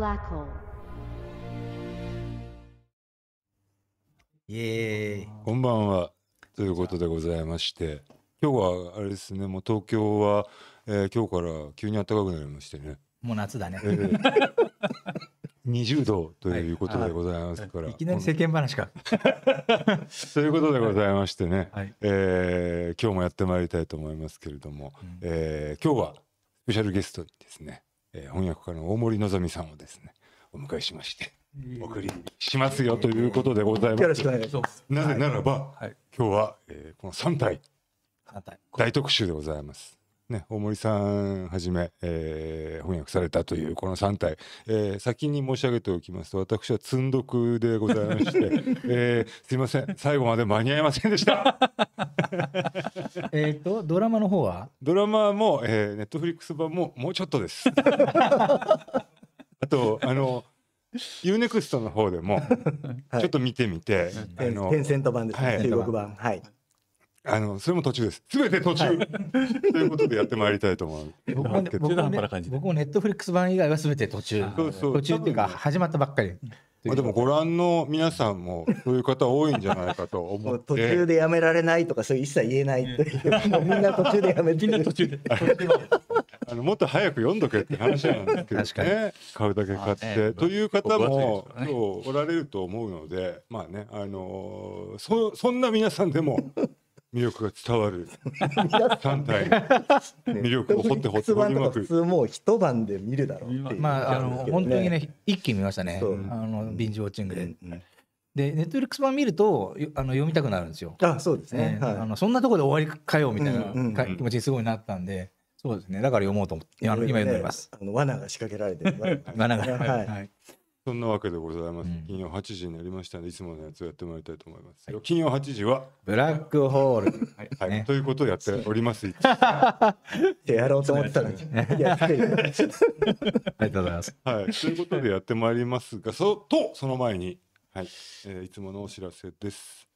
black hole. イエーイこんばんはということでございまして今日はあれですねもう東京は、えー今日から急に暖かくなりましてね、もう夏だねえ。ー 20度ということでございますから、いきなり世間話か。ということでございましてね、はいえー今日もやってまいりたいと思いますけれども、うんえー今日はスペシャルゲストにですね、えー、翻訳家の大森のぞみさんをですねお迎えしましてお送りしますよということでございます。よろしくお願いします。なぜならば、はい、今日は、えー、この3体大特集でございます。ね、大森さんはじめ、えー、翻訳されたというこの3体、えー、先に申し上げておきますと私は積んどくでございまして、えー、すいません最後まで間に合いませんでした えっとドラマの方はドラマも、えー、ネットフリックス版ももうちょっとですあとあのユーネクストの方でもちょっと見てみて、はい、あのテンセント版ですね、中国版はいあのそれも途中です。すべて途中、はい、ということでやってまいりたいと思う。僕も、ね、僕も、ね、僕もネットフリックス版以外はすべて途中。そうそう途中っていうか始まったばっかり。まあでもご覧の皆さんもそういう方多いんじゃないかと思って 途中でやめられないとかそういう一切言えないとい みんな途中でやめてる途中であのもっと早く読んどけって話なんですけどね買うだけ買って、ね、という方も今日おられると思うのでまあねあのー、そそんな皆さんでも魅力が伝わる3体 魅力を掘って掘って掘普通もう一晩で見るだろうってまああの本当にね一気に見ましたねあのビンジウォッチングで。でネットフリックス版見るとあの読みたくなるんですよ。あそうですね、あのそんなところで終わりかよみたいな気持ちすごいなったんで、そうですねだから読もうと思って今読んでます。あの罠が仕掛けられてる 罠が、はいそんなわけでございます、金曜8時になりましたので、いつものやつをやってもらいたいと思います。はい、金曜8時は、ブラックホール。はい、ね、ということをやっております。やろうと思ったのに。ありがとうございます。はい、ということでやってまいりますが、そと、その前に、はい、えー、いつものお知らせです。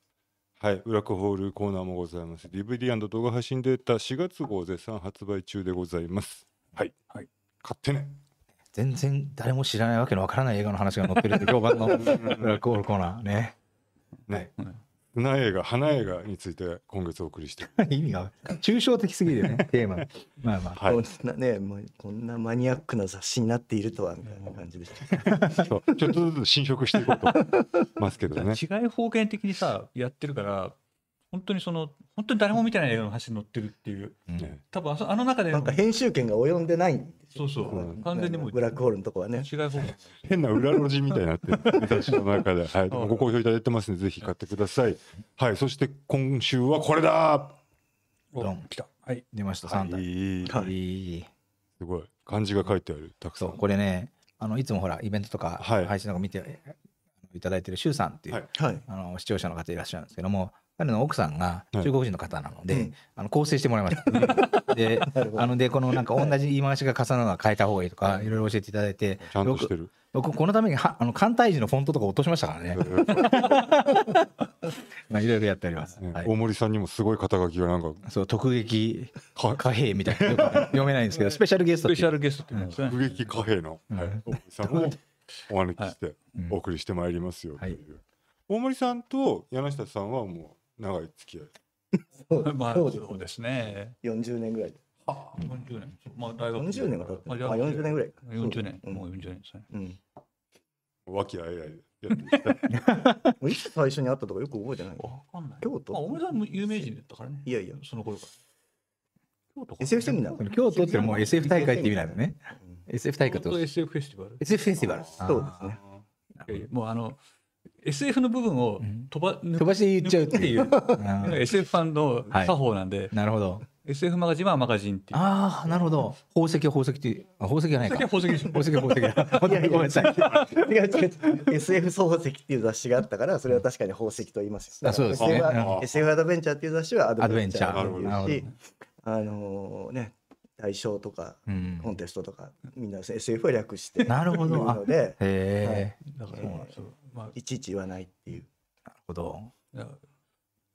はい、ブラックホールコーナーもございます。DVD& 動画配信データ4月号絶賛発売中でございます。はい、はい、買ってね。全然誰も知らないわけのわからない映画の話が載ってるって評判のラッ ールコーナーね。ね。な映画花映画について今月お送りして 意味が抽象的すぎるよね テーマまあまあ、はい、こんなね、こんなマニアックな雑誌になっているとはみたいな感じでしたちょっとずつ侵食していこうと思いますけどね違い方言的にさやってるから本当にその本当に誰も見てない映画の話に載ってるっていう、多分あそあの中でなんか編集権が及んでないそうそう、うん完全にもうブラックホールのとこはね違い方変な裏路地みたいになって 私の中で、はい、ご好評いただいてますのでぜひ買ってくださいはいそして今週はこれだドン来たはい出ました3は台、いはいすごい漢字が書いてあるたくさそうんこれねあのいつもほらイベントとかはい配信とか見ていただいてるシさんっていう、はいはいあの視聴者の方いらっしゃるんですけども彼の奥さんが中国人の方なので、はい、あの構成してもらいました。で、あのでこのなんか同じ言い回しが重なるのは変えた方がいいとかいろいろ教えていただいて、ちゃんとしてる。僕このためにはあの簡体字のフォントとか落としましたからね。まあいろいろやっております。ねはい、大森さんにもすごい肩書きがなんかそう特撃貨幣みたいな読めないんですけどスペシャルゲストスペシャルゲストって特撃貨幣の、はい、大森さんをお招きしてお送りしてまいりますよという。大森さんと柳下さんはもう長い付き合い。そうまあそうですね。40年ぐらい。あ、40年。まあ大学。40年が経ってまあ四十年ぐらいか。40年。もう40年ですね。うん。和気あいあいやってもう いつ最初に会ったとかよく覚えてない。わかんない。京まあ、大前さんも有名人だったからね。いやいや。その頃から。京都 SF セミナー京都ってもう SF 大会って意味なんだね。SF 大会京と都 SF フェスティバル。SF フェスティバル。そうですね。もうあの SF の部分を飛ば,、飛ばし言っちゃうっていう SF ファンの作法なんで、はい、なるほど SF マガジンはマガジンっていうああなるほど宝石は宝石って宝石じゃないか宝石は宝石宝石宝石 ごめんなさい SF 宝石っていう雑誌があったからそれは確かに宝石と言いますあそうですね SF アドベンチャーっていう雑誌はアドベンチャーっいうしあのね大賞とか、コンテストとかみんな SF を略してなるほどのでへえ、だからそうまあ、いちいち言わないっていう。なるほど。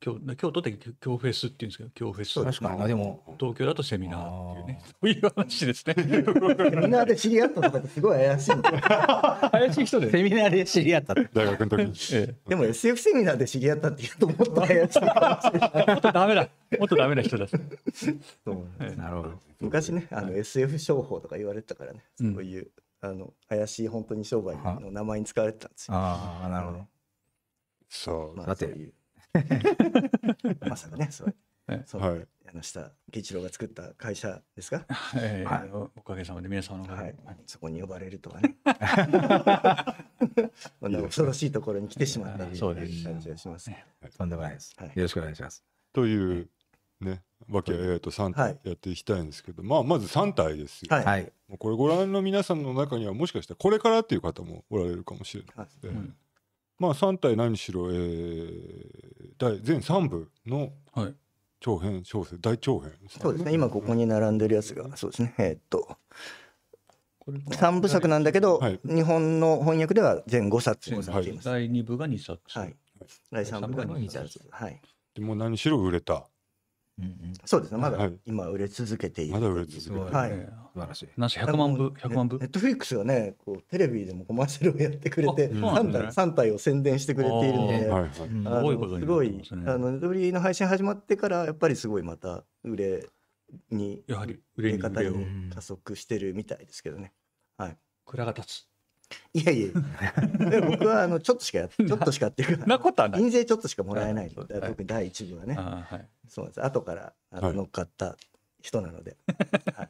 京京都って京フェスっていうんですけど、京フェス。確かに、でも。東京だとセミナーっていうね、そういう話ですね。セミナーで知り合ったとかってすごい怪しい。怪しい人で。セミナーで知り合った大学の時に。ええ、でも SF セミナーで知り合ったって言うともっと怪しいもしい。もっとダメだ。もっとダメな人だ。そうなるほど。昔ね、あの SF 商法とか言われてたからね、そういう。うんあの怪しい本当に商売の名前に使われてたんですよ。ああなるほど。そう、まあ、だってうう まさかねそれ。そう、はい、あの下慶一郎が作った会社ですか、はい、おかげさまで皆様のおはい、そこに呼ばれるとはね まあ、恐ろしいところに来てしまったという感じがします、とんでもないです、よろしくお願いしますというねわけ、えー、と3体やっていきたいんですけど、はい、まあ、まず3体ですよ、はい、これご覧の皆さんの中にはもしかしたらこれからっていう方もおられるかもしれないので、はいうん、まあ3体何しろ、えー、全3部の長編小説、大長編、ね、そうですね今ここに並んでるやつが、そうですねえー、っと3部作なんだけど、日本の翻訳では全5冊第2部が2冊、第3部が2冊はいでも何しろ売れたそうですね、まだ今売れ続けている、はい、まだ売れ続けている、はい、素晴らしい。なんし100万部、100万部。ネットフリックスがね、こうテレビでもコマーシャルをやってくれて、3体、三体を宣伝してくれているので、いすごい、あのネットフリの配信始まってから、やっぱりすごいまた売れに、やはり売れ方を加速してるみたいですけどね。はい。蔵が立つ。いやいや 僕はあのちょっとしか ちょっとしかっていうかなことはない印税ちょっとしかもらえない、はい、特に第一部はね、はい、そうです後からあの乗っかった人なので、はい、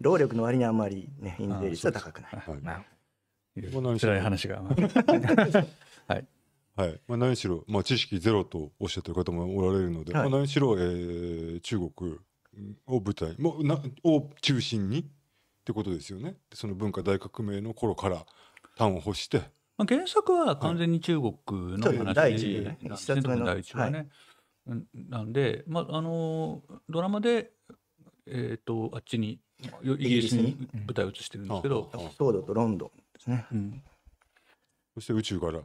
労力の割にあんまりね印税率は高くない。はい、辛い話が。はい。はい、まあ、何しろ、まあ、知識ゼロとおっしゃってる方もおられるので、はい、まあ、何しろ、えー、中国を舞台もなを中心にってことですよねその文化大革命の頃から端を欲して、まあ、原作は完全に中国の話、はい、第一冊目の第一はね、はい、なんで、まああのドラマで、えーと、あっちにイギリスに舞台を移してるんですけど、うん、ソードとロンドンですね、うん、そして宇宙から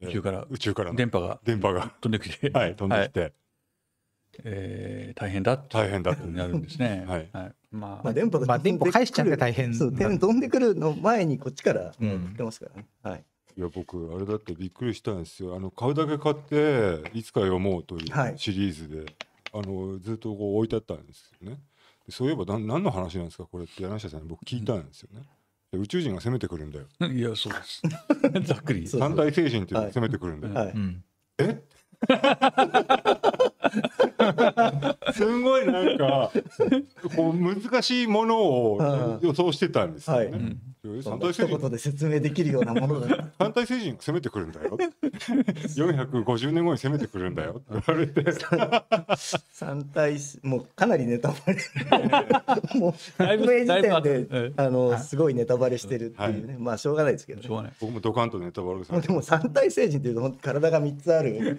宇宙から宇宙から電波が電波が飛んできてはい飛んできて、はい、えー、大変だ大変だってなるんですねはい、はいまあ、まあ、電波が、まあ、電波返しちゃって大変そう波飛んでくるの前にこっちから来てますからね、うん、はいいや僕あれだってびっくりしたんですよあの買うだけ買っていつか読もうというシリーズで、はい、あのずっとこう置いてあったんですよねそういえば何の話なんですかこれって柳下さんに僕聞いたんですよね、うん、宇宙人が攻めてくるんだよいやそうです ざっくり三大星人って攻めてくるんだよ、はいはい、え すごいなんかこう難しいものを予想してたんですよね。はい反対政人で説明できるようなものだ 反対政治に攻めてくるんだよ450 年後に攻めてくるんだよって言われて三対もうかなりネタバレもう革命時点であのすごいネタバレしてるっていうね、はい、まあしょうがないですけど、ね、僕もドカンとネタバレされでも三対政人っていうと本当体が3つある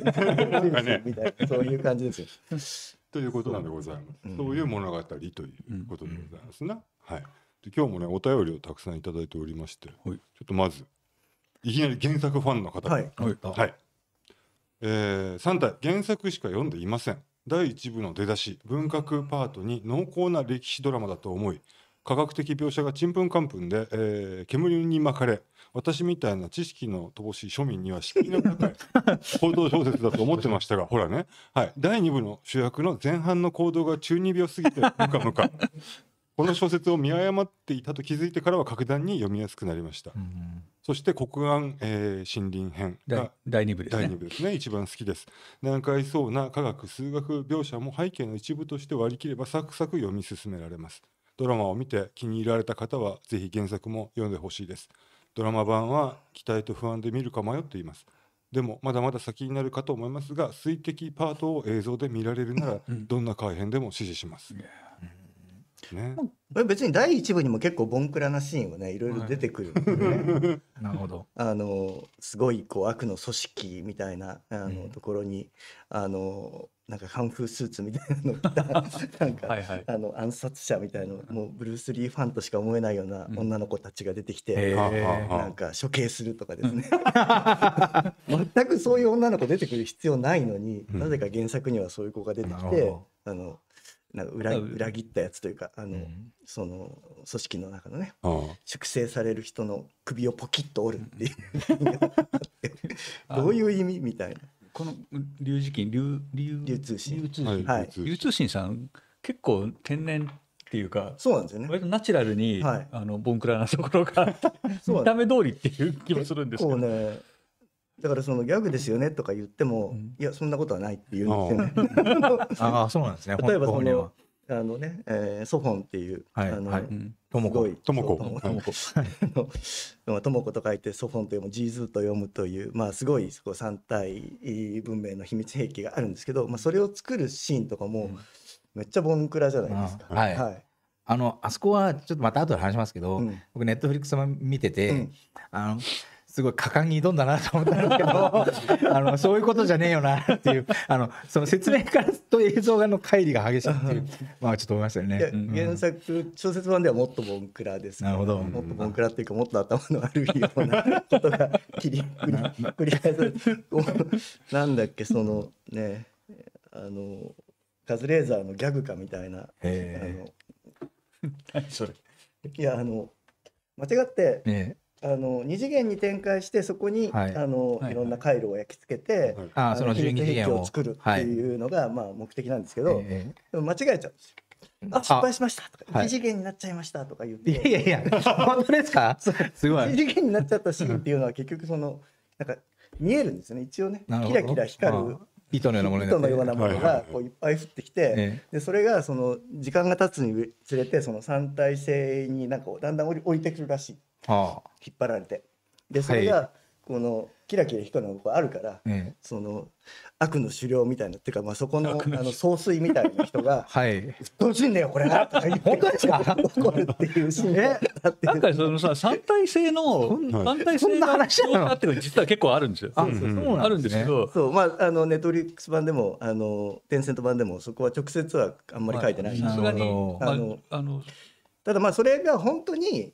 みたいなそういう感じですよということなんでございます、うん、そういう物語ということでございますな、うん、はいで今日もねお便りをたくさん頂いておりまして、はい、ちょっとまずいきなり原作ファンの方から、はいはい、えー、3体原作しか読んでいません第1部の出だし文学パートに濃厚な歴史ドラマだと思い科学的描写がちんぷんかんぷんで、えー、煙に巻かれ私みたいな知識の乏しい庶民には敷居の高い 報道小説だと思ってましたがほらね、はい、第2部の主役の前半の行動が中二病すぎてムカムカ この小説を見誤っていたと気づいてからは格段に読みやすくなりました、うん、そして国安、えー、森林編が第二部ですね部ですね一番好きです難解そうな科学数学描写も背景の一部として割り切ればサクサク読み進められますドラマを見て気に入られた方はぜひ原作も読んでほしいですドラマ版は期待と不安で見るか迷っていますでもまだまだ先になるかと思いますが水滴パートを映像で見られるならどんな改編でも支持します、うんね、別に第1部にも結構ボンクラなシーンはねいろいろ出てくるんでね、あのすごいこう悪の組織みたいなあの、うん、ところにあのなんかカンフースーツみたいなの着た なんかはい、あの暗殺者みたいなもうブルース・リーファンとしか思えないような女の子たちが出てきて、うん、なんか処刑するとかですね 全くそういう女の子出てくる必要ないのに、うん、なぜか原作にはそういう子が出てきて。あのなんか裏裏切ったやつというかあの、うん、その組織の中のね粛清される人の首をポキッと折るっていう どういう意味みたいな。この龍磁金流流通信流通信,、はい、流通信さん結構天然っていうかそうなんですよね割とナチュラルに、はい、あのボンクラなところが見た目通りっていう気もするんですけど。ねだからそのギャグですよねとか言っても、うん、いやそんなことはないっていうんですよね。ああそうなんですね。例えばそのあのね、えー、ソフォンっていう、はい、あの、はい、ともこ、ともこ、と あのトモコと書いてソフォンと読む、ジーズと読むという、まあすごいそこ三体文明の秘密兵器があるんですけど、まあそれを作るシーンとかも、めっちゃボンクラじゃないですか。はい。はいあのあそこはちょっとまた後で話しますけど、うん、僕ネットフリックス見てて、あのすごい果敢に挑んだなと思ったんですけど あのそういうことじゃねえよなっていうあのその説明からと映像がの乖離が激しいっていうまあちょっと思いましたよね、うん、原作小説版ではもっとボンクラですなるほどもっとボンクラっていうかもっと頭の悪いようなことが切り繰り返さなんだっけそのねあのカズレーザーのギャグかみたいなあの何それいやあの間違って、あの二次元に展開してそこに、はい、あの、はい、いろんな回路を焼き付けて、はい、あその秘密兵を作るっていうのが、まあ、目的なんですけど、えー、間違えちゃうんですよ。あ失敗しましたとか、はい、異次元になっちゃいましたとか言って。いやいやいや、本当ですかすごい。二次元になっちゃったシーンっていうのは結局その、なんか見えるんですよね、一応ね。キラキラ光る。糸のようなものが、糸のようなものがこういっぱい降ってきて、はいはいはい、でそれがその時間が経つにつれてその三体制になんかだんだん降り降りてくるらしい。引っ張られてでそれがこのキラキラ光るのがあるから、その悪の狩猟みたいなっていうか、まあ、そこのあの総帥みたいな人が「はい、とうしいんだよこれな」とか言って本当ですか怒るっていうシーンがあってなかそのさ三体性の三体性の話になってるの実は結構あるんですよ。あるんですけどそうまああのネットリックス版でもあのテンセント版でもそこは直接はあんまり書いてないですがあのあのただまあそれが本当に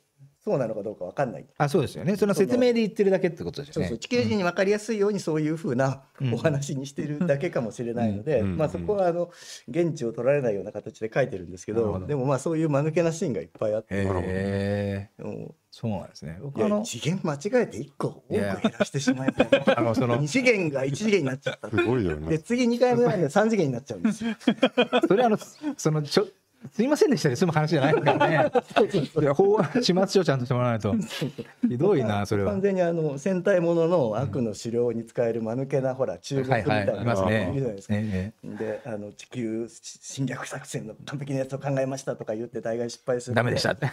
そうなのかどうかわかんないあそうですよねその説明で言ってるだけってことですよね地球人にわかりやすいようにそういうふうなお話にしてるだけかもしれないので、まあ、そこはあの現地を取られないような形で書いてるんですけどでもまあそういう間抜けなシーンがいっぱいあって。へーそうなんですね。僕あの次元間違えて一個多く減らしてしまえば、あのその二次元が一次元になっちゃった。すごいよね。で次二回目は三次元になっちゃうんですよ。それあのそのちょすいませんでしたで済む話じゃないからね。いや法案始末書ちゃんとしてもらわないと。ひどいなそれは。完全にあの戦隊ものの悪の狩猟に使える間抜けなほら中国みたいなのが、いるじゃないですか。ねね、であの地球侵略作戦の完璧なやつを考えましたとか言って大概失敗する。ダメでしたって。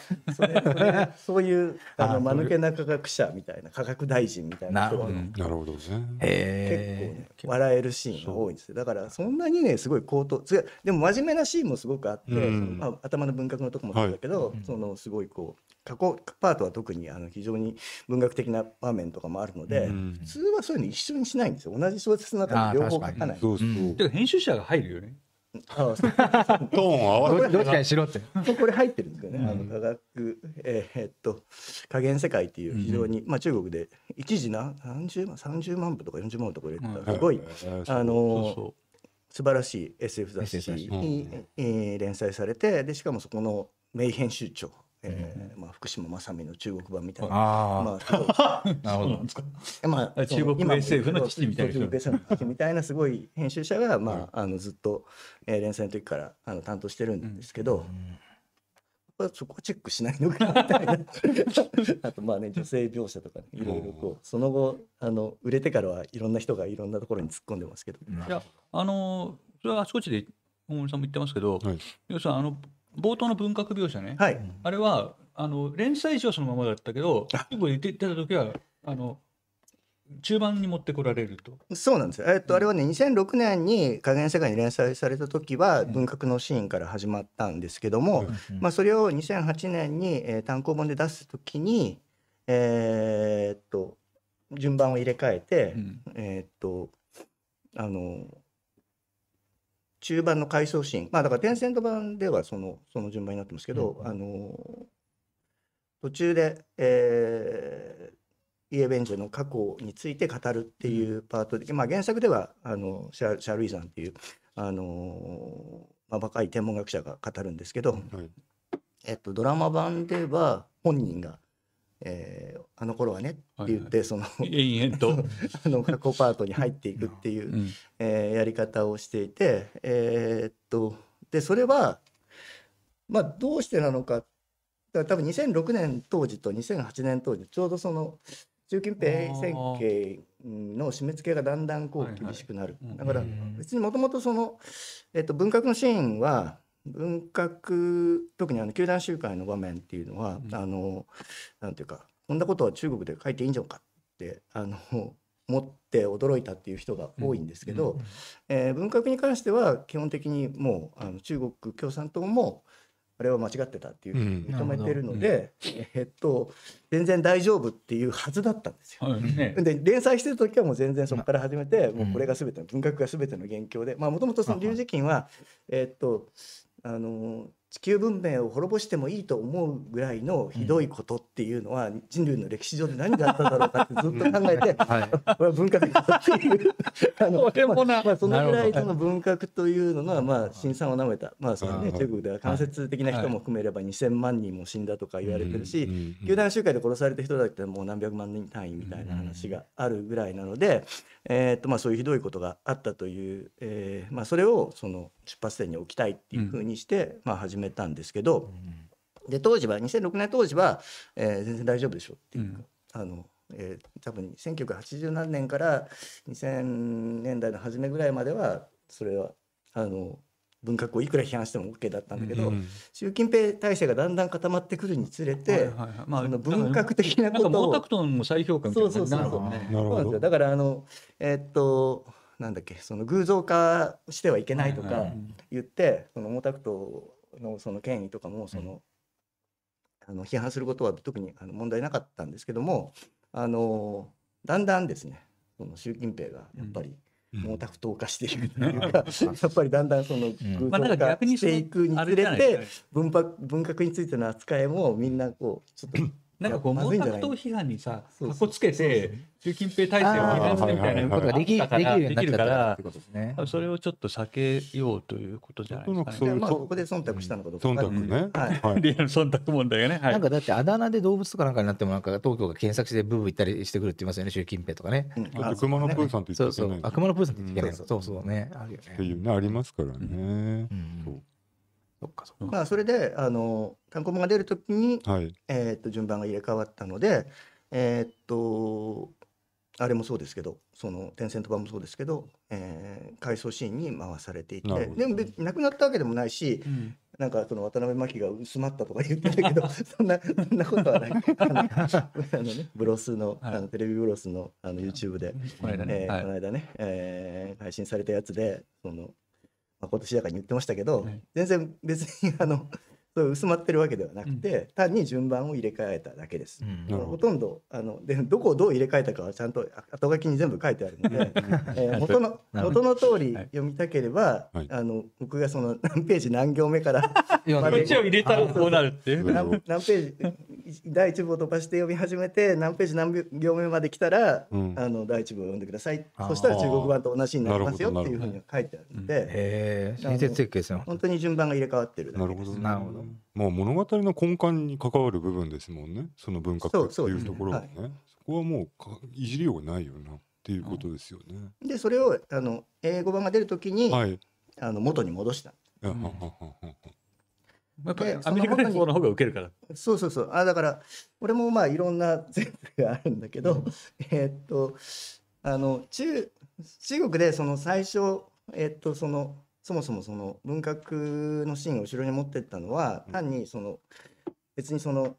そういう あの間抜けな科学者みたいな科学大臣みたいな人がなるほどですね。結構ね笑えるシーンが多いんですよ。だからそんなにねすごい高等でも真面目なシーンもすごくあって。まあ、頭の文学のとこもそうだけど、はい、そのすごいこう過去パートは特にあの非常に文学的な場面とかもあるので、うん、普通はそういうの一緒にしないんですよ同じ小説の中で両方書かない。そうか編集者が入るよねああトーン合わせどっちかにしろって。これ入ってるんですよね、うん、あの科学、えー、っと加減世界っていう非常に、うん、まあ、中国で一時な何十万30万部とか40万部とか入れてたすごい、はいはいはい、あのー素晴らしい SF 雑誌に、う連載されてでしかもそこの名編集長えーまあ、福島正美の中国版みたいな。あまあ、なるほど。まあ、中国 SF の基みたいな。中国 SF の基みたいなすごい編集者が、まあ、あのずっと、えー、連載の時からあの担当してるんですけど、ぱそこチェックしないのかみたいな あとまあね女性描写とか、ね、いろいろこうその後あの売れてからはいろんな人がいろんなところに突っ込んでますけど。うん、いやあのそれはあちこちで大森さんも言ってますけど、はい、要するにあの冒頭の文学描写ね、はい、あれはあの連載時はそのままだったけど結構出てた時はあの中盤に持ってこられるとそうなんですよ、えっと、うん、あれはね2006年に「加減世界」に連載された時は文学のシーンから始まったんですけども、うん、まあ、それを2008年に、えー、単行本で出す時にえー、っと順番を入れ替えて、うん、えー、っとあの中盤の回想シーンまあだからテンセント版ではそのその順番になってますけど、あの途中で、えイエベンジェの過去について語るっていうパートで、まあ、原作ではあのシャルイザンっていう、あのまあ、若い天文学者が語るんですけど、はい、えっと、ドラマ版では本人が、えー「あの頃はね」って言って、はいはい、その延々と あの過去パートに入っていくっていう、うん、えー、やり方をしていて、えー、っとでそれは、まあ、どうしてなのか多分2006年当時と2008年当時ちょうどその習近平政権の締め付けがだんだんこう厳しくなる、はいはい、だから別にもともとその、えっと、文革のシーンは文革特にあの球団集会の場面っていうのは、うん、あのなんていうかこんなことは中国で書いていいんじゃんかってあの思って驚いたっていう人が多いんですけど、うんうん、えー、文革に関しては基本的にもうあの中国共産党もあれは間違ってたっていうふうに認めてるので、えっと全然大丈夫っていうはずだったんですよ。で連載してる時はもう全然そこから始めて、もうこれが全ての文学が全ての元凶でまあもともとその龍磁金は、えっとあの地球文明を滅ぼしてもいいと思うぐらいのひどいことっていうのは、人類の歴史上で何があっただろうかってずっと考えて、これは 文化的だっていうあのまあ、まあ、そのぐらいその文革というのがまあ辛酸をなめた、まあそのね、中国では間接的な人も含めれば2,000万人も死んだとか言われてるし、球団集会で殺された人だってもう何百万人単位みたいな話があるぐらいなので、えーとまあ、そういうひどいことがあったという、えーまあ、それをその出発点に置きたいっていうふうにして、まあ、始め始めたんですけど、で当時は2006年当時は、えー、全然大丈夫でしょうっていう、うん、あのえー、多分1987年から2000年代の初めぐらいまではそれはあの文革をいくら批判しても OK だったんだけど、うん習近平体制がだんだん固まってくるにつれて、はいはいはい、まあ、あの文革的なことを。なんか再評価みたいなそうそうそう、ね、そうなんですよだからあの、えー、っとなんだっけその偶像化してはいけないとか言って、うんうん、その毛沢東のその権威とかもその、あの批判することは特にあの問題なかったんですけどもあのだんだんですねその習近平がやっぱり、毛沢東化していくというか、やっぱりだんだんその偶像化していくにつれて、文文革についての扱いもみんなこうちょっとなんかこう毛沢東批判にさかこつけて習近平体制を批判するみたいなことができるからできるからそれをちょっと避けようということじゃないですかね。まあここで忖度したのかどうか。忖度ね。はい。リアル忖度問題がね。なんかだってあだ名で動物とかなんかになってもなんか東京が検索してブーブー行ったりしてくるって言いますよね習近平とかね。だって熊野プーさんって言ってない。そうそう。熊野プーさんって言ってない。そうそうねあるよね。っていうねありますからね。そうそっかそっかまあ、それであの単行本が出るときに、はい、えっと順番が入れ替わったので、えー、っとあれもそうですけどそのテ線と版もそうですけど、えー、回想シーンに回されていてでもなくなったわけでもないし、うん、なんかその渡辺真紀が薄まったとか言ってたけど そんなそんなことはないあの、ね、ブロスのはい、あのテレビブロスのあの YouTube でこの間ね,、えー、はい、この間ねえー、配信されたやつでそのまあ、今年だからに言ってましたけど、全然別にあの薄まってるわけではなくて、うん、単に順番を入れ替えただけです。うん、ほとんどあのでどこをどう入れ替えたかはちゃんと後書きに全部書いてあるので、えー、元の元の通り読みたければ、はい、あの僕がその何ページ何行目から一 応入れたらこうなるっていう何。何ページ第一部を飛ばして読み始めて何ページ何行目まで来たら、うん、あの第一部を読んでくださいそしたら中国版と同じになりますよっていうふうに書いてあるので、うん、親切設計ですよ本当に順番が入れ替わってるなるほどなるほどまあ、物語の根幹に関わる部分ですもんねその文化っていうところもねそ、はい、こはもういじりようがないよなっていうことですよね。うん、でそれをあの英語版が出る時に、はい、あの元に戻した。うん、やっぱりアメリカ連合の方が受けるからそうそうそうあだから俺もまあいろんな全部があるんだけど、うん、えっとあの中中国でその最初えっとそのそもそもその文学のシーンを後ろに持ってったのは、単にその別にその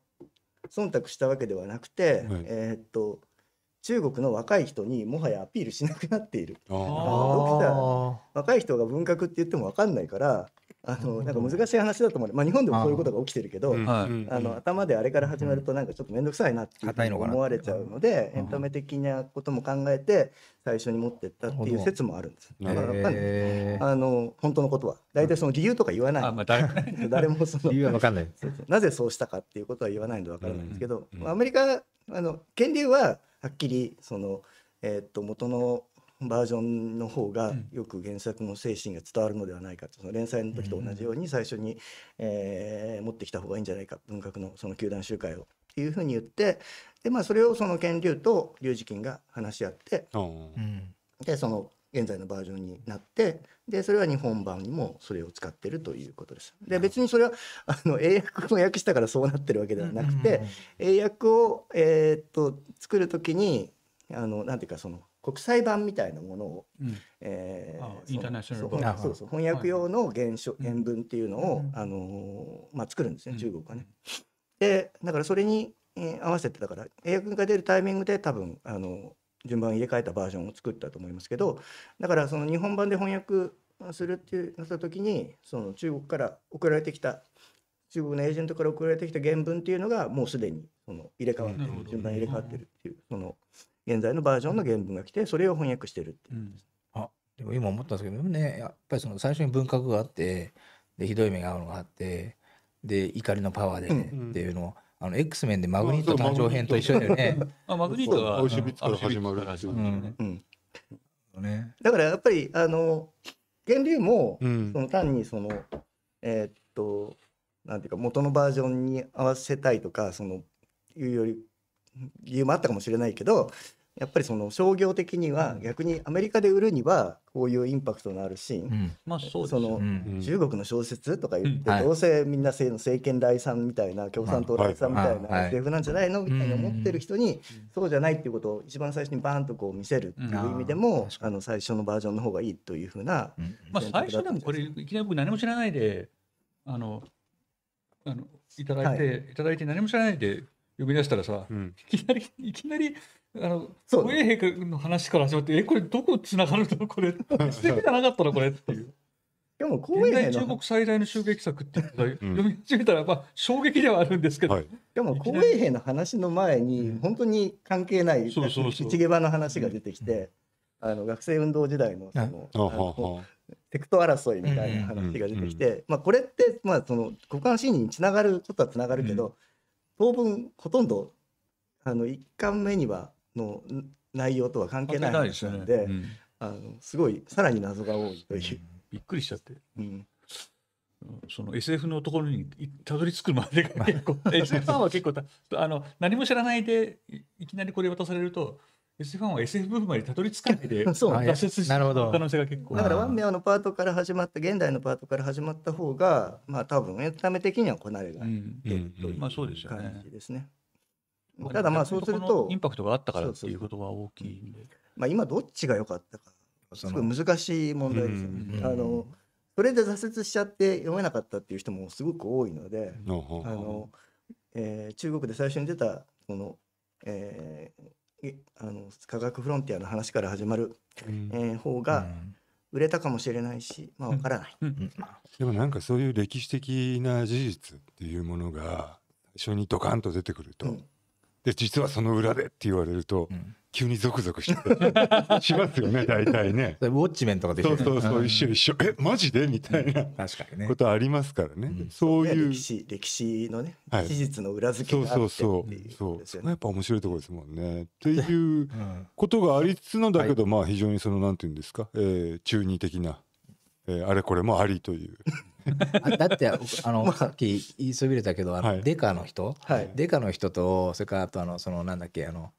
忖度したわけではなくて、はい、えっと中国の若い人にもはやアピールしなくなっている。若い人が文学って言っても分かんないからあのなんか難しい話だと思う、まあ、日本でもそういうことが起きてるけどあ、の頭であれから始まるとなんかちょっと面倒くさいなって思われちゃうのでエンタメ的なことも考えて最初に持ってったっていう説もあるんです。だからあの本当のことは大体その理由とか言わない、まあ、誰もその理由は分かんないなぜそうしたかっていうことは言わないので分からないんですけど、アメリカあの権利ははっきりその、えー、と元のバージョンの方がよく原作の精神が伝わるのではないかと、うん、その連載の時と同じように最初に、えー、持ってきた方がいいんじゃないか文学のその球団集会をっていうふうに言ってで、まあ、それをその権竜と龍二金が話し合って、うん、でその現在のバージョンになってでそれは日本版にもそれを使ってるということです。で別にそれはあの英訳を訳したからそうなってるわけではなくて、英訳を、えー、っと作る時にあのなんていうかその国際版みたいなものを、うんえー、インターナショナルそうそう翻訳用の原書、原文っていうのを、あのまあ、作るんですね、中国はね。でだからそれに、えー、合わせてだから英訳が出るタイミングで多分あの順番入れ替えたバージョンを作ったと思いますけどだからその日本版で翻訳するっていうなった時にその中国から送られてきた中国のエージェントから送られてきた原文っていうのがもうすでにその入れ替わってる順番入れ替わってるっていうその現在のバージョンの原文が来てそれを翻訳してるっていう、ん、あでも今思ったんですけどねやっぱりその最初に文革があってでひどい目が合うのがあってで怒りのパワーで、ね、っていうのを、うんあの X 面でマグニート誕生編と一緒だよね。あマグニートがオシュから始まるね。だからやっぱりあの源流も、うん、その単にそのえー、っとなんていうか元のバージョンに合わせたいとかそのいうより理由もあったかもしれないけどやっぱりその商業的には逆にアメリカで売るにはこういうインパクトのあるシーン、まあその、中国の小説とか言って、どうせみんな政権来産みたいな共産党来産みたいな政府なんじゃないのみたいな思ってる人に、そうじゃないっていうことを一番最初にバーンとこう見せるっていう意味でも、あの最初のバージョンの方がいいというふうな、まあ、最初でもこれいきなり僕何も知らないであのあのいただいて、はい、いただいて何も知らないで呼び出したらさ、うん、いきなりいきなりあの、そうね、衛兵の話から始まって、え、これどこ繋がるのこれ。素敵じゃなかったのこれっていう。でも、公衛兵の。中国最大の襲撃作って読み始めたら、まあ、衝撃ではあるんですけど。はい、でも、公衛兵の話の前に、本当に関係ない、そうそうそう一毛場の話が出てきて、あの、学生運動時代の、その、あのテクト争いみたいな話が出てきて、まあ、これって、まあ、その、股間信任につながることはつながるけど、当分、ほとんど、あの、1巻目には、の内容とは関係ないで、ねうん、あのすごいさらに謎が多いという。びっくりしちゃって。うんその SF のところにたどり着くまでが 結構 SF ファンは結構あの何も知らないでいきなりこれ渡されると SF ファンは SF 部分までたどり着かないで 挫折してるほど可能性が結構だからワンミアのパートから始まった現代のパートから始まった方がまあ多分エンタメ的にはこなれがいるという感じですね。ただまあそうすると。インパクトがあったからっていうことは大きいまあ今どっちが良かったか、すごい難しい問題ですよね。あのそれで挫折しちゃって読めなかったっていう人もすごく多いので、あのえー、中国で最初に出たこの、えー、あの科学フロンティアの話から始まる、うえー、方が、売れたかもしれないし、まあ、わからない、でもなんかそういう歴史的な事実っていうものが一緒にドカンと出てくると、で実はその裏でって言われると、急にゾクゾクして。しますよね大体ね。ウォッチメントができる、そうそうそう一緒一緒えマジでみたいなことありますからね、うん、そういう歴史歴史のね、はい、事実の裏付けがあってそうそうそう、ね、やっぱ面白いところですもんね。っていうことがありつつのだけど、まあ非常にそのなんていうんですか、えー、中二的な、えー、あれこれもありというだってあの、さっき言いそびれたけどあの、はい、デカの人、はい、デカの人とそれからあとあのそのなんだっけあの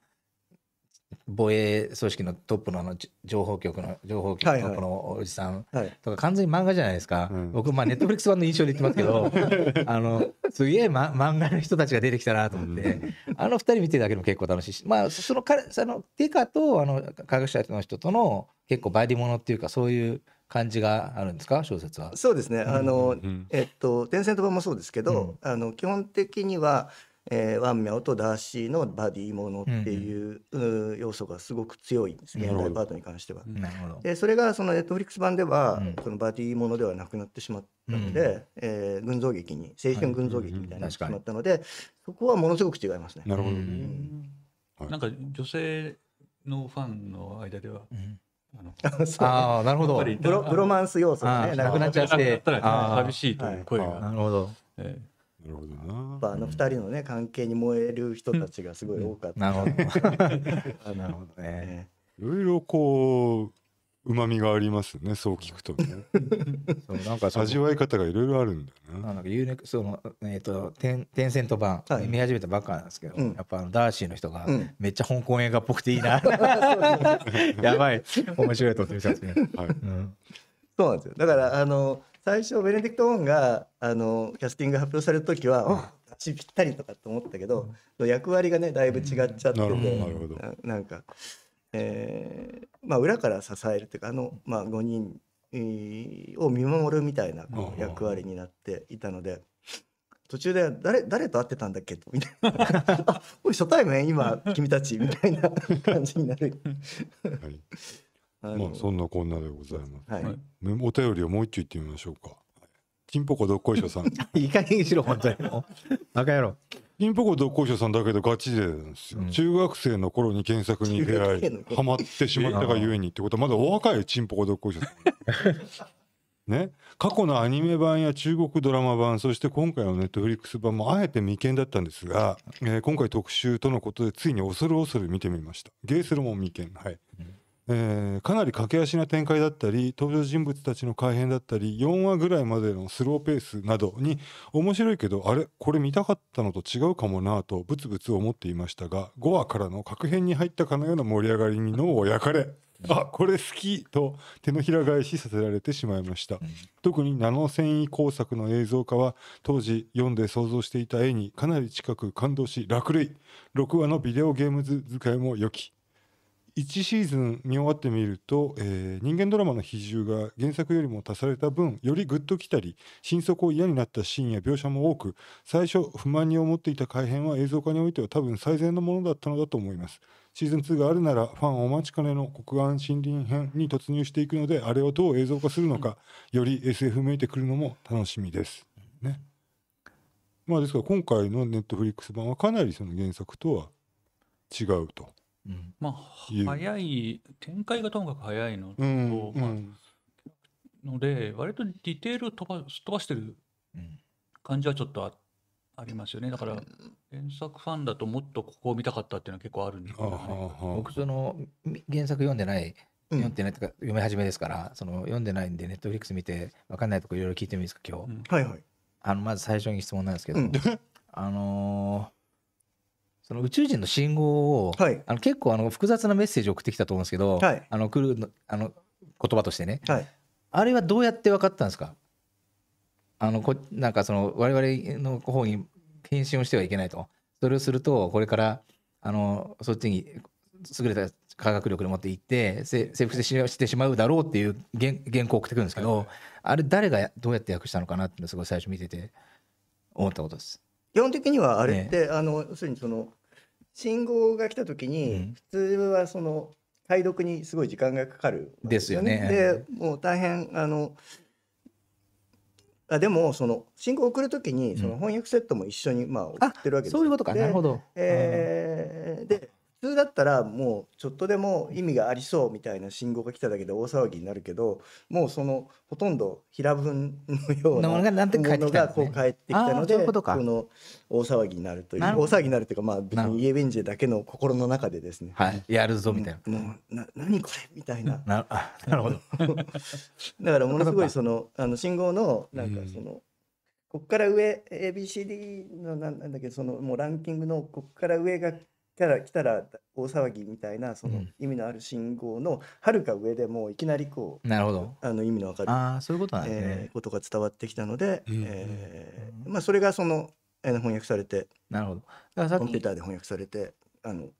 防衛組織のトップのあの情報局の情報局のこのおじさんとか完全に漫画じゃないですか、はいはい、僕まあネットフリックス版の印象で言ってますけど あのすげえ、ま、漫画の人たちが出てきたなと思って、あの2人見てるだけでも結構楽しいしまあそのかそのデカとあの科学者の人との結構バディものっていうかそういう感じがあるんですか小説は。そうですねあの、うんうん、えっと「テンセント版」もそうですけど、うん、あの基本的には、えー、ワンミャオとダーシーのバディものっていううんうん、要素がすごく強いんです現代パートに関しては。なるほどでそれがそのネットフリックス版では、うん、そのバディものではなくなってしまったので、うん、えー、群像劇に青春群像劇みたいになってしまったので、はい、そこはものすごく違いますね。なるほど、ね、はい、なんか女性のファンの間では、うんあ あなるほどブロブロマンス要素がねなくなっちゃって寂しいという声がなるほどえなるほどな。やっぱあの二人のね関係に燃える人たちがすごい多かった。なるほど。なるほどね。いろいろこう旨味がありますねそう聞くとねそうなんか味わい方がいろいろあるんだよねなんかそのえっ、ー、とテンセント版、はい、見始めたばっかなんですけど、うん、やっぱあのダーシーの人が、うん、めっちゃ香港映画っぽくていいな やばい面白いと思ってたんですね、はいそうなんですよだからあの最初ベネディクト・オンがあのキャスティング発表される時は「私ぴったり」とかと思ったけど、役割がねだいぶ違っちゃってて、なななんか。えーまあ、裏から支えるというかあの、まあ、5人を見守るみたいなこう役割になっていたので。途中で誰誰と会ってたんだっけ みたいな あおい初対面今君たちみたいな感じになる、はい、あまあそんなこんなでございます、はい、お便りをもう一丁言ってみましょうか金ポコどっこいしょさん。いい加減にしろ、本当に。もう。バカ野郎。金ポコどっこいしょさんだけどガチででうん中学生の頃に検索に出会い、ハマってしまったがゆえにってことは、まだお若いチンポコどっこいしょさん。ね、過去のアニメ版や中国ドラマ版そして今回のネットフリックス版もあえて未見だったんですが、えー今回特集とのことでついに恐る恐る見てみましたゲーセルも未見はい、うんえー、かなり駆け足な展開だったり登場人物たちの改変だったり4話ぐらいまでのスローペースなどに面白いけどあれこれ見たかったのと違うかもなとブツブツ思っていましたが5話からの確変に入ったかのような盛り上がりに脳を焼かれあこれ好きと手のひら返しさせられてしまいました、うん、特にナノ繊維工作の映像化は当時読んで想像していた絵にかなり近く感動し落雷6話のビデオゲーム図使いも良き1シーズン見終わってみると、えー、人間ドラマの比重が原作よりも足された分よりグッときたり心底を嫌になったシーンや描写も多く最初不満に思っていた改編は映像化においては多分最善のものだったのだと思いますシーズン2があるならファンお待ちかねの国安森林編に突入していくのであれをどう映像化するのかより SF めいてくるのも楽しみです、ね、まあですから今回のネットフリックス版はかなりその原作とは違うとまあ早い展開がともかく早いのと、まあ、ので割とディテール飛ば飛ばしてる感じはちょっとあありますよねだから原作ファンだともっとここを見たかったっていうのは結構あるんで、ね、僕その原作読んでない読んでないとか読み始めですから、その読んでないんでネットフリックス見て分かんないとこいろいろ聞いてもいいですか今日、はいはいあのまず最初に質問なんですけど、うん、あのーその宇宙人の信号を、はい、あの結構あの複雑なメッセージを送ってきたと思うんですけど、はい、あの来るあの言葉としてね、はい、あれはどうやって分かったんですかあのこなんかその我々の方に返信をしてはいけないとそれをするとこれからあのそっちに優れた科学力で持って行って征服してしまうだろうっていう原原稿を送ってくるんですけど、はい、あれ誰がどうやって訳したのかなってすごい最初見てて思ったことです。基本的にはあれって、ね、あの要するにその信号が来た時に、普通はその解読にすごい時間がかかるで、ね、ですよね。でもう大変あのあでもその信号を送るときにその翻訳セットも一緒にまあ送ってるわけです、うん、そういうことかなるほど。えー、で普通だったらもうちょっとでも意味がありそうみたいな信号が来ただけで大騒ぎになるけどもうそのほとんど平分のようなものがこう返ってきたのでこの大騒ぎになるという大騒ぎになるというかまあ別にイエベンジェだけの心の中でですね、はい、やるぞみたいなもうな何これみたいなななるほど だからものすごいそのあの信号のなんかその、ここから上 ABCD のなんだっけそのもうランキングのここから上がたら来たら大騒ぎみたいなその意味のある信号のはるか上でもういきなりこうなるほどあの意味のわかるあそういうことなんね、えー、ことが伝わってきたので、えーまあ、それがその、えー、翻訳されてなるほどだからコンピューターで翻訳されてあの映っ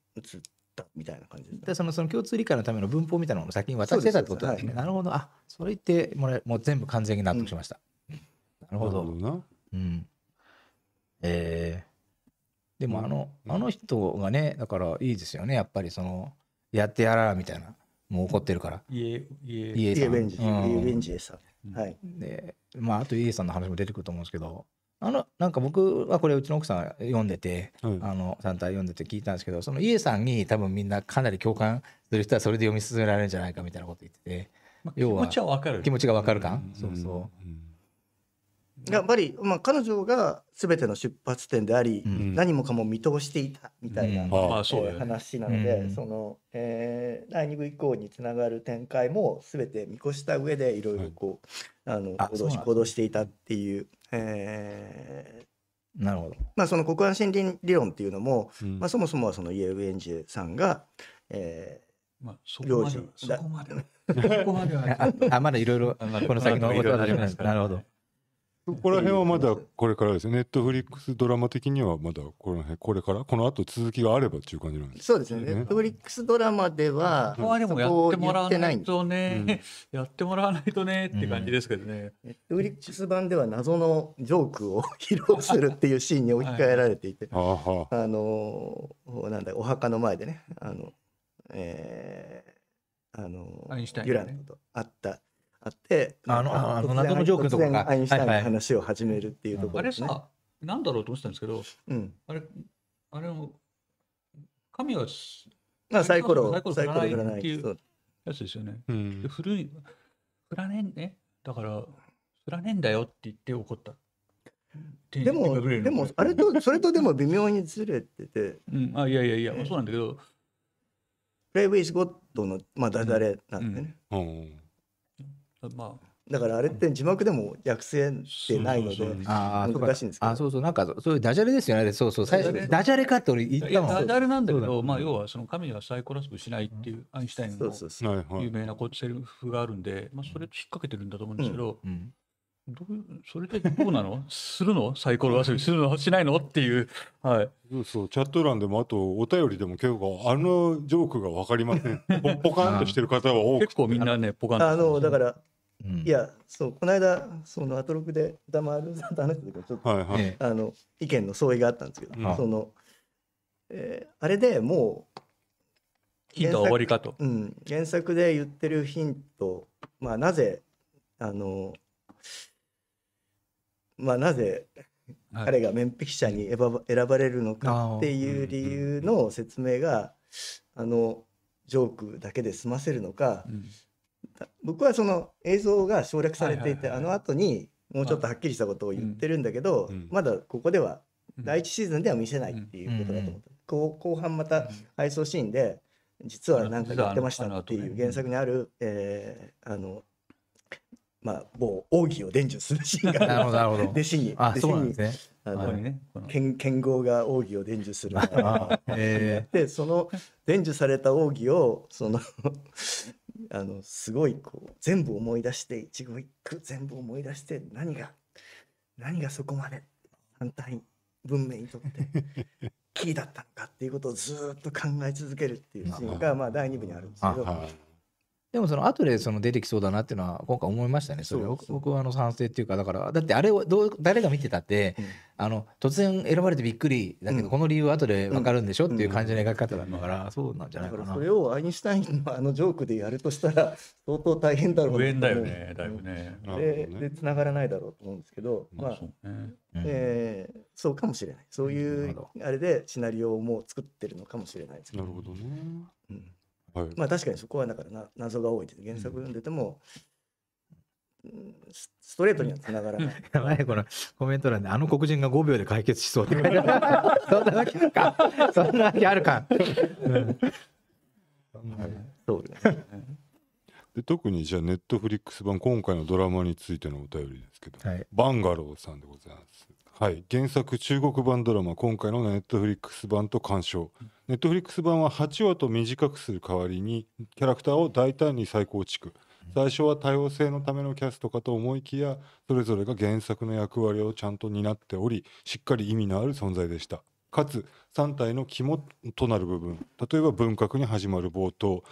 たみたいな感じでね、そのその共通理解のための文法みたいなものを先に渡してたってことですね、はい、なるほどあそれ言ってもらえもう全部完全に納得しました、うん、なるほどなるほどなうんええーでもあの、うん、あの人がねだからいいですよねやっぱりそのやってやらみたいなもう怒ってるから家家家家家家家家ンジでうん、はいでまああと家さんの話も出てくると思うんですけどあのなんか僕はこれうちの奥さん読んでて、うん、あの単体読んでて聞いたんですけどその家さんに多分みんなかなり共感する人はそれで読み進められるんじゃないかみたいなこと言ってて、まあ、要は気持ちは分かる気持ちが分かるそうそう、うんやっぱり、まあ、彼女が全ての出発点であり、うん、何もかも見通していたみたいな、うんえー、話なので、うん、その、えー、第二部以降につながる展開も全て見越した上でいろいろこう、はい、あの行動行動していたっていう。えー、なるほどまあ、その国安森林理論っていうのも、まあ、そもそもはそのイエウ・エンジェさんが、えーまあ、そこまでそこまで あまだいろいろこの先のことはなるほど。ここら辺はまだこれからですね、ネットフリックスドラマ的にはまだこの辺これから、この後続きがあればっていう感じなんですそうですね、ネットフリックスドラマでは、うん、でもやってもらわないとね、うん、やってもらわないとねって感じですけどね、うん、ネットフリックス版では謎のジョークを披露するっていうシーンに置き換えられていて、はい、あのなんだお墓の前でね、あのえー、あの、ね、デュランと会った。あって、あの、あの謎のジョークとか。アインシュタインの話を始めるっていうところですね。はいはい、あれさ、なんだろうと思ってたんですけど、うん、あれ、あれも、神は、あ、サイコロ、サイコロ振らないっていうやつですよね。うん、古い、振らねんね。だから、振らねんだよって言って怒った。でも、でも、あれと、それとでも微妙にずれてて。うん、あ、いやいやいや、そうなんだけど。プレイウィズゴッドの、まあ、だだれなんでね。うん、うんまあだからあれって字幕でも訳せてないので難しいんですけどあそうそうなんかそういうダジャレですよねそうそう最初ダジャレかって俺言ったもんダジャレなんだけどまあ要はその神はサイコラスクしないっていうアインシュタインの有名なセリフがあるんでまあそれと引っ掛けてるんだと思うんですけど、うんうん、どうそれでどうなの するのサイコロ遊びするのしないのっていう、はい、そうそうチャット欄でもあとお便りでも結構あのジョークが分かりません ポカンとしてる方は多く結構みんなねポカンとあのだから、うん、いやそうこの間そのアトロクで歌丸さんと話した時ちょっと、はいはい、あの意見の相違があったんですけど、うん、その、えー、あれでもうヒントは終わりかと、うん、原作で言ってるヒントまあなぜあのまあ、なぜ彼が面壁者に選ばれるのかっていう理由の説明があのジョークだけで済ませるのか、僕はその映像が省略されていて、あの後にもうちょっとはっきりしたことを言ってるんだけど、まだここでは第1シーズンでは見せないっていうことだと思った、後半また配送シーンで実は何かやってましたっていう原作にある、えー、あのまあ、某奥義を伝授するシーンが弟子に弟子に、ね、あの、ね、剣剣豪が奥義を伝授する でその伝授された奥義をその あのすごいこう全部思い出して一語一句全部思い出して何が何がそこまで反対文明にとってキーだったのかっていうことをずっと考え続けるっていうシーンがまあ第2部にあるんですけど。でもその後でその出てきそうだなっていうのは今回思いましたねそれは僕はあの賛成っていうかだからだってあれをどう誰が見てたって、うん、あの突然選ばれてびっくりだけど、この理由は後でわかるんでしょ、うん、っていう感じの描き方だから、そうなんじゃないかなそれをアインシュタインのあのジョークでやるとしたら 相当大変だろう無縁だよねだいぶね。でつな、ね、がらないだろうと思うんですけど、まあ、まあ、そう、ねえー、えそうかもしれないそういうあれでシナリオも作ってるのかもしれないですけなるほどね、うんはい、まあ確かにそこはだからな謎が多いって原作読んでても、うん、ストレートにはつながらない。やばい、このコメント欄で、あの黒人が5秒で解決しそうって書いてある。そんなわけあるか。そんなわけあるか。うん、そうですね。で特にじゃあネットフリックス版今回のドラマについてのお便りですけど、はい、バンガローさんでございます。はい、原作中国版ドラマ今回のネットフリックス版と鑑賞、うん、ネットフリックス版は8話と短くする代わりにキャラクターを大胆に再構築、最初は多様性のためのキャストかと思いきやそれぞれが原作の役割をちゃんと担っておりしっかり意味のある存在でしたかつ3体の肝となる部分例えば文革に始まる冒頭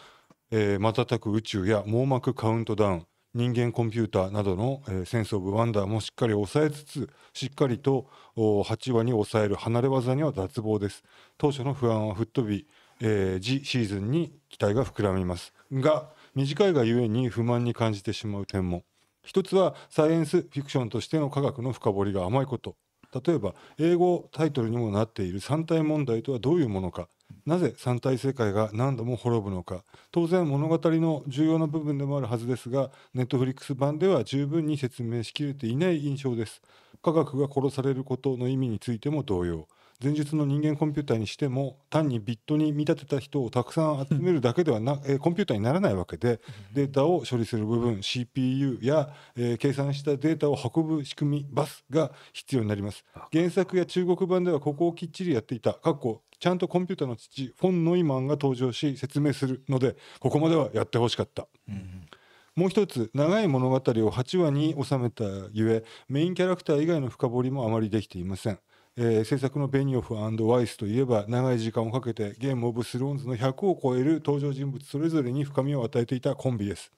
えー、瞬く宇宙や網膜カウントダウン人間コンピューターなどの、えー、センス・オブ・ワンダーもしっかり抑えつつしっかりと8話に抑える離れ技には脱帽です当初の不安は吹っ飛び、えー、次シーズンに期待が膨らみますが短いがゆえに不満に感じてしまう点も一つはサイエンスフィクションとしての科学の深掘りが甘いこと例えば英語タイトルにもなっている三体問題とはどういうものかなぜ三体世界が何度も滅ぶのか当然物語の重要な部分でもあるはずですがネットフリックス版では十分に説明しきれていない印象です科学が殺されることの意味についても同様前述の人間コンピューターにしても単にビットに見立てた人をたくさん集めるだけではな、えー、コンピューターにならないわけでデータを処理する部分 CPU や、えー、計算したデータを運ぶ仕組みバスが必要になります原作や中国版ではここをきっちりやっていたかっこちゃんとコンピューターの父フォン・ノイマンが登場し説明するのでここまではやってほしかった、うん、もう一つ長い物語を8話に収めたゆえメインキャラクター以外の深掘りもあまりできていませんえー、制作のベニオフワイスといえば長い時間をかけてゲーム・オブ・スローンズの100を超える登場人物それぞれに深みを与えていたコンビです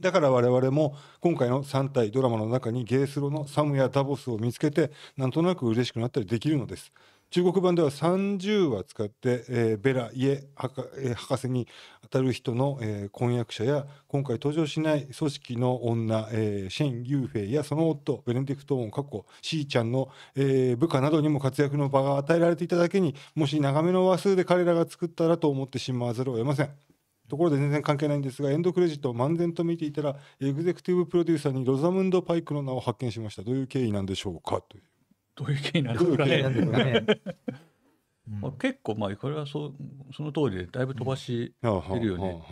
だから我々も今回の3体ドラマの中にゲースロのサムやダボスを見つけてなんとなく嬉しくなったりできるのです中国版では30話使って、えー、ベラ・イエ博,、えー、博士に当たる人の、えー、婚約者や今回登場しない組織の女、えー、シェン・ユーフェイやその夫ベネディクト・オン過去シーちゃんの、えー、部下などにも活躍の場が与えられていただけにもし長めの話数で彼らが作ったらと思ってしまわざるを得ません。ところで全然関係ないんですがエンドクレジットを漫然と見ていたらエグゼクティブプロデューサーにロザムンド・パイクの名を発見しましたどういう経緯なんでしょうかという。どういう経緯なんですかね。ま あ、結構まあこれはそその通りでだいぶ飛ばしてるよね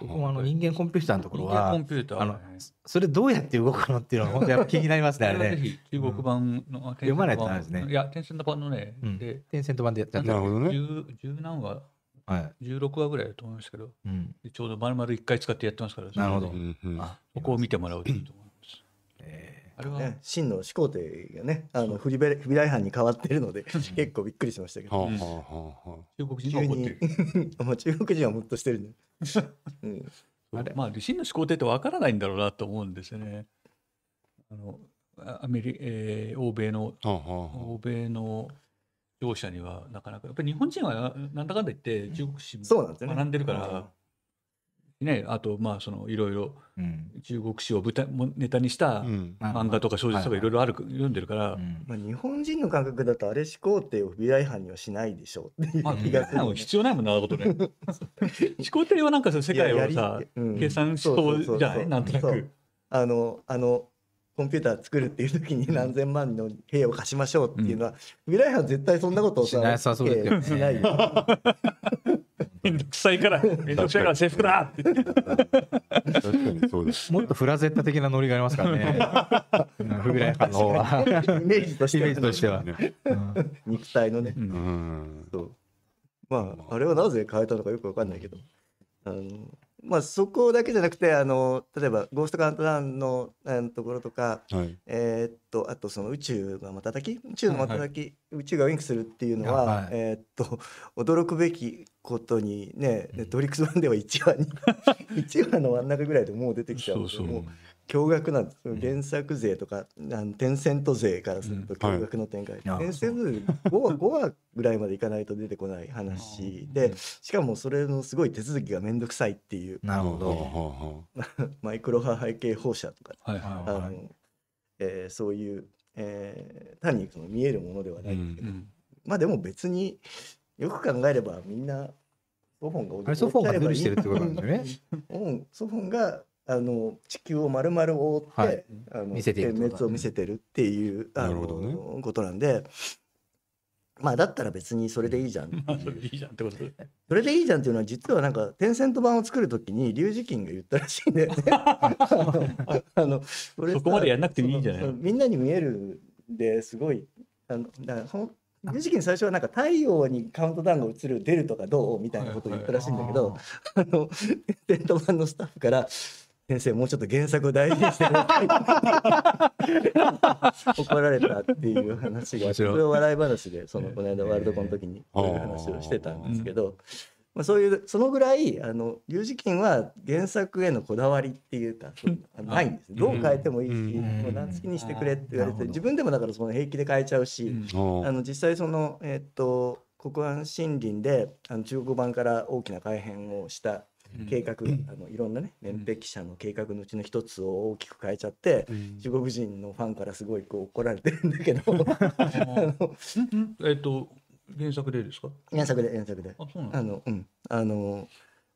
僕もあの人間コンピューターのところはコンピューター、それどうやって動くのっていうのは本当やっぱ気になりますねあれね。中国版の、読まないとなんですね。いやテンセント版のね、でテンセント版でやったなるほどね。十何話はい、16話ぐらいだと思いますけど、うん、ちょうど丸々1回使ってやってますからなるほど、うこを見てもらうといいと思あれは、ね、真の始皇帝がねあのフリベビライハンに変わってるので結構びっくりしましたけど、中国人が怒ってる 中国人はムッとしてる、ね、うん、あれまあ真の始皇帝ってわからないんだろうなと思うんですよねあのアメリ、えー、欧米の欧米の両者にはなかなかやっぱり日本人はなんだかんだ言って中国史学んでるから、ね、あとまあそのいろいろ中国史をネタにした漫画とか小説とかいろいろある、読んでるから、まあ、日本人の感覚だとあれ始皇帝を未来違にはしないでしょうっていう気がする、必要ないもんなことね始皇帝はなんか世界をさ、計算しそうじゃないなんとなく。あのあのコンピューター作るっていう時に何千万の兵を貸しましょうっていうのは、未来班絶対そんなことをしないさそうですよ、ね、しないよめんどくさいから、めんどくさいから制服だって。確かにそうです。もっとフラゼッタ的なノリがありますからね。ふ ぐらやかの方は。イメージとしてジては。ねうん肉体のね、うん。そうまああれはなぜ変えたのかよくわかんないけどあのまあ、そこだけじゃなくてあの例えば「ゴーストカウントダウンの」のところとか、はい、えー、っとあとその宇宙が瞬き宇宙の瞬き、はいはい、宇宙がウインクするっていうのは、はい、えー、っと驚くべきことにねネットフリックス版では1話に1 話の真ん中ぐらいでもう出てきちゃうでそうそうもう驚愕なんです、うん、原作税とかあのテンセント税からすると驚愕の展開、うんはい、テンセント5話 ,5 話ぐらいまでいかないと出てこない話でしかもそれのすごい手続きが面倒くさいっていうなるほど マイクロ波背景放射とか、はいはい、えそういう、えー、単にその見えるものではないんですけど、うんうん、まあでも別によく考えればみんなソフォンがあれソフしてるってことなんですよね。ソフォンがあの地球を丸々覆って、はい、あの見せて点滅を見せてるっていうあの、ね、ことなんで。まあだったら別にそれでいいじゃん。それでいいじゃんってことそれでいいじゃんっていうのは実はなんかテンセント版を作るときにリュウジキンが言ったらしいんだよね。あのそこまでやんなくてもいいんじゃないみんなに見えるですごいあのだからリュウジキン最初はなんか太陽にカウントダウンが映る出るとかどうみたいなことを言ったらしいんだけど、あのテンセント版のスタッフから。先生もうちょっと原作を大事にしてく 怒られたっていう話がそれを笑い話でそのこの間ワールドコンの時にういう話をしてたんですけど、まあ、そういうそのぐらいあの龍二金は原作へのこだわりっていうかないんですどう変えてもいいし、もう何好きにしてくれって言われて自分でもだからその平気で変えちゃうし、あの実際そのえっと国安森林であの中国版から大きな改変をした計画、うん、あのいろんなね年壁者の計画のうちの一つを大きく変えちゃって、うん、中国人のファンからすごいこう怒られてるんだけど えっと原作でですか原作で原作であの、うん、あの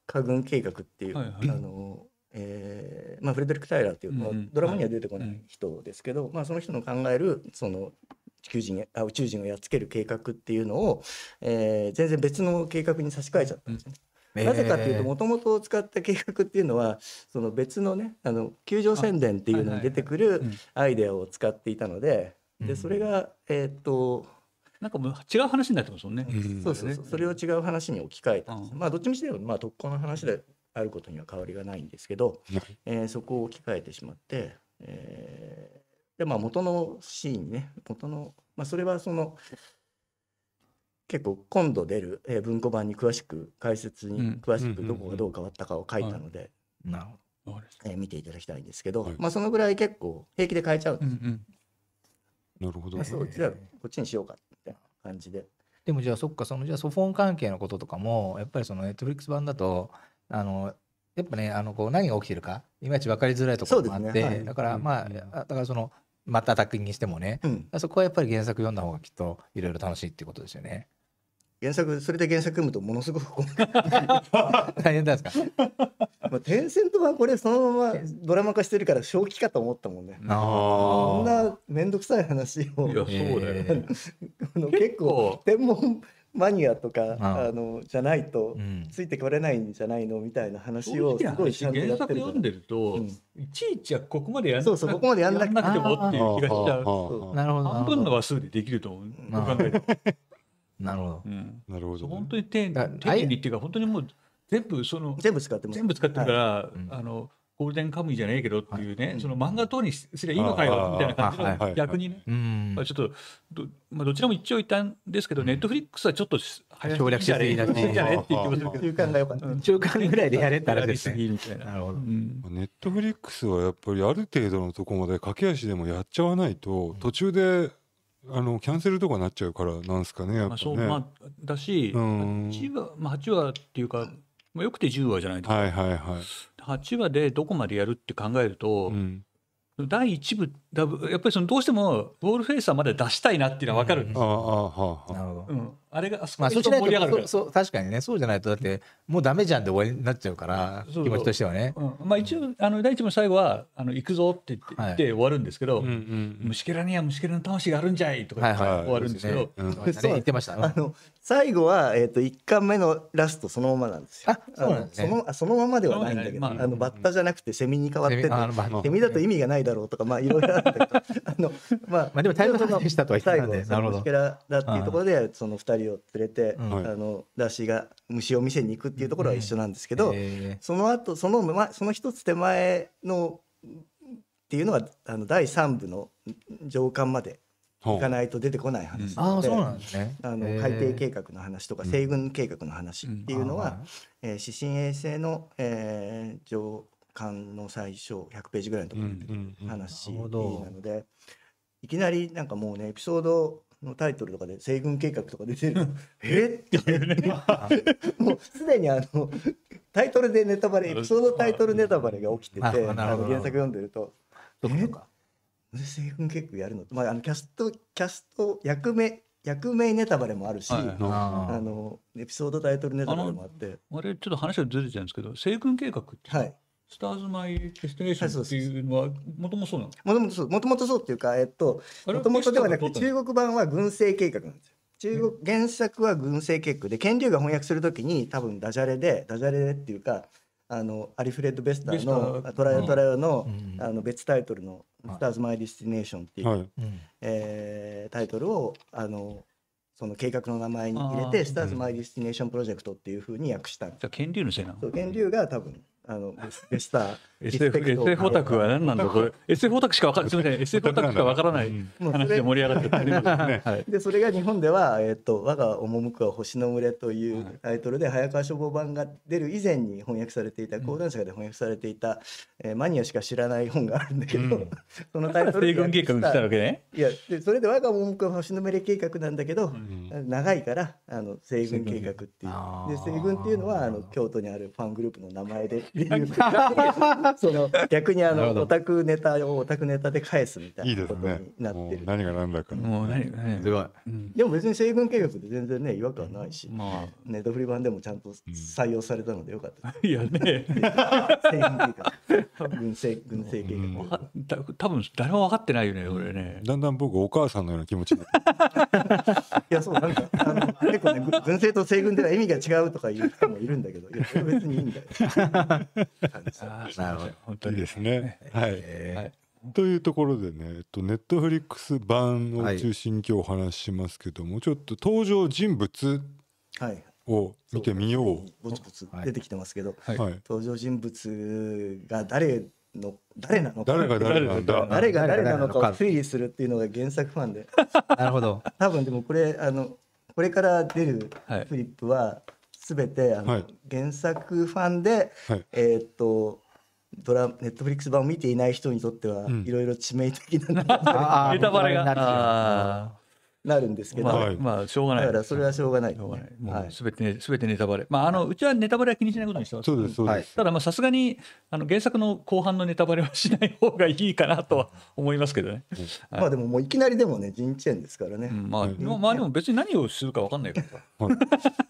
家軍計画っていう、はいはい、あのえーまあ、フレデリック・タイラーっていう、まあ、ドラマには出てこない人ですけど、はい、まあ、その人の考えるその地球人あ宇宙人をやっつける計画っていうのを、えー、全然別の計画に差し替えちゃったんですね。なぜかというともともと使った計画っていうのはその別のねあの球場宣伝っていうのに出てくるアイデアを使っていたのででそれがえっとなんかもう違う話になってますもんね。そうですね、うそれを違う話に置き換えたんまあどっちみちでもまあ特攻の話であることには変わりがないんですけど、えー、そこを置き換えてしまって、えー、でまあ元のシーンね元のまあそれはその結構今度出る、え文庫版に詳しく解説に詳しくどこがどう変わったかを書いたので、なるほどえ見ていただきたいんですけど、まあ、そのぐらい結構平気で変えちゃううんうん、なるほど、ね、そうじゃあこっちにしようかみた感じででもじゃあそっかそのじゃあソフォン関係のこととかもやっぱりそのネットフリックス版だとあのやっぱねあのこう何が起きてるかいまいち分かりづらいところもあって、ねはい、だからまあ、うだからそのまた作品にしてもね、うん、そこはやっぱり原作読んだ方がきっといろいろ楽しいっていうことですよね。原作それで原作組むとものすごく 大変なんですか。まあとはこれそのままドラマ化してるから正気かと思ったもんね。こんな面倒くさい話を。いやそうだよ、ね、結構天文マニアとかあのじゃないとついてこれないんじゃないのみたいな話をすごいちゃんとやってる。読んでると、うん、いちいちはここまでやんなくてもっていう気がしちゃう。なるほど。半分の話数でできると思う。なるほど。なるほど、ね。本当に丁寧丁寧にっていうか本当にもう全部その全部使ってます。全部使ってるから、はい、あの。ゴールデンカムイじゃねえけどっていうね、はい、その漫画通りにすりゃいいのかよみたいな感じの逆にね、まあ、ちょっとど,、まあ、どちらも一応いたんですけど、ネットフリックスはちょっと省略しすぎだし、じゃねって言ってますけど、中間がよかった、中間ぐらいでやれたらですね。みたいなネットフリックスはやっぱりある程度のとこまで駆け足でもやっちゃわないと、途中であのキャンセルとかなっちゃうからなんですかねやっぱね、まあ、そうまあ、だし、うん、8話、まあ、8話っていうか、まあ、よくて10話じゃないですか、はいはいはい、8話でどこまでやるって考えると、うん、第1部っだやっぱりそのどうしてもウォールフェイスはまだ出したいなっていうのは分かるんですよ。なるほど、あれがあそこで盛り上がるから、まあ、そう確かにねそうじゃないとだってもうダメじゃんで終わりになっちゃうから気持ちとしてはね。うんまあ、一応あの第一も最後はあの「行くぞ」って言ってはい、終わるんですけど「虫けらには虫けらの魂があるんじゃい」とか終わるんですけど、う言ってましたあの最後は、えー、と1巻目のラストそのままなんですよ。あそうなんですね、そのそのままではないんだけど、まあ、あのバッタじゃなくてセミに変わっててセミだと意味がないだろうとかまあいろいろ。あの、まあ、まあでも大変なでしたとは言ってたでなるほだっていうところでその2人を連れて、はい、あのらしが虫を見せに行くっていうところは一緒なんですけど、うん、その後その、ま、その一つ手前のっていうのはあの第3部の上巻まで行かないと出てこない話なので、うん、あそうなんですね、あの海底計画の話とか西軍計画の話っていうのは、うんうん、えー、指針衛星の、えー、上巻の最初100ページぐらいのところに出てる話なので、いきなりなんかもうねエピソードのタイトルとかで「西軍計画」とか出てる えって もうすでにあのタイトルでネタバレエピソードタイトルネタバレが起きててあの原作読んでると「どこか西軍計画やるの?」まあ、あのキャストキャスト役名役名ネタバレもあるし、はい、あのエピソードタイトルネタバレもあってあれちょっと話がずれちゃうんですけど「西軍計画」って、はい、スターズ・マイ・デステネーションっていうのは、もともとそうなのもともとそう、もともとそうっていうか、えっと、もともとではなくて、中国版は軍政計画なんですよ。中国、原作は軍政計画で、権竜が翻訳するときに、多分ダジャレで、ダジャレでっていうか、あのアリフレッド・ベスターの「トライアトライオの」あの別タイトルの「スターズ・マイ・ディスティネーション」っていう、はい、えー、タイトルをあのその計画の名前に入れて「スターズ・マイ・ディスティネーション・プロジェクト」っていうふうに訳したじゃあ権竜のせいなの権竜が多分あのでした。SF, SF オタクは何なんだこれ SF オタクしか分からない SF オタクしか分からない話で盛り上がって でそれが日本では「えー、っと我が赴くは星の群れ」というタイトルで早川消防版が出る以前に翻訳されていた講談社で翻訳されていた、えー、マニアしか知らない本があるんだけど、うん、そのタイトルで計画したわけねいやでそれで我が赴くは星の群れ計画なんだけど、うん、長いからあの西軍計画っていうで西軍っていうのはあの京都にあるファングループの名前で その 逆にあのオタクネタをオタクネタで返すみたいなことになってる。いいね、何が何だか。もう何が何すごい、でも別に西軍計画で全然ね違和感ないし、まあ、ネットフリ版でもちゃんと採用されたのでよかった。いやね。西軍計画。政軍政計画、う多分誰も分かってないよね俺ね。だんだん僕お母さんのような気持ちになって。いやそうなんかあの結構ね軍政と西軍では意味が違うとかいう人もいるんだけどいや別にいいんだよ。感じ。なる本当にいいですねはい、というところでね、えっと、ネットフリックス版を中心に今日お話ししますけども、はい、ちょっと登場人物を見てみよう,、ぼつぼつ出てきてますけど、はい、登場人物が誰の誰なのか誰が誰な誰が誰なのかを推理するっていうのが原作ファンで なるほど多分でもこれあのこれから出るフリップは、全てあの、はい、原作ファンで、はい、えっ、とドラネットフリックス版を見ていない人にとってはいろいろ致命的な、うん、ネタバレがなるんですけど、まあ、まあ、しょうがない。だからそれはしょうがない、ね。はい、すべて、ね、すべてネタバレ。まああのうちはネタバレは気にしないことにしてます。そうですそうです。ただまあさすがにあの原作の後半のネタバレはしない方がいいかなとは思いますけどね。はい、まあでももういきなりでもね人知恵ですからね。うん、まあ、まあでも別に何をするかわかんないから。はい、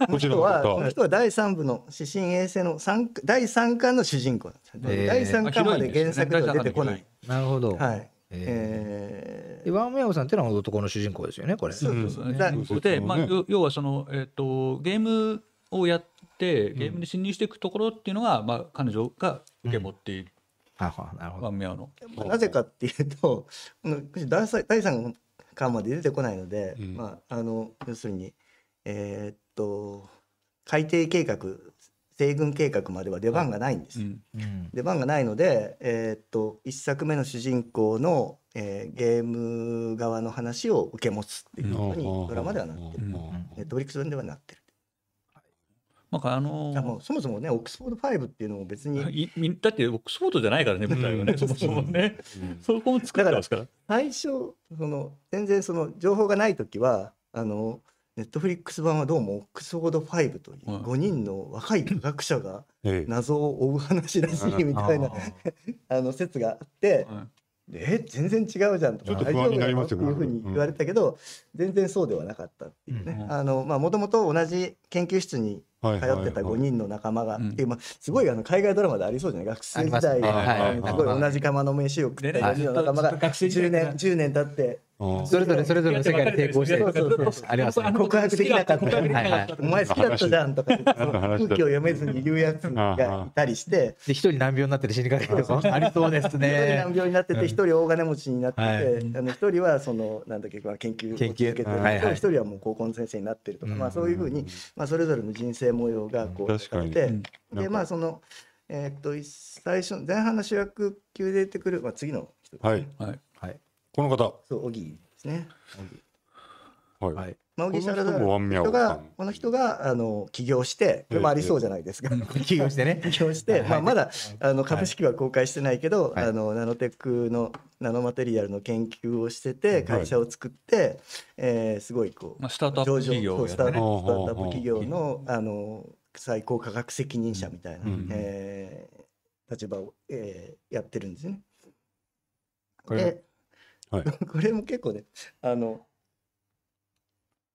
この人はこの人は第三部の指針衛星の三第三巻の主人公なん第三巻まで原作では出てこない。なるほど。はい。えー、ワンメェオさんっていうのは男の主人公ですよねこれ。そうでね、で、まあ、要はその、えーと、ゲームをやってゲームに侵入していくところっていうのが、うん、まあ、彼女が受け持っている。ワン・メるオの。なぜかっていうと第からまで出てこないので、うん、まあ、あの要するに、えー、っと改底計画西軍計画までは出番がないんです。はいうん、出番がないので、えー、っと1作目の主人公の、えー、ゲーム側の話を受け持つっていうふうにドラマではなってる。ネットフリックス版ではなってる。なんかあのー、もそもそもねオックスフォード5っていうのも別にだってオックスフォードじゃないからね舞台はねそもそもね、うん、そこも作ってますから最初その全然その情報がない時はあのーネットフリックス版はどうもオックスフォード5という5人の若い科学者が謎を追う話らしいみたいな あの説があって、え全然違うじゃんとか大丈夫だっていうふうに言われたけど、全然そうではなかったっていうねもともと同じ研究室に通ってた5人の仲間がっていう、まあ、すごいあの海外ドラマでありそうじゃない学生時代すごい同じ釜の飯を食った4人の仲間が10年 ,10 年経ってそれぞれそれぞれの世界で抵抗してありますね告白できなかったお前好きだったじゃんとか空気を読めずに言うやつがいたりしてで一人難病になってて死にかけと ありそうですね難病になってて一人大金持ちになっててあの一人はそのなんだっけ研究研究受けてる一人はもう高校の先生になってるとかまあそういうふうにまあそれぞれの人生模様がこう書かてでまあそのえっと最初前半の主役級で出てくるまあ次の人ですねこの方そうオギーですねはい、はい、まあ、小木シャラダ人がこの人があの起業して、これもありそうじゃないですか。起業してね。起業して、まあまだあの株式は公開してないけど、あのナノテックのナノマテリアルの研究をしてて会社を作って、えすごいこう、まあ、スタートアップ企業スタートアップ企業のあの最高科学責任者みたいな、え立場を、えやってるんですね。ではい、これも結構ねあの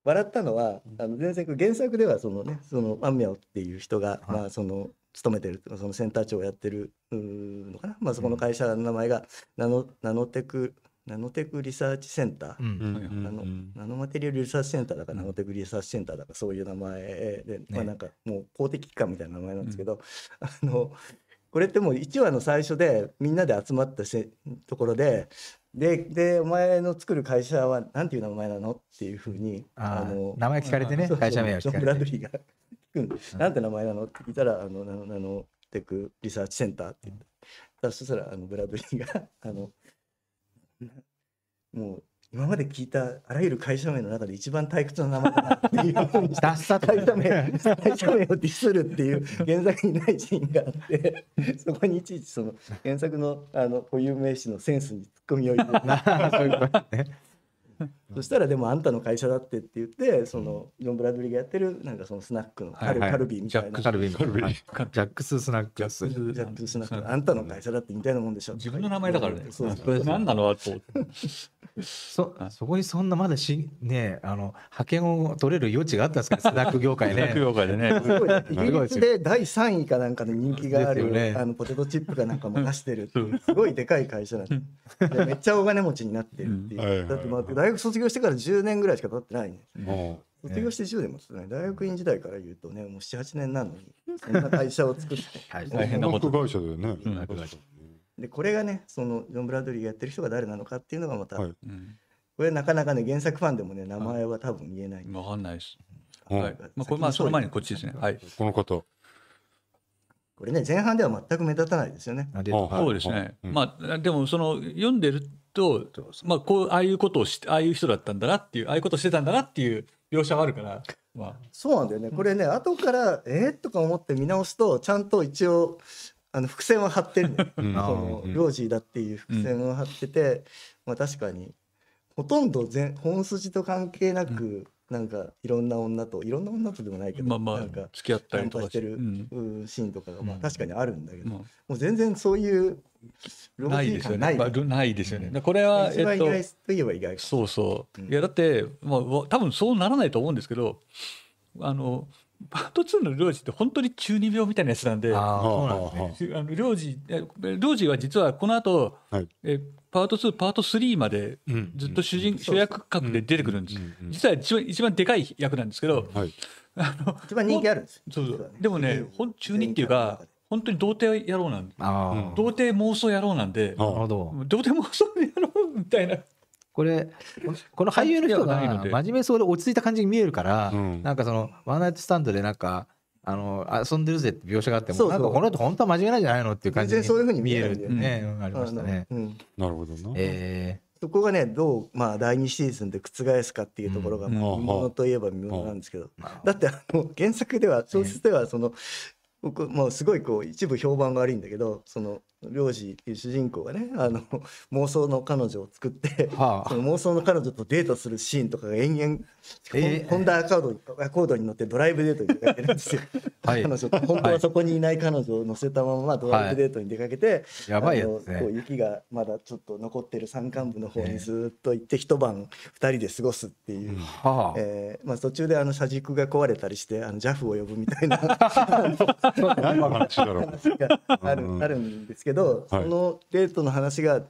笑ったのはあの全然原作ではそのねそのアンミャオっていう人が、まあその勤めてるそのセンター長をやってるのかな、まあ、そこの会社の名前がナノ,、ナノテクナノテクリサーチセンター、ナノマテリアルリサーチセンターだか、ナノテクリサーチセンターだかそういう名前で、まあなんかもう公的機関みたいな名前なんですけど、あのこれってもう1話の最初でみんなで集まったところでででお前の作る会社はなんていう名前なのっていうふうにあの名前聞かれてね 会社名を聞かれてブラドリーが聞くなんて名前なのって聞いたらあのナノテクリサーチセンターって言った、うん、そしたらあのブラブドリーがあのもう今まで聞いたあらゆる会社名の中で一番退屈な名前だなっていうふうに会社名会社名をディスるっていう原作にないシーンがあって そこにいちいちその原作のあの固有名詞のセンスに突っ込みを入れて。そしたらでもあんたの会社だってって言ってそのジョン・ブラドリーがやってるなんかそのスナックのカル,、カルビーみたいなジャック・カルビーみたいなジャックス・スナックジャックスナックあんたの会社だってみたいなもんでしょ自分の名前だからねそう何なのとそそこにそんなまだしねあの派遣を取れる余地があったんですかスナック業界ねスナック業界でねすごいイギリスで第3位かなんかの人気がある、あのポテトチップかなんかも出してるて すごいでかい会社なんでめっちゃお金持ちになってるっていう、だってまあ大学卒業してから10年ぐらいしか経ってない、ね、卒業して10年も経ってない大学院時代から言うとねもう78年なのにそんな会社を作って 大変なこと会社だよね、うん、でこれがねそのジョン・ブラドリーがやってる人が誰なのかっていうのがまた、はい、これなかなかね原作ファンでもね名前は多分言えない、はい、分かんないですはい、まあ、これまあその前にこっちですねはいこの方これね前半では全く目立たないですよね。あそうですね、まあ、でもその読んでると、まあ、こうああいうことをしああいう人だったんだなっていうああいうことをしてたんだなっていう描写があるから、まあ、そうなんだよねこれね、うん、後からえー、とか思って見直すとちゃんと一応あの伏線は張ってるねその領事だっていう伏線を張ってて、うん、まあ、確かにほとんど全本筋と関係なく、なんかいろんな女といろんな女とでもないけど、まあまあ、なんか付き合ったりとかしてる、うん、シーンとかがまあ確かにあるんだけど、うん、もう全然そういうロマンテないですよね。ないですよね。うん、これは一番意外といえば意外。そうそう。いやだってまあ多分そうならないと思うんですけど、あの。パート2の領事って本当に中二病みたいなやつなんで、領事、領事は実はこの後、はい、えパート2、パート3までずっと主人、うん、主役格で出てくるんです。うん、実は一番一番でかい役なんですけど、はい、あの一番人気あるんです。そうそう、ね、でもね、ほん中二っていうか、本当に童貞野郎なんで、童貞妄想野郎なんで、童貞妄想野郎みたいな。これこの俳優の人が真面目そうで落ち着いた感じに見えるから、うん、なんかそのワンナイトスタンドでなんかあの遊んでるぜって描写があってもなんかこの人本当は真面目なんじゃないのっていう感じにそういうふうに見えるね、うん、ありましたね。うん、なるほどな、えーそこがねどう、まあ、第2シーズンで覆すかっていうところが、見物といえば見物なんですけど、だってあの原作では小説ではその、僕もうすごいこう一部評判が悪いんだけどその領事っていう主人公がねあの 妄想の彼女を作って、はあ、その妄想の彼女とデートするシーンとかが延々、えー、ホンダアカードコードに乗ってドライブデートに出かけるんですよ。はい、彼女本当はそこにいない彼女を乗せたままドライブデートに出かけて、やばいこう雪がまだちょっと残ってる山間部の方にずっと行って一晩2人で過ごすっていう、はあ、えー、まあ、途中であの車軸が壊れたりしてあの JAF を呼ぶみたいな 話がるあるんですけど。けど、そのデートの話が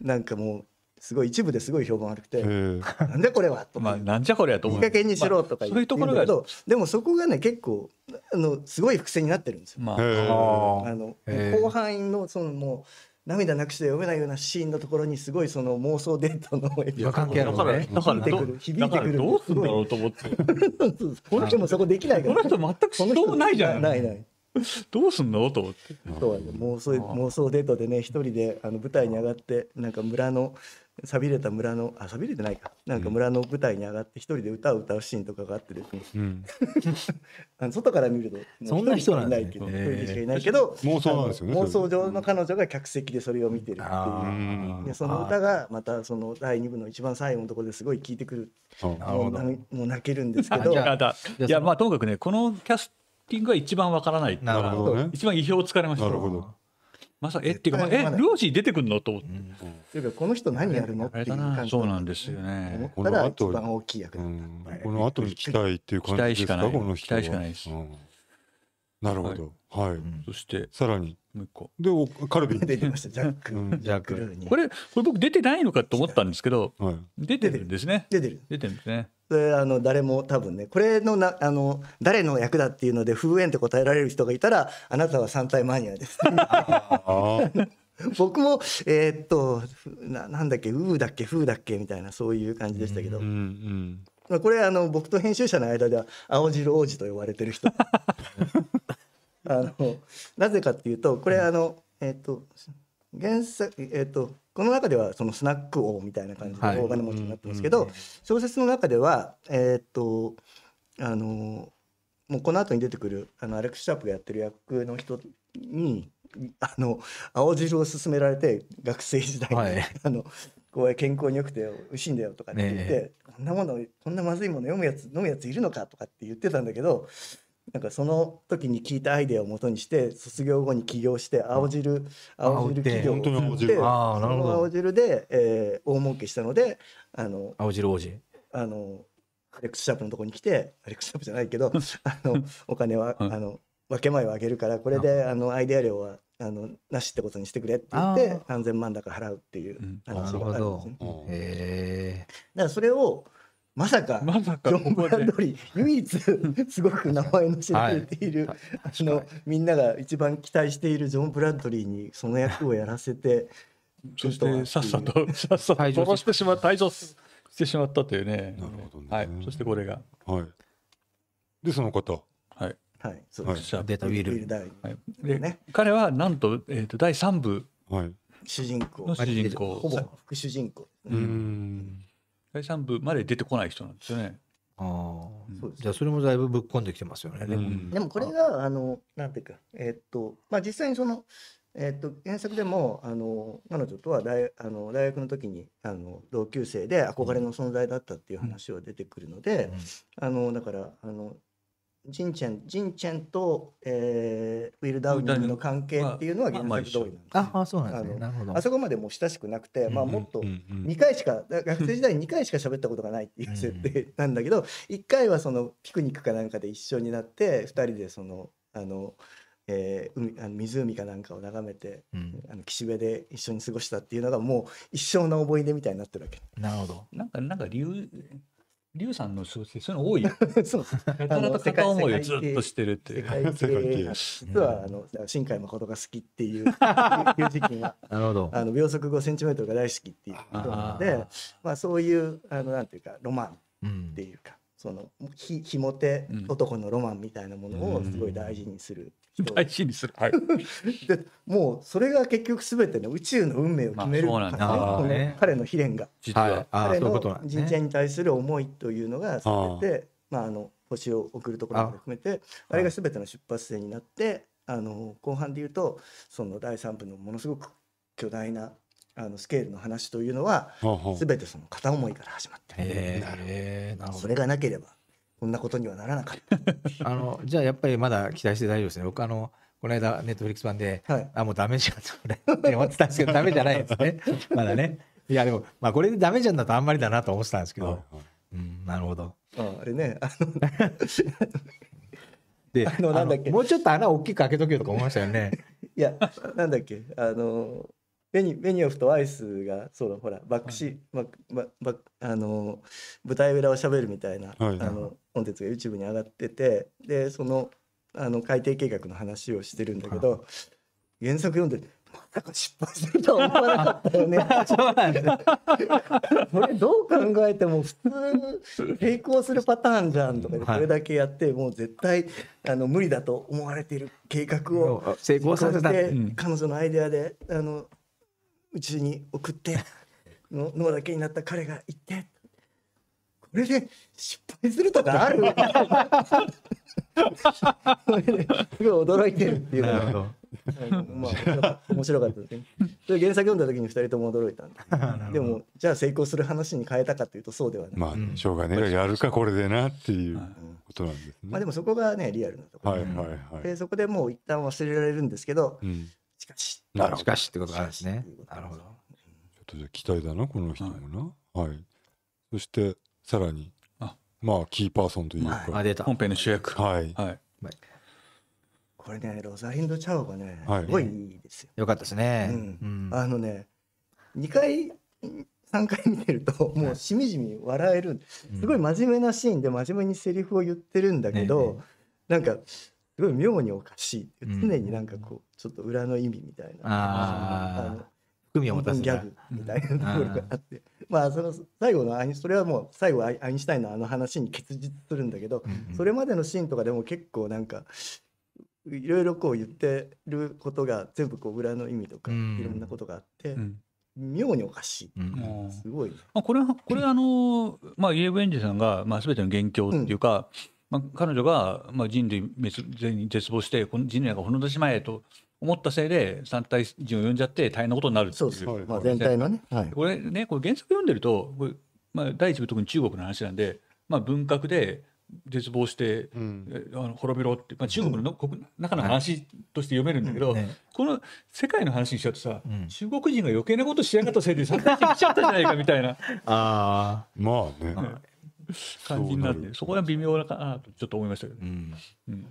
なんかもうすごい一部ですごい評判悪くて「なんでこれは」とか「なんじゃこれや」と思うきっかけにしろとか言ってるけどでもそこがね結構あのすごい伏線になってるんですよ。ああの後半のそのもう涙なくして読めないようなシーンのところにすごいその妄想デートのエピソードが響いてくる響いてくるどうすんだろうと思って この人もそこできないからこの人全く指導ないじゃないないない どうすんのと思って。そうね、妄想妄想デートでね一人であの舞台に上がってなんか村の寂れた村のあ寂れてないかなんか村の舞台に上がって一人で歌を歌うシーンとかがあってですね、うん、あの外から見るとそんな人いないけど一、人しかいないけど、妄想なんですよね妄想上の彼女が客席でそれを見てるっていう、でその歌がまたその第2部の一番最後のところですごい聴いてくるもうもう泣けるんですけどいやまあともかくねこのキャストティング一番わからないなるほど、ね、一番意表をつかれましたなるほどまさえっていうか、まあ、え漁師出てくるのと思って、うん、というかこの人何やるのっていう感じそうなんですよねこの後一番大きい役だった、うん、この後に期待っていう感じですか期待しかない期待しかないです、うんなるほど。はい。そして、さらに。もう一個。で、おカルビ。出てました。ジャック。ジャック。これ、これ僕出てないのかと思ったんですけど、出てるんですね。出てる。出てるんですね。れあの誰も多分ねこれのなあの誰の役だっていうので「風縁」って答えられる人がいたらあなたは三体マニアです。僕もえー、っとななんだっけ「うー」だっけ「ふうだっけみたいなそういう感じでしたけど。うんうんうんこれあの僕と編集者の間では青汁王子と呼ばれてる人 あのなぜかっていうとこれあの、えっ、ー、と原作えっ、ー、とこの中ではそのスナック王みたいな感じの大金持ちになってますけど、はい、小説の中ではえっ、ー、とあのもうこの後に出てくるあのアレックス・シャープがやってる役の人にあの青汁を勧められて学生時代に、はい、あのこう健康に良くて美味しいんだよとかって言って、ね、こんなものこんなまずいもの読むやつ飲むやついるのかとかって言ってたんだけどなんかその時に聞いたアイデアをもとにして卒業後に起業して青汁青汁企業を作ってその青汁で、えー、大儲けしたのであの青汁王子あのアレックス・シャープのとこに来てアレックス・シャープじゃないけど あのお金は、あの分け前をあげるからこれであのアイデア料はあのなしってことにしてくれって言って何千万だか払うっていう話があるんですね。だからそれをまさか、まさかジョン・ブランドリー、唯一すごく名前の知られている、あのみんなが一番期待しているジョン・ブランドリーにその役をやらせて、そしてさっさと、さっさと殺してしまた、退場してしまったというね、なるほどねはい、そしてこれが。はい、で、その方。はい、はい、そうはい、データウィル。はいでね、彼はなんと,、えー、と第3部、主人公主人公ほぼ副主人公。うん第三部まで出てこない人なんですよね。ああ、そうです、じゃあそれもだいぶぶっ込んできてますよね。でもうん、でもこれがあのなんていうかえー、っとまあ実際にそのえー、っと原作でもあの彼女とは大あの大学の時にあの同級生で憧れの存在だったっていう話は出てくるので、うん、あのだからあのジンチェンジンチェンと、えー、ウィル・ダウニングの関係っていうのは原作通りなんです、ね、ああそうなんですねあそこまでもう親しくなくて、まあ、もっと2回しか学生時代に2回しか喋ったことがないっていう設定なんだけど1回はそのピクニックかなんかで一緒になって2人でそのあの。えー、海あの湖かなんかを眺めて、うん、あの岸辺で一緒に過ごしたっていうのがもう一生の思い出みたいになってるわけ。なるほど。なんかなんか理由リュウさんの小説、そういうの多い。そう。やたら片思いをずっとしてるっていう。世界系。実は、あの、新海誠が好きっていう、いう時期が。なるほど。あの、秒速5センチメートルが大好きっていうことなので、まあ、そういう、あの、なんていうか、ロマンっていうか、そのひひも手男のロマンみたいなものをすごい大事にする。大事にする、はい、でもうそれが結局全ての宇宙の運命を決めるねまあ、ね彼の悲恋が、はい、彼の人生に対する思いというのが全て、まあ、あの星を送るところも含めてあれが全ての出発点になってあの後半で言うとその第3部のものすごく巨大なあのスケールの話というのは、全てその片思いから始まってる、それがなければこんなことにはならなかった あのじゃあやっぱりまだ期待して大丈夫ですね僕あのこの間ネットフリックス版で、はい、あもうダメじゃんと思ってたんですけど ダメじゃないですねまだねいやでも、まあ、これでダメじゃんだとあんまりだなと思ってたんですけど、はいはい、うんなるほどああれねあの であのなんだっけもうちょっと穴大きく開けとけよとか思いましたよねいやなんだっけあのベニベニオフとアイスがそうだほらバックシー、はいまま、あの舞台裏をしゃべるみたいな、はい、あのコンテンツが YouTube に上がっててでそのあの改定計画の話をしてるんだけど、原作読んでまさか失敗するとは思わなかったよね。そうなんです これどう考えても普通成功するパターンじゃんとかこれだけやってもう絶対あの無理だと思われている計画を成功させて、彼女のアイデアであの宇宙に送っての脳だけになった彼が行ってこれで失敗するとかあるすごい驚いてるっていうのが。まあ面白かったですね。で原作読んだ時に2人とも驚いたんで でもじゃあ成功する話に変えたかというとそうではないまあしょうがねえやるかこれでなっていうことなんですね。まあでもそこがねリアルなところで、はいはいはい、でそこでもう一旦忘れられるんですけど、うん、しかし。なるほど。しかしってことんですね。なるほど。ちょっと期待だな、この人もな。はい。そして、さらに、まあ、キーパーソンというか。あ、出た。本編の主役。はい。はい。これね、ロザインド・チャオがね、すごいいいですよ。よかったですね。あのね、2回、3回見てるともうしみじみ笑える、すごい真面目なシーンで真面目にセリフを言ってるんだけど、なんかすごい妙におかしい、うん、常になんかこうちょっと裏の意味みたいな、あの含みを持たせギャグみたいなところがあって、まあその最後のアインそれはもう最後アインシュタインのあの話に結実するんだけど、うんうん、それまでのシーンとかでも結構なんかいろいろこう言ってることが全部こう裏の意味とかいろんなことがあって。うんうん妙におかしい、うん、すごい、ね、あ、これはこれあの、まあ、イエブ・エンジさんが、まあ、全ての元凶っていうか、うんまあ、彼女が、まあ、人類滅に絶望してこの人類が滅んでしまえと思ったせいで三体人を呼んじゃって大変なことになるっていう、まあ、全体のね、はこれねこれ原作読んでるとこれ、まあ、第一部特に中国の話なんで、まあ、文革で絶望して、うん、あの滅びろって、まあ、中国の、うん、中の話として読めるんだけど、はいね、この世界の話にしちゃうとさ、うん、中国人が余計なことしやがったせいで参体してきちゃったじゃないかみたいな。あまあね、感じになってそこが微妙なかなとちょっと思いましたけど、うんうん、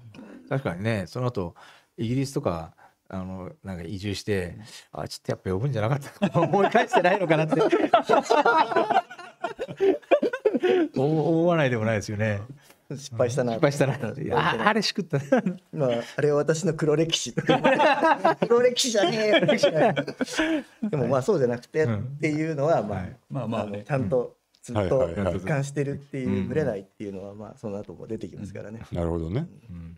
確かにねその後イギリスとかあのなんか移住して、うん、あちょっとやっぱ呼ぶんじゃなかった思い返してないのかなって 思わないでもないですよね。失敗したな。失敗したな。ああれしくった。まあ、あれは私の黒歴史。黒歴史じゃねえよ。でもまあそうじゃなくてっていうのは、まあ、まあまあ、ちゃんとずっと一貫してるっていうぶれないっていうのはまあその後も出てきますからね。なるほどね、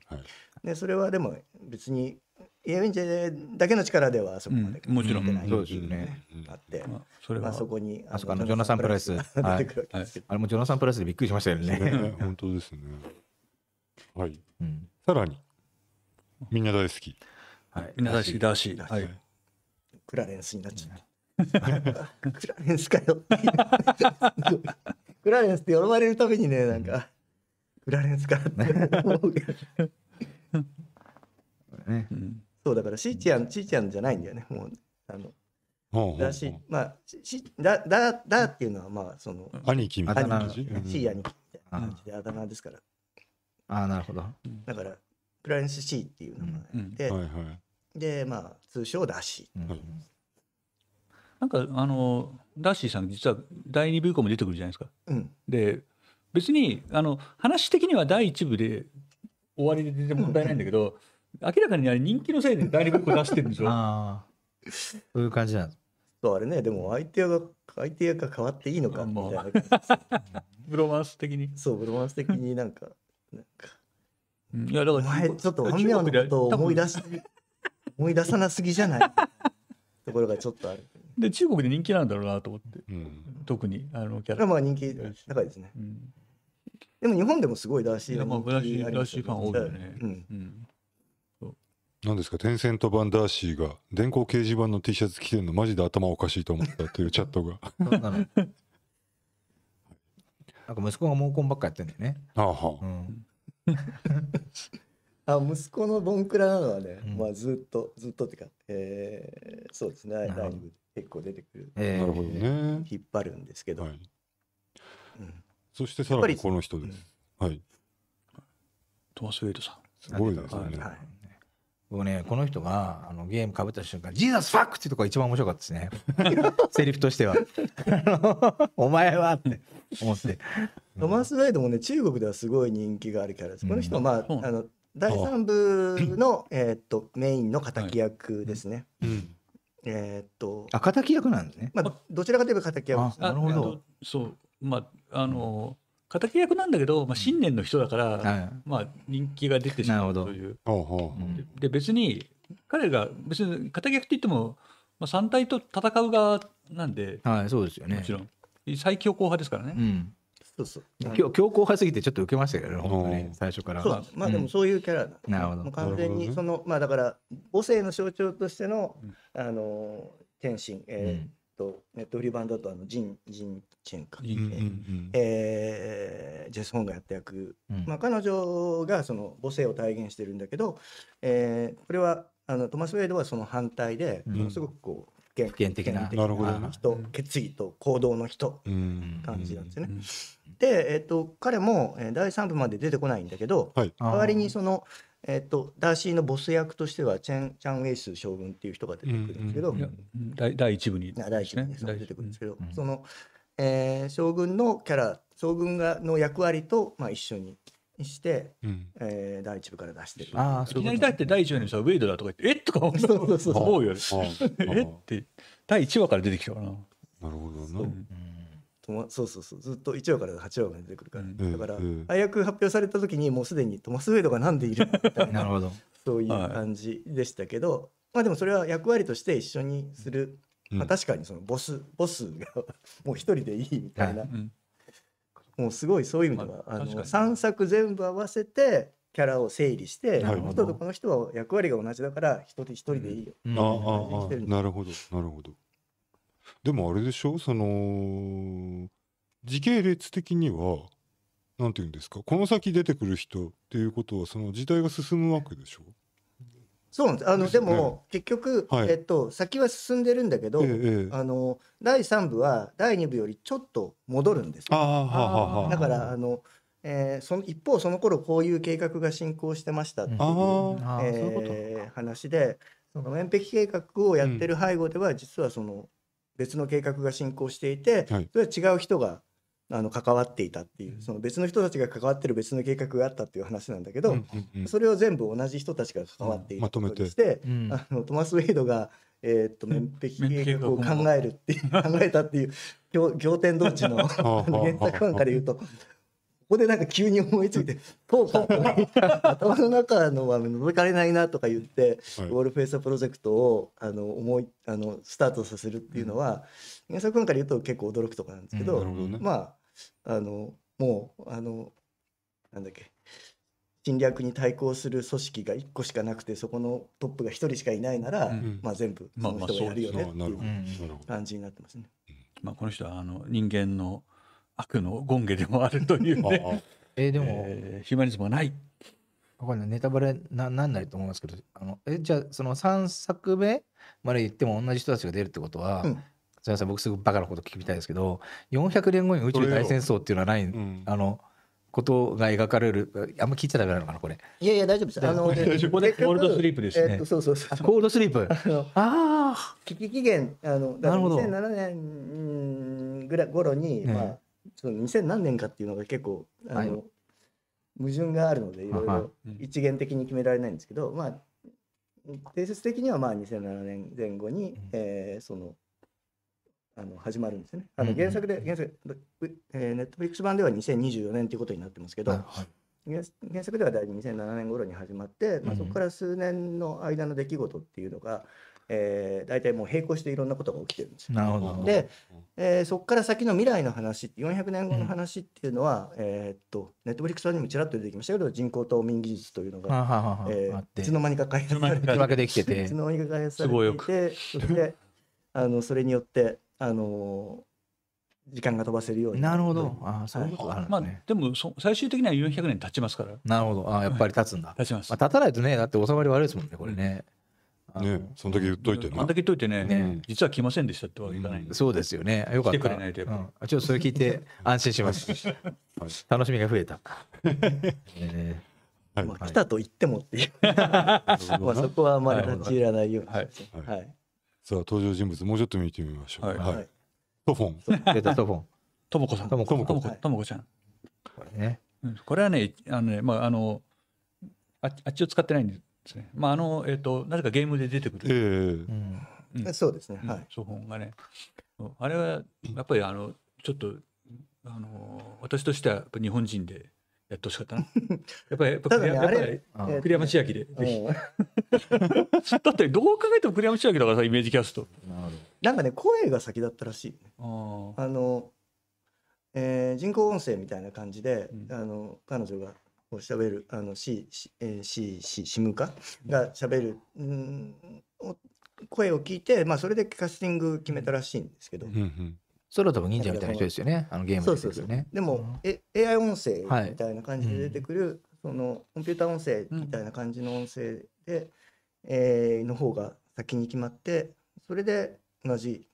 はい、でそれはでも別にイエウンチェだけの力ではあそこまで、うん、もちろん、ね、そうですねあって、あ、それは、まあ、そこにあそこのジョナサン・プライス出てくるわけですけはいはい、あれもジョナサン・プライスでびっくりしましたよね本当ですねはい、うん、さらにみんな大好き、はい、みんな大好きだし、はい、クラレンスになっちゃった、クラレンスかよクラレンスって呼ばれるたびにねなんか、クラレンスかって思うけどね、そうだからシーちゃんしーちゃんじゃないんだよねもうあのだし、まあ、し、だ、だ、だっていうのは、まあ、その。兄貴みたいな。し、兄貴みたいな感じで、あだ名ですから。ああ、なるほど。だから、クラレンスシーっていう名前で、で、まあ、通称だし。なんかあのダッシーさん実は第2部以降も出てくるじゃないですか。うん、で別にあの話的には第1部で終わりで全然問題ないんだけど、明らかにあれ人気のせいで第2部以降出してるんでしょ。あそういう感じなんそうあれねでも相手が相手が変わっていいのかみたいな、ブロマンス的にそうブロマンス的になんかなんかいやだから前ちょっと本名のことを思い出し思い出さなすぎじゃないところがちょっとあるで中国で人気なんだろうなと思って、うん、特にあのキャラまあ人気高いですね、うん、でも日本でもすごいらしいシーファン多いよね、うんなんですかテンセント版ダーシーが電光掲示板の T シャツ着てるのマジで頭おかしいと思ったというチャットがなんか息子が毛根ばっかやってんだよねああはあ、うん、あ息子のボンクラなのはね、まあずっとずっとってか、えー、そうですねライブで結構出てくる、えー、なるほどね引っ張るんですけど、はいうん、そしてさらにこの人です、うん、はいトマス・ウェイトさんすごいですね、はい、僕ね、この人があのゲームかぶった瞬間、ジーザスファックっていうとこが一番面白かったですね。セリフとしては。お前はって思って。トマス・ライドもね、中国ではすごい人気があるキャラです。この人は、まあ、うん、あの第3部の、えー、っとメインの敵役ですね。はいうんえー、っとあ敵役なんですね、まあ、どちらかというば敵役ですね。なるほどそうまああの、敵役なんだけど、まあ、信念の人だから、うん、まあ、人気が出てしまうというで別に彼が別に敵役って言っても、まあ、三体と戦う側なんで、はい、そうですよねもちろん最強硬派ですからね、うん、そうそう強強硬派すぎてちょっと受けましたけどね本当に最初からそうまあでもそういうキャラなで、なるほど完全にその、まあだから母性の象徴としての、あの天心えーとネットフリーンドとあのジン・ジンチェンか、うんうんえー、ジェス・ホンがやった役、うん、まあ、彼女がその母性を体現してるんだけど、えー、これはあのトマス・ウェイドはその反対で、ものすごくこう権権的ななるほ人、ね、決意と行動の人感じなんですね。で、えっと、彼も、第3部まで出てこないんだけど、はい、代わりにその、えっと、ダーシーのボス役としてはチェン・チャン・ウェイス将軍っていう人が出てくるんですけど、うんうん、第1部に、第1部に、ね、出てくるんですけど、うん、その、えー、将軍のキャラ将軍がの役割と、まあ、一緒ににして、うん、えー、第一部から出してる。あいきなりだって第1話にさ、ウェイドだとか言って、えっ とか思うよ。えって、第一話から出てきたかな。なるほどな。そうそうそうずっと1話から8話まで出てくるから、うん、だから、うん、早く発表された時にもうすでにトマス・ウェイドが何でいるみたいななるほどそういう感じでしたけど、はい、まあでもそれは役割として一緒にする、うん、まあ、確かにそのボスボスがもう一人でいいみたいなもうすごいそういう意味では、まあ、あの3作全部合わせてキャラを整理して元の人とこの人は役割が同じだから一人一人でいいよ、うん、ああなるほどなるほどでもあれでしょその時系列的には何て言うんですかこの先出てくる人っていうことはその時代が進むわけでしょそうなんですあのでも、結局、はいえっと、先は進んでるんだけど、ええあの第3部は第2部よりちょっと戻るんですよ、ああはあだからあの、えーその一方その頃こういう計画が進行してましたっていう、ーそういうこえ話でその面壁計画をやってる背後では、実はその別の計画が進行していて、それは違う人があの関わっていたっていうその別の人たちが関わってる別の計画があったっていう話なんだけど、それを全部同じ人たちが関わっていことにして,、あのトマス・ウェイドが、えー、っと面壁計画を考えるっていう考えたっていう仰天同地の原作案から言うと。ここでなんか急に思いついて「頭の中のは覗かれないなとか言って、はい、ウォールフェイサープロジェクトをあの思いあのスタートさせるっていうのは、うん、原作ファンから言うと結構驚くとこなんですけど、うんどね、まああのもうあのなんだっけ侵略に対抗する組織が1個しかなくてそこのトップが1人しかいないなら、うん、まあ、全部その人がやるよねっていう感じになってますね。まあ、この人はあの人間の悪の権下でもあるというねえー、でも、えー、ヒューマニズムはない。ここはなネタバレななんないと思いますけどあのえじゃあその3作目まで言っても同じ人たちが出るってことは、うすみません僕すぐバカなこと聞きたいですけど400年後に宇宙大戦争っていうのはない、うん、あのことが描かれるあんま聞いちゃダメなのかなこれいやいや大丈夫ですあのここでコールドスリープですね、えー、そうそうそうコールドスリープああ危機期限あのなるほど2007年ぐらい頃に、ね、まあその2000何年かっていうのが結構あの、はい、矛盾があるのでいろいろ一元的に決められないんですけど、まあ定説的にはまあ2007年前後に、うん、えー、そのあの始まるんですよね。あの原作で、原作、えー、ネットフリックス版では2024年ということになってますけど、はい、原原作では大体2007年頃に始まって、まあ、そこから数年の間の出来事っていうのが、えー、大体もう並行していろんなことが起きてるんですよ。で、えー、そこから先の未来の話400年後の話っていうのは、うん、えっとネットフリックスにもちらっと出てきましたけど人工島民技術というのがいつの間にか開発されていつの間にか開発されていそれであのそれによってあの時間が飛ばせるようになるほどあそういうことあるんですね、まあ、でもそ最終的には400年経ちますからなるほどあやっぱり経つんだ、はい、経ちます、まあ、経たないとねだって収まり悪いですもんねこれね、ね、その時け言っといてね。あんだけ言っといてね、ね実は来ませんでしたってはけいかない、うん、そうですよね。よかった。来てくれないとやっぱ、うん、ちょっとそれ聞いて 安心します。楽しみが増えた。えーまあ、来たと言ってもっていう まあそこはあまり立ち入らないように、はいはい、はい、さあ登場人物もうちょっと見てみましょう。はいはい。トフォン。出たトフォン。トモコさん。トモこ。トモコちゃん。これね。これはね、あのね、まああのああっちを使ってないんですね。まああのえっ、ー、となぜかゲームで出てくる。ええーうんうん、そうですね。はい。トフォンがね、あれはやっぱりあのちょっとあの私としてはやっぱ日本人でやってほしかったな。やっぱり、やっぱり、ね、やっぱり、栗山千明で、ぜひ。だって、どう考えても栗山千明だからさ、イメージキャスト。なんかね、声が先だったらしい。あの、えー、人工音声みたいな感じで、うん、あの、彼女が。こう喋る、あの、し、し、えー、し、し、しむか、が喋る、うん、お声を聞いて、まあ、それでキャスティング決めたらしいんですけど。うんそれは多分忍者みたいな人ですよね。あのゲームで出てくるね。でも、え AI 音声みたいな感じで出てくる、そのコンピューター音声みたいな感じの音声で、うえの方が先に決まってそれで同じ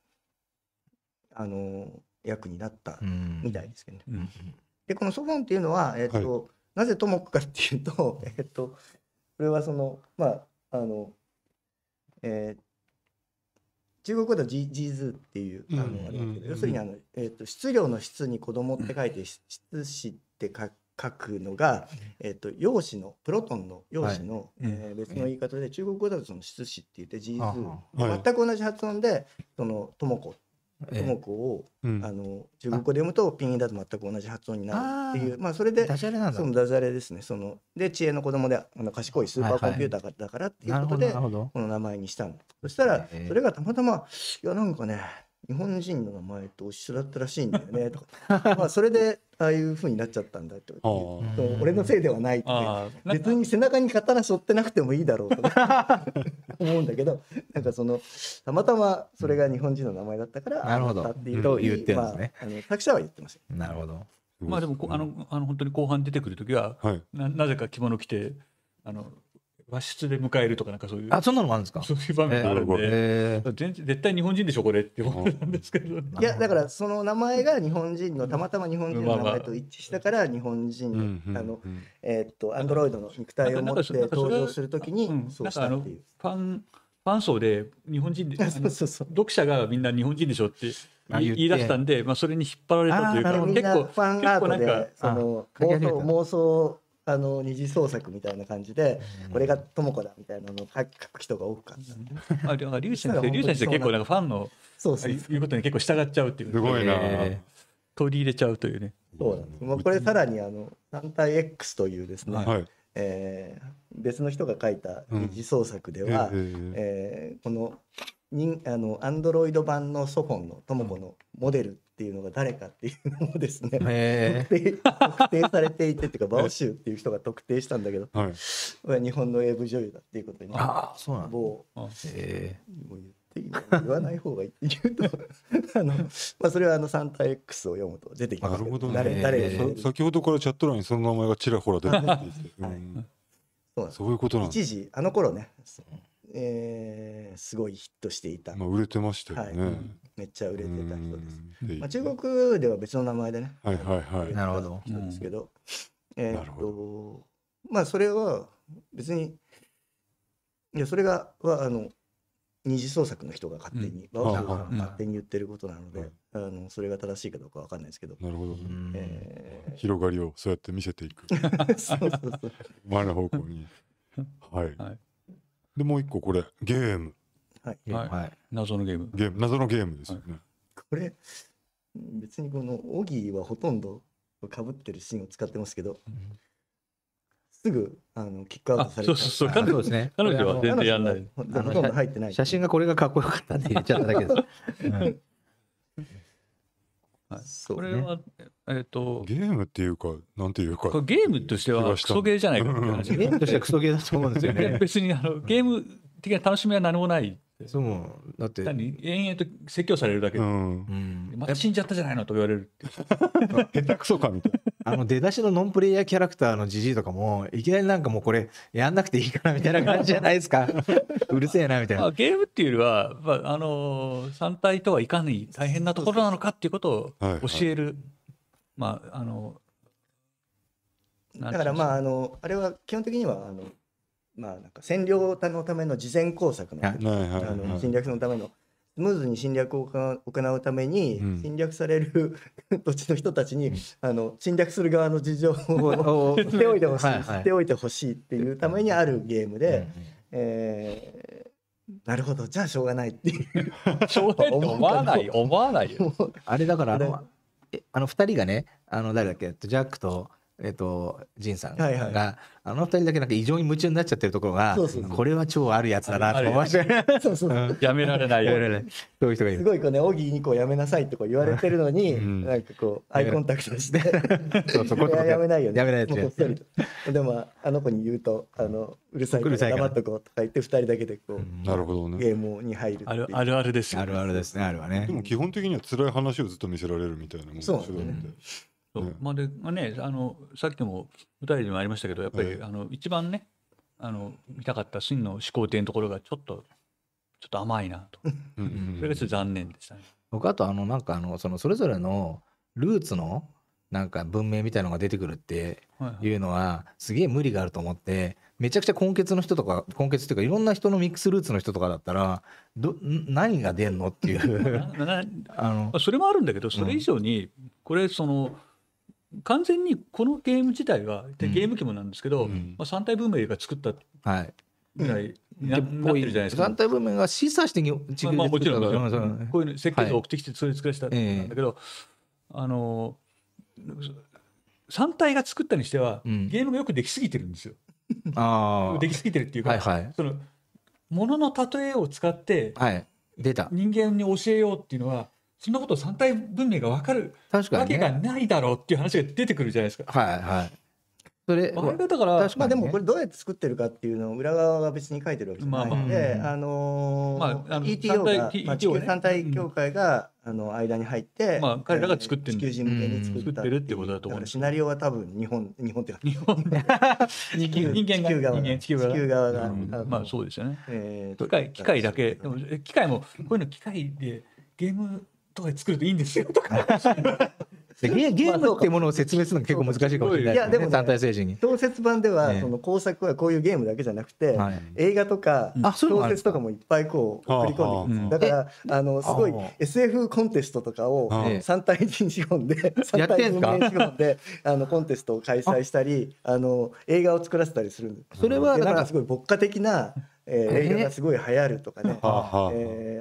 あの役になったみたいですけどね。でこのソフォンっていうのは、えーとなぜともかっていうと,、えー、とこれはそのまああのえっ、中国語でとジジズっていうあのあれだけど、要するにあの、えーと、質量の質に子供って書いて質子って書く。のが、えっと、陽子のプロトンの陽子の、はい、えー、別の言い方で、中国語だとその質子って言ってジズ」全く同じ発音でその智子っともを、えーうん、あの中国語で読むとピンだと全く同じ発音になるっていうまあそれでダジャレなんだそのダジャレですねそので知恵の子供であの賢いスーパーコンピューターだからっていうことで、はいはい、この名前にしたのそしたらそれがたまたまいやなんかね日本人の名前と一緒だったらしいんだよね とかまあそれでああいうふうになっちゃったんだと俺のせいではないって別に背中に刀背負ってなくてもいいだろうと 思うんだけどなんかそのたまたまそれが日本人の名前だったからなるほどっていうと言ってるんですね、あ、の作者は言ってますなるほどまあでもあのあの本当に後半出てくる時は、はい、ななぜか着物着てあの和室で迎えるとかなんかそういうあそんなのもあるんですかそういう場面があるんで、えー、全絶対日本人でしょこれって思ったんですけど、ね、いやだからその名前が日本人のたまたま日本人の名前と一致したから日本人の、うんうん、あの、えー、っとアンドロイドの肉体を持って登場するときにそうしたっていう。ファンファン層で日本人で 読者がみんな日本人でしょって言い出したんで、まあ、それに引っ張られたというか結構ファンアートでその妄想妄想あの二次創作みたいな感じで、これが智子だみたいなのを書く人が多かった、ね、あ龍先生龍先生結構なんかファンのそうそういうことに結構従っちゃうっていうすごいな、えー、取り入れちゃうというねそうなんです、まあ、これさらにあの単体 X というですね、はいえー、別の人が書いた二次創作では、うん、えー、このにあのアンドロイド版のソフォンの智子のモデルっていうのが誰かっていうのもですね特定特定されていてっていうかバオシューっていう人が特定したんだけど、はい、日本の AV 女優だっていうことにあそうなんだ。もう言わない方がいい言うとあの、まあ、それはあのサンタ X を読むと出てきますなるほど、ね、誰誰先ほどからチャット欄にその名前がちらほら出てきて、はいうんそういうことなん一時あの頃ね、えー、すごいヒットしていた、まあ、売れてましたよね、はい、めっちゃ売れてた人です。まあ、中国では別の名前でね、はいはいはい、なるほど。人ですけど、えっと、まあそれは別に、いや、それが、はあの、二次創作の人が勝手に、う、ん、勝手に言ってることなので、はい、あのそれが正しいかどうかわかんないですけど。なるほど、ね、えー、広がりをそうやって見せていく。そうそうそう。前の方向に。はい。はい、でもう一個これゲーム。はい、はい、謎のゲームゲーム謎のゲームですよね、はい、これ別にこのオギーはほとんどかぶってるシーンを使ってますけど、うん、すぐあのキックアウトされたそうそうそうそう彼女は全然やんないほとんど入ってない写真がこれがかっこよかったんで言っちゃっただけです、う んはい、これは、ね、えっ、ー、とゲームっていうかなんていうかゲームとしてはクソゲーじゃないかって話ゲームとしてはクソゲーだと思うんですよね 別にあのゲーム的な楽しみは何もないそうだって単に延々と説教されるだけで、うんまた死んじゃったじゃないのと言われるって 下手くそかみたいな。あの出だしのノンプレイヤーキャラクターのじじいとかもいきなりなんかもうこれやんなくていいかなみたいな感じじゃないですか うるせえなみたいな、まあ、ゲームっていうよりは、まああのー、単体とはいかに大変なところなのかっていうことを教える、はいはい、まああのだからまああのあれは基本的にはあのまあ、なんか占領のための事前工作のあの侵略のためのスムーズに侵略を行うために、侵略される 土地の人たちに、あの侵略する側の事情を 知っておいてほしい知っておいてほしいっていうためにあるゲームで、えなるほどじゃあしょうがないっていう しょうがない思わない思わないよあれだからあのあの2人がねあの誰だっけジャックとえっと、と仁さんが、はいはい、あの二人だけなんか異常に夢中になっちゃってるところがこれは超あるやつだなと思わせて、やめられないよそういう人がいるすごいこうね荻にこうやめなさいってこう言われてるのに、うん、なんかこうアイコンタクトしてそうそうやめないよねやめないやつでもあの子に言うとあのうるさいから黙っとこうとか言って二人だけでこう、うん、なるほどねゲームに入るあるあるですよ、ね、あるあるですねあるはねでも基本的には辛い話をずっと見せられるみたいなもんそうよね、うんそう、うん、まあで、まあ、ねあのさっきも舞台でもありましたけどやっぱり、うん、あの一番ねあの見たかった真の始皇帝のところがちょっとちょっと甘いなとそれがちょっと残念でしたね。僕あとあのなんかあのそのそれぞれのルーツのなんか文明みたいのが出てくるっていうのはすげえ無理があると思ってめちゃくちゃ根血の人とか根血っていうかいろんな人のミックスルーツの人とかだったらど何が出んのっていう あのそれもあるんだけどそれ以上にこれその、完全にこのゲーム自体は、でゲーム機もなんですけど、まあ、3体文明が作ったぐらいななってるじゃないですか。団体文明が示唆して地球でまあ、もちろん、こういう設計図を送ってきて、それを作らせたんだけど、あの3体が作ったにしては、ゲームがよくできすぎてるんですよ。あできすぎてるっていうか、はいそのものの例えを使って、はい、出た人間に教えようっていうのは、そんなこと三体文明が分かるわけがないだろうっていう話が出てくるじゃないですか。はいはい。それあれだから、まあでもこれどうやって作ってるかっていうのを裏側が別に書いてるわけじゃないので、まあ、まあ、あのまあ、あの ETO が、まあ、地球体協会が、あの間に入って、まあ、彼らが作ってる、地球人向けに作って,、るってことだと思うシナリオは多分日本日本ってか日本地球 人間地球側地球側が、まあそうですよね、えー、機械機械だけ機械もこういうの機械でゲームとかで作るといいんですよとかゲゲームってものを説明するのが結構難しいかもしれない、ね、いやでも、ね、単体政治に小説版では、その工作はこういうゲームだけじゃなくて、は映画とか、小説とかもいっぱいこう送り込んでいくだからあのすごい SF コンテストとかを3対人に仕込んで3対人に仕込んであのコンテストを開催したりあの映画を作らせたりするそれはだからすごい牧歌的なえー、映画がすごい流行るとかね、えー、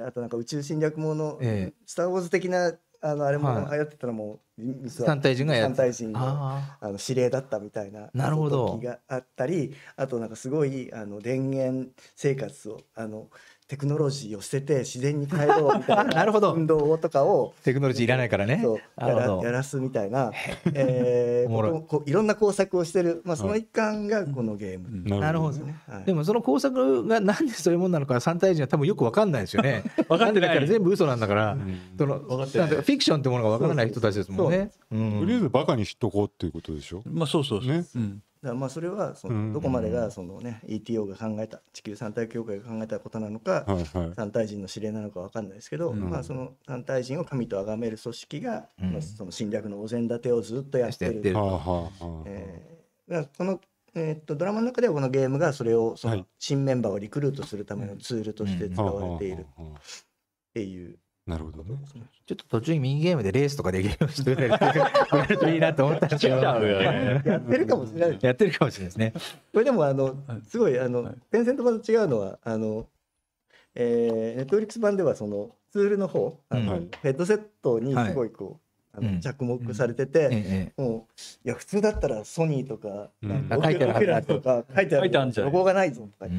えあとなんか宇宙侵略もの、えー、スター・ウォーズ的なあのあれも流行ってたらもう三体人が三体人のあの指令だったみたいななるほどがあったりあとなんかすごいあの電源生活をあのテクノロジーを捨てて自然に帰ろう みたいな運動をとかをテクノロジーいらないからねやらやらすみたいな、えー、こいろんな工作をしてる、まあ、その一環がこのゲーム、うん、なるほど、ねはい、でもその工作がなんでそういうもんなのか3対1は多分よく分かんないですよね分 かってないから全部嘘なんだから、フィクションってものが分からない人たちですもんねとりあえずバカにしとこうっていうことでしょまあそうそうね、うんらまあそれはそのどこまでがそのね ETO が考えた地球三体協会が考えたことなのか三体人の指令なのか分かんないですけどまあその三体人を神と崇める組織がその侵略のお膳立てをずっとやってるえこのえっとドラマの中ではこのゲームがそれをその新メンバーをリクルートするためのツールとして使われているっていうなるほどね。ちょっと途中にミニゲームでレースとかでゲームしてくれるといいなと思ったんですけど、やってるかもしれない。やってるかもしれないですね。これでもあのすごいあのテンセント版と違うのはあの、えー、ネットフリックス版ではそのツールの方、あのヘッドセットにすごいこう。あの着目されてて、もういや普通だったらソニーとか、うん、オペラとか書いてあるロゴがないぞとか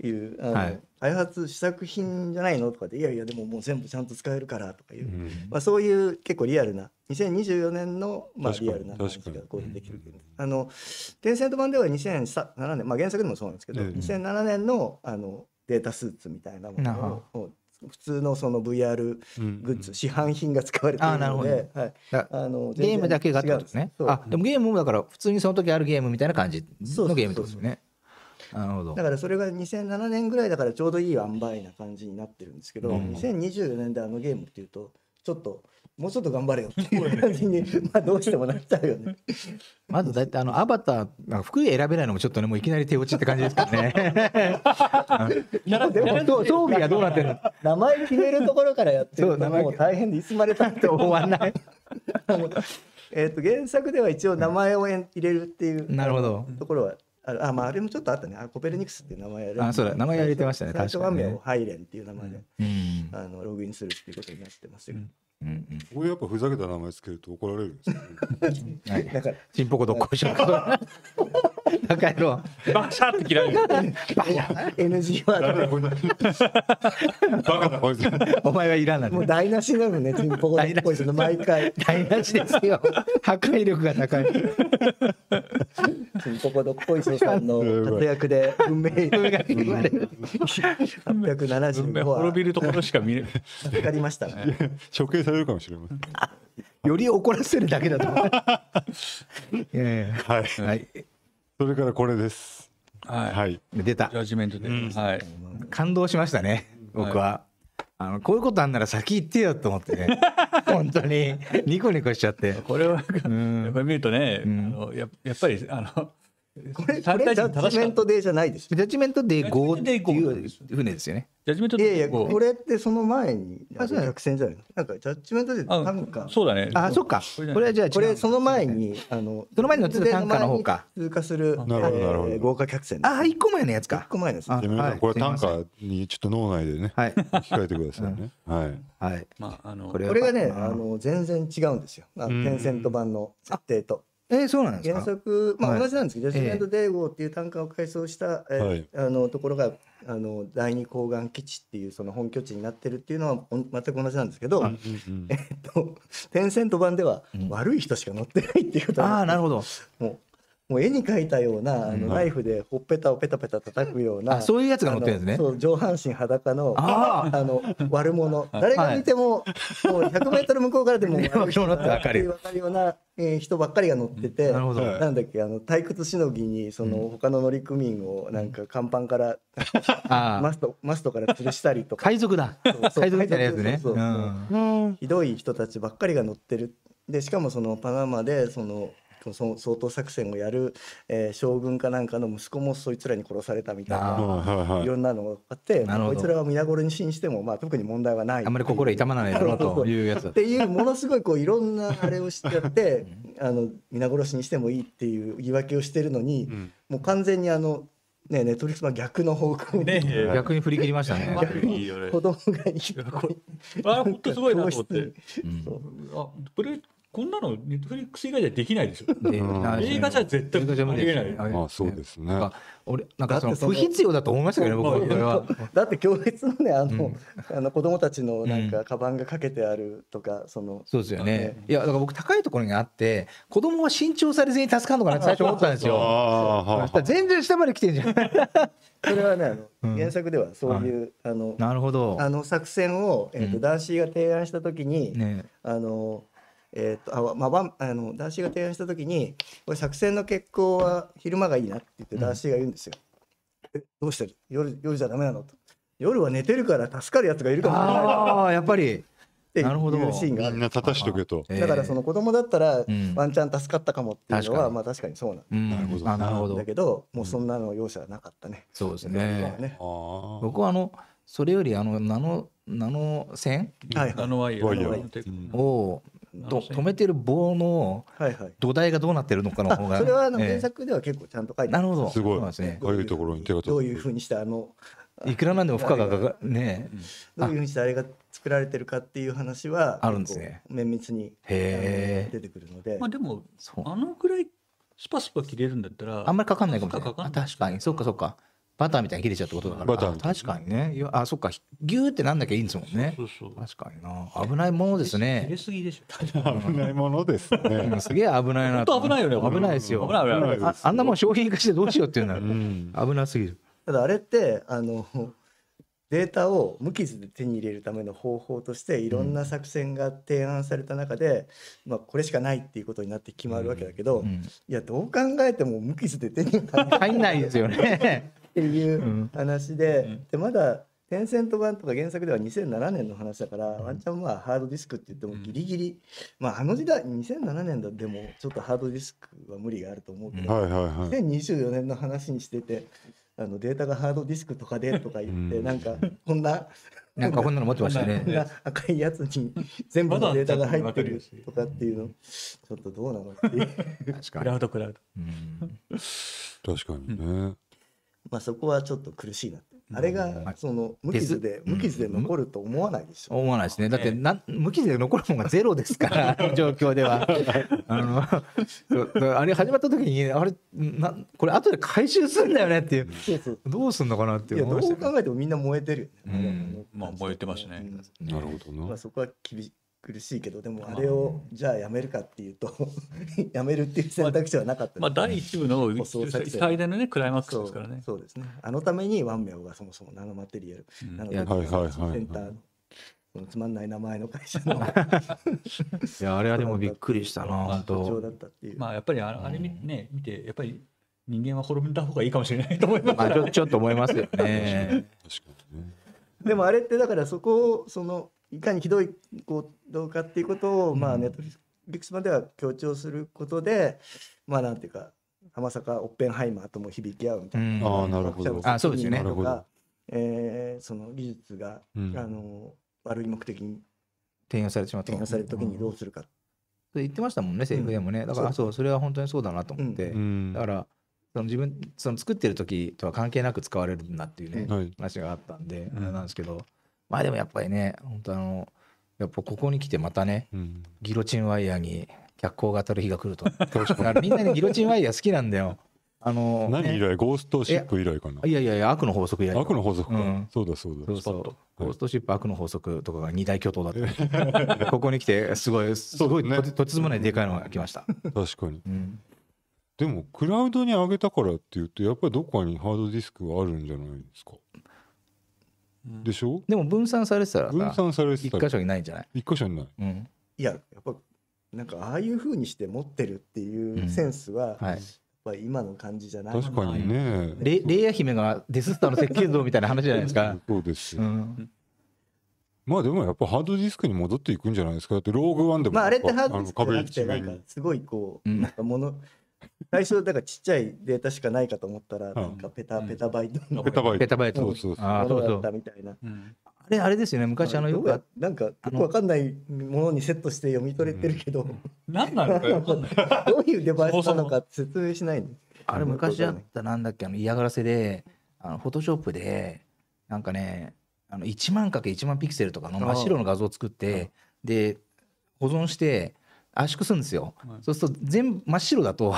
いう、あの開発試作品じゃないのとかでいやいやでももう全部ちゃんと使えるからとかいう、うん、まあ、そういう結構リアルな2024年のまあリアルな話がこうできる、あのテンセント版では2007年、まあ、原作でもそうなんですけど、うん、2007年のあのデータスーツみたいなものを普通のその VR グッズ、市販品が使われているので、はい、あのゲームだけがったんですねあでもゲームもだから普通にその時あるゲームみたいな感じのゲームってことですよねなるほどだからそれが2007年ぐらいだからちょうどいい塩梅な感じになってるんですけど、うん、2024年であのゲームっていうとちょっともうちょっと頑張れよっていう感じにまあどうしてもなっちゃうよね まずだいたいあのアバター服選べないのもちょっとねもういきなり手落ちって感じですか らねでも装備がどうなってるの名前決めるところからやってるともう大変でいつまでたって 終わんないえー、と原作では一応名前をん、入れるっていうなるほどところはあまあ、あれもちょっとあったねあコペルニクスっていう名前あそうだ名前入れてましたね最初は名をハイレンっていう名前で、うん、あのログインするっていうことになってますよ。けうんうんうん、これやっぱふざけた名前つけると怒られるんですよ、はい、なんか、ちんぽこどっこいしょ。中野は。バシや。エヌジーワード。バカなお前はいらない。もう台無しなのね、ちんぽこどっこいしょ毎回。台無しですよ。破壊力が高い。ちんぽこどっこいしょさんの活躍で運命が生ま滅びるところしか見れ。わかりましたね。処刑されるかもしれません。より怒らせるだけだと思う。はい。はい。それからこれです。はい。はい。出たジ。ャッジメントで。はい。感動しましたね僕は、あのこういうことあんなら先行ってよと思ってね 本当にニコニコしちゃってこれは、うやっぱり見るとね、うん。ややっぱりあのこれ、これジャッジメントデーじゃないです。ジャッジメントデー5っていう船ですよね。ジャッジメントデーいやいや、これってその前に、あ、そう客船じゃないなんか、ジャッジメントデー短歌。そうだね。あ、そっか。これはじゃあ、これその前に、あの、その前にの通短歌の方か。通過する、なるほど、なるほど。豪華客船。あ、一個前のやつか。一個前です。これ短歌にちょっと脳内でね、はい。控えてくださいね。はい。はい。まあ、あの、これがね、あの、全然違うんですよ。テンセント版の設定と。えー、そうなんですか原作、まあ、同じなんですけど、はい、ジャジメンデーゴーっていう短歌を改装した、えー、あのところがあの第二高岸基地っていうその本拠地になってるっていうのは全く同じなんですけど、うんうん、えっと、テンセント版では悪い人しか乗ってないっていうこと、うん、あなるほどももう絵に描いたようなあのナイフでほっぺたをペタペタ叩くような、そういうやつが乗ってるんですねそう上半身裸のあの悪者誰が見ても,、もう100メートル向こうからでも 悪者って分かるような、えー、人ばっかりが乗ってて、なるほどなんだっけあの退屈しのぎにその他の乗組員をなんか甲板から、マストマストから吊るしたりとか海賊だそう海賊みたいなやつねひどい人たちばっかりが乗ってるでしかもそのパナマでそのそ相当作戦をやる、えー、将軍かなんかの息子もそいつらに殺されたみたいな、いろんなのがあって、まあ、こいつらは皆しにしても、まあ、特に問題はないあんまり心痛まないだろうというやつっていうものすごいこういろんなあれをしちゃって あの皆殺しにしてもいいっていう言い訳をしてるのに、うん、もう完全にあのねネットリックスは逆の方向に、ね、逆に振り切りましたね。子供がいい。あ、本当すごいなと思って。うん、あ、これこんなのネットフリックス以外ではできないでしょ。ね映画じゃ絶対ありえないよ。あそうですね。俺なんか不必要だと思いましたけどね、僕はこれは。だって教室のね、あの、あの子供たちのなんかカバンがかけてあるとか、その。そうですよね。いや、だから僕高いところにあって、子供は新調されずに助かるのかなって最初思ったんですよ。全然下まで来てんじゃん。それはね、あの、原作ではそういう、あの。なるほど。あの作戦を、えっと、男子が提案したときに、あの。えー、っとあまあ、バンあの男子が提案した時にこれ作戦の結構は昼間がいいなって言って男子が言うんですよ。うん、えどうしてる夜夜じゃダメなのと。夜は寝てるから助かるやつがいるかもしれないああやっぱりなるほど。シーンがあみんな立たしとけと、だからその子供だったらワンちゃん助かったかもっていうのは、まあ確かにそうなん、うなるほどだけどもうそんなの容赦はなかったね、そうですね僕はあのそれよりあのナノナノ線、はい、ナノワイヤーを止めてる棒の土台がどうなってるのかの方が、それはあの原作では結構ちゃんと書いてえー、なるほどすごいですねどういうところに手がどういうふうにしたあのいくらなんでも負荷がかかねどういうふうにしてあれが作られてるかっていう話はあるんですね綿密に出てくるのでまあでもあのぐらいスパスパ切れるんだったらあんまりかかんないかもしれない確かにそうかそうかバターみたいに切れちゃうってことだからバター確かにねあそっかぎゅ牛ってなんだっけいいんですもんねそうそう確かにな危ないものですね切れすぎでしょ危ないものですねすげえ危ないな危ないよね危ないですよ危ない危ないあんなもん商品化してどうしようっていうのは危なすぎるただあれってあのデータを無傷で手に入れるための方法としていろんな作戦が提案された中で、うん、まあ、これしかないっていうことになって決まるわけだけど、うんうん、いやどう考えても無傷で手に入んないですよね。っていう話で,、でまだテンセント版とか原作では2007年の話だから、ワンチャンまあハードディスクって言ってもギリギリ、まああの時代2007年だでもちょっとハードディスクは無理があると思うけど、はいはいはい、2024年の話にしててあのデータがハードディスクとかでとか言って、うなんかこんな。なんかこんなの持ってましたね。赤いやつに全部のデータが入ってるとかっていうの、ちょっとどうなのっていう。クラウドクラウド。確かにね。まあ、そこはちょっと苦しいなあれがその無傷で、無傷で残ると思わないでしょ、うん、思わないですねだってな無傷で残るもんがゼロですから 状況ではあのあれ始まった時にあれなこれ後で回収するんだよねっていうどうすんのかなっていう、ね、どう考えてもみんな燃えてるね、うん、まあ燃えてますね、なるほどな、まあ、そこは厳し苦しいけどでもあれをじゃあやめるかっていうと やめるっていう選択肢はなかった、ね、まあ、まあ、第一部の最大のねクライマックスですからねそうですねあのためにワンミョウがそもそもナノマテリアル、うん、ナノマテリアルセンターのつまんない名前の会社の いやあれはでもびっくりしたな まあやっぱりあれあれね見てやっぱり人間は滅びた方がいいかもしれないと思います、まあ、ちょちょっと思いますよねでもあれってだからそこをそのいかにひどい行動かっていうことを、まあ、ネットフリックス版では強調することで、まあ、なんていうか、浜坂オッペンハイマーとも響き合うみたいな。ああ、なるほど。あそうですよね。えー、その技術が、あの悪い目的に転用されてしまった転用された時にどうするか、うん、言ってましたもんね政府でもね、だからそうそれは本当にそうだなと思って、だからその自分その作ってる時とは関係なく使われるんだっていうね、話があったんで、あれなんですけどまあでもやっぱりね本当あのやっぱここに来てまたね、うん、ギロチンワイヤーに脚光が当たる日が来るとみんなねギロチンワイヤー好きなんだよあの何以来、ゴーストシップ以来かないやいやいや悪の法則以来悪の法則か、うん、そうだそうだそうそう、はい、ゴーストシップ悪の法則とかが二大巨頭だったここに来てすごいすごいと、ね、とつもないでかいのが来ました確かに、うん、でもクラウドに上げたからっていうとやっぱりどこかにハードディスクがあるんじゃないですかでしょでも分散されてたら分散されてた一箇所にないんじゃない一箇所にない、うん、いややっぱなんかああいうふうにして持ってるっていうセンスは、はい今の感じじゃない確かにねレレイヤ姫がデススターの設計像みたいな話じゃないですかそうですうんまあでもやっぱハードディスクに戻っていくんじゃないですかだってローグワンでもまああれってハードディスクじゃなくてなんかすごいこう、うん、なんかもの最初だからちっちゃいデータしかないかと思ったら、なんかペタ、ペタバイトの、ペタバイト。ペタバイト。そうそうそう。ああ、そうそう。みたいな。あれあれですよね昔あのよくなんかよくわかんないものにセットして読み取れてるけど、何なのかよどういうデバイスなのか説明しないのあれ昔あったなんだっけあの嫌がらせであのフォトショップでなんかねあの1万かけ1万ピクセルとかの真っ白の画像を作ってで保存して圧縮するんですよ、はい、そうすると全部真っ白だと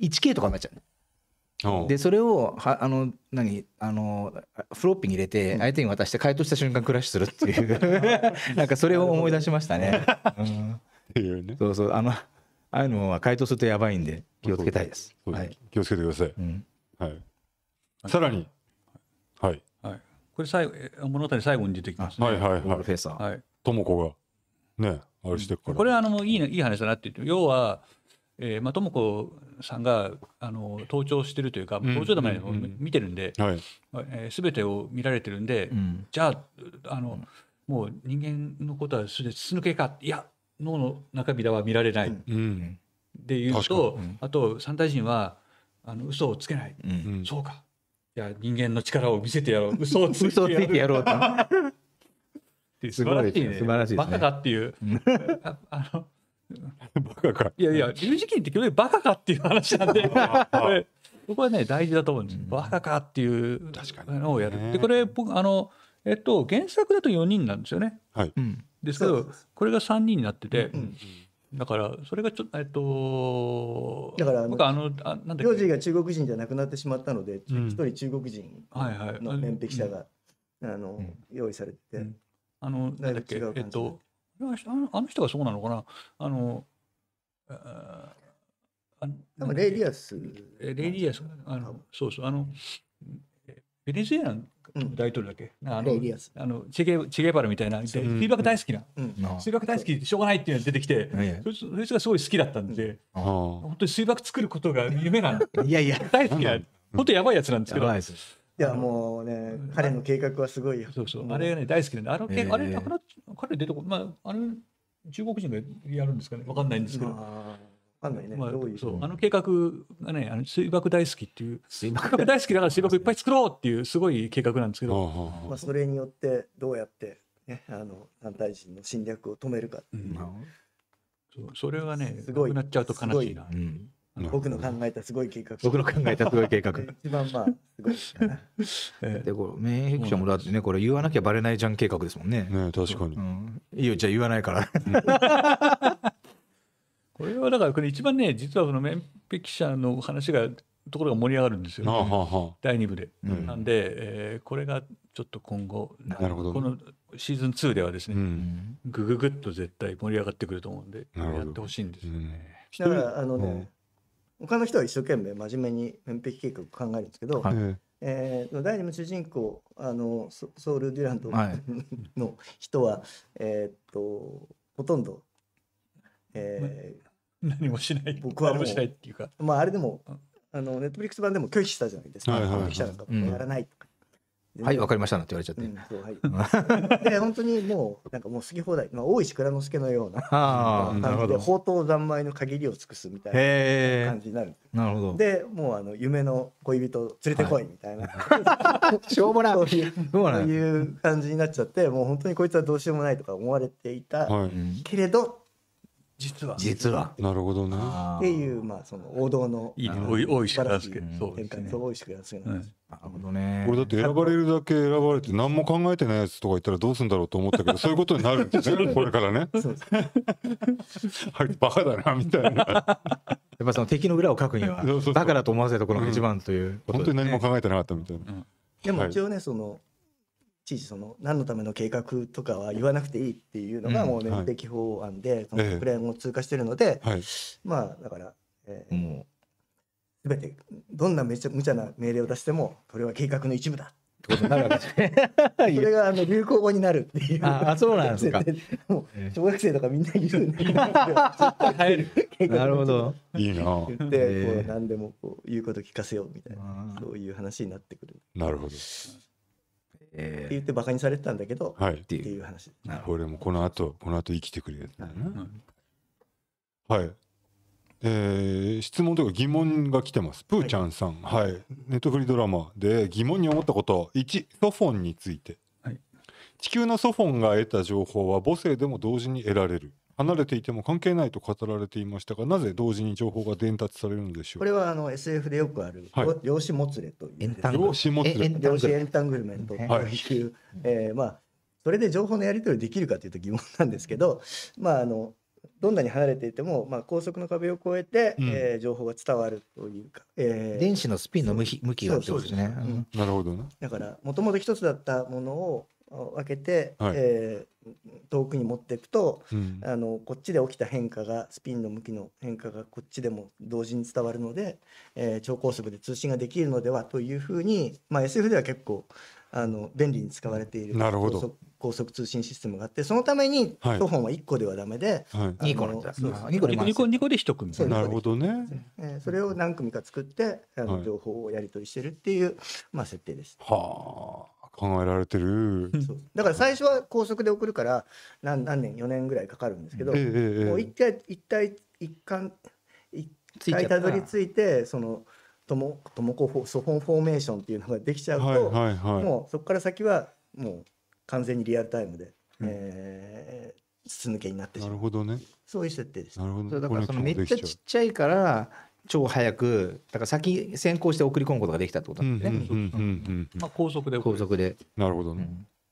1K とかになっちゃうでそれをはあの何あのフロッピーに入れて相手に渡して回答した瞬間クラッシュするっていう なんかそれを思い出しましたね。うん、ねそうそうあのああいうのは回答するとやばいんで気をつけたいです。はい、気をつけてください。うん、はい。さらにはい、はい、これ最後物語最後に出てきますね。はいはいはい。フェッサー。はい。智子がねあれしてから、これはあのいい、いい話だなって言って要はえーまあ、智子さんがあの盗聴してるというか盗聴だめ見てるんで、うんうんえー、てを見られてるんで、うん、じゃああの、もう人間のことはすで筒抜けかいや脳の中身だは見られない、うん、でいうと、あと三大臣はあの嘘をつけない、そうかいや人間の力を見せてやろう嘘をついてやろう嘘をついてやろうとって素晴らしいね。素晴らしい、ね、バカかっていう。あ あのバカか。いやいや、十字金って結局バカかっていう話なんで、これ、僕はね、大事だと思うんです。うん、バカかっていうのをやる。で、これ、僕、あの、えっと、原作だと4人なんですよね。はい。うん、ですけど、これが3人になってて、うんうんだからそれがちょっとえっとだから僕あのあなんだっけが中国人じゃなくなってしまったので一、人中国人の免疫者が、あの用意されて、あの、なんだっけ、えっと、あの人がそうなのかな、あの、あのなんレイリアス。レイリアス、あの、そうそう、あの、ベネズエラン大統領だっけ、うん、あのあのチゲチゲバルみたいな、フィーバ水ク大好きな、水爆大好きでしょうがないっていうのが出てきて、そいつそいつがすごい好きだったんで、本当に水爆作ることが夢なんいやいや、大好きな、本当やばいやつなんですけど。いやもうね、彼の計画はすごいよ。そうそう、あれね、大好きなんで、あの、えー、あれなくな彼出てこ、まあ、あれ、中国人がやるんですかね、わかんないんですけど。わかんないね、まあ、どういうそうあの計画がね、あの水爆大好きっていう、水爆大好きだから水爆いっぱい作ろうっていう、すごい計画なんですけど、まあ、それによってどうやって、ね、あの反対人の侵略を止めるかっていう、うん、そうそれはね、すごくなっちゃうと悲しいな。うん僕の考えたすごい計画僕の考えたすごい計画 一番まあすごい えでこれ免疫者もだってねこれ言わなきゃバレないじゃん計画ですもんねね確かに、うん、いいよじゃあ言わないから これはだからこれ一番ね実はその免疫者の話がところが盛り上がるんですよ、ね、第2部で、なんで、えこれがちょっと今後なるほど、このシーズン2ではですね、ぐぐぐっと絶対盛り上がってくると思うんでやってほしいんですよね、だからあのね、他の人は一生懸命真面目に面壁計画を考えるんですけど、はいえー、第二の主人公あのソウル・デュラント の人は、はい、えー、っとほとんど、えー、何もしない僕はもうしないっていうか、まあ、あれでもあのネットフリックス版でも拒否したじゃないですか、記者なんかやらないとはいわかりました」なんて言われちゃって、うんはい、で本当にもうなんかもう好き放題、まあ、大石蔵之介のような感じでとう三昧の限りを尽くすみたいな感じになるなるほどでもうあの夢の恋人連れてこいみたいな、しょうもないそういうそういう感じになっちゃってもう本当にこいつはどうしようもないとか思われていた、けれど実は実はなるほどねっていうまあその王道のいいね大石しくなすけそうですね多いしくなすけど、なるほどね。俺だって選ばれるだけ選ばれて何も考えてないやつとか言ったらどうするんだろうと思ったけどそういうことになるんですね これからね。は いつバカだなみたいな。やっぱその敵の裏を書くにはバカだと思わせるところが一番ということで、ねうん、本当に何も考えてなかったみたいな。うん、でも一応ねそのい事その何のための計画とかは言わなくていいっていうのがもう年、ね、的、うん法案でその国連を通過してるので、ええ、まあだから、えー、もう。べてどんなめちゃ無茶な命令を出してもこれは計画の一部だってことになるわけですね。それがあの流行語になるっていう。あそうなんですか。小学生とかみんな言うる。なるほど。いいな。で、こう何でもこう言うこと聞かせようみたいなそういう話になってくる。なるほど。えー、って言ってバカにされてたんだけど、はい、っていう話。これもこの後この後生きてくれる、はい。えー、質問といか疑問が来てます。プーちゃんさん、はい、はい、ネットフリドラマで疑問に思ったこと、1、ソフォンについて、はい、地球のソフォンが得た情報は母性でも同時に得られる。離れていても関係ないと語られていましたが、なぜ同時に情報が伝達されるのでしょうこれはあの SF でよくある、はい、量子もつれという。量子もつれ。量子エンタングルメントという、は えまあ、それで情報のやり取りできるかというと疑問なんですけど、まあ、あのどんなに離れていても、まあ、高速の壁を越えて、うん、えー、情報が伝わるというか、えー、電子のスピンの向き向きがってことですね。なるほど、ね、だからもともと一つだったものを分けて、はい、えー、遠くに持っていくと、うん、あのこっちで起きた変化がスピンの向きの変化がこっちでも同時に伝わるので、えー、超高速で通信ができるのではというふうに、まあ、SF では結構あの便利に使われているなるほど高速通信システムがあってそのためにトフォンは1個ではダメで、はい、2個なんだ2個で2個2個で1組なるほどね、えそれを何組か作ってあの情報をやり取りしてるっていう、まあ、設定です。はあ考えられてる だから最初は高速で送るから何何年4年ぐらいかかるんですけど、もう一回一体一貫一回たどり着いてそのトモトモコフォソフォンフォーメーションっていうのができちゃうと、もうそこから先はもう完全にリアルタイムで、うん、えー、筒抜けになってしまうなるほどねそういう設定ですなるほどだからそのめっちゃちっちゃいから超早くだから先先行して送り込むことができたってことなんでね高速で高速でなるほどね、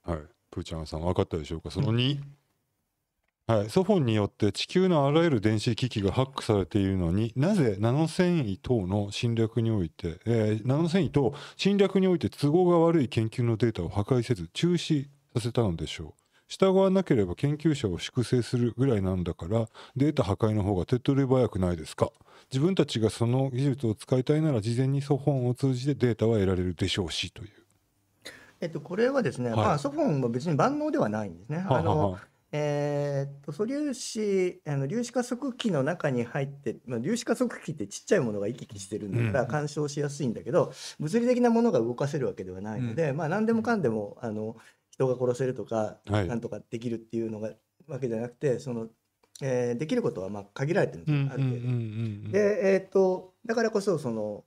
うん、はいプーちゃんさん分かったでしょうかその2、はい、ソフォンによって地球のあらゆる電子機器がハックされているのになぜナノ繊維等の侵略において、えー、ナノ繊維等侵略において都合が悪い研究のデータを破壊せず中止させたのでしょう。従わなければ研究者を粛清するぐらいなんだからデータ破壊の方が手っ取り早くないですか自分たちがその技術を使いたいなら事前にソフォンを通じてデータは得られるでしょうしという。えっと、これはですね、はい、まあ、ソフォンも別に万能ではないんですね。はあのえー、っと素粒子あの粒子加速器の中に入って、まあ、粒子加速器ってちっちゃいものが行き来してるんだから干渉しやすいんだけど、うん、物理的なものが動かせるわけではないので、うん、まあ、何でもかんでもあの人が殺せるとか、はい、なんとかできるっていうのがわけじゃなくてその、えー、できることはまあ限られてるんですよ、ある程度。で、えーっと、だからこそその、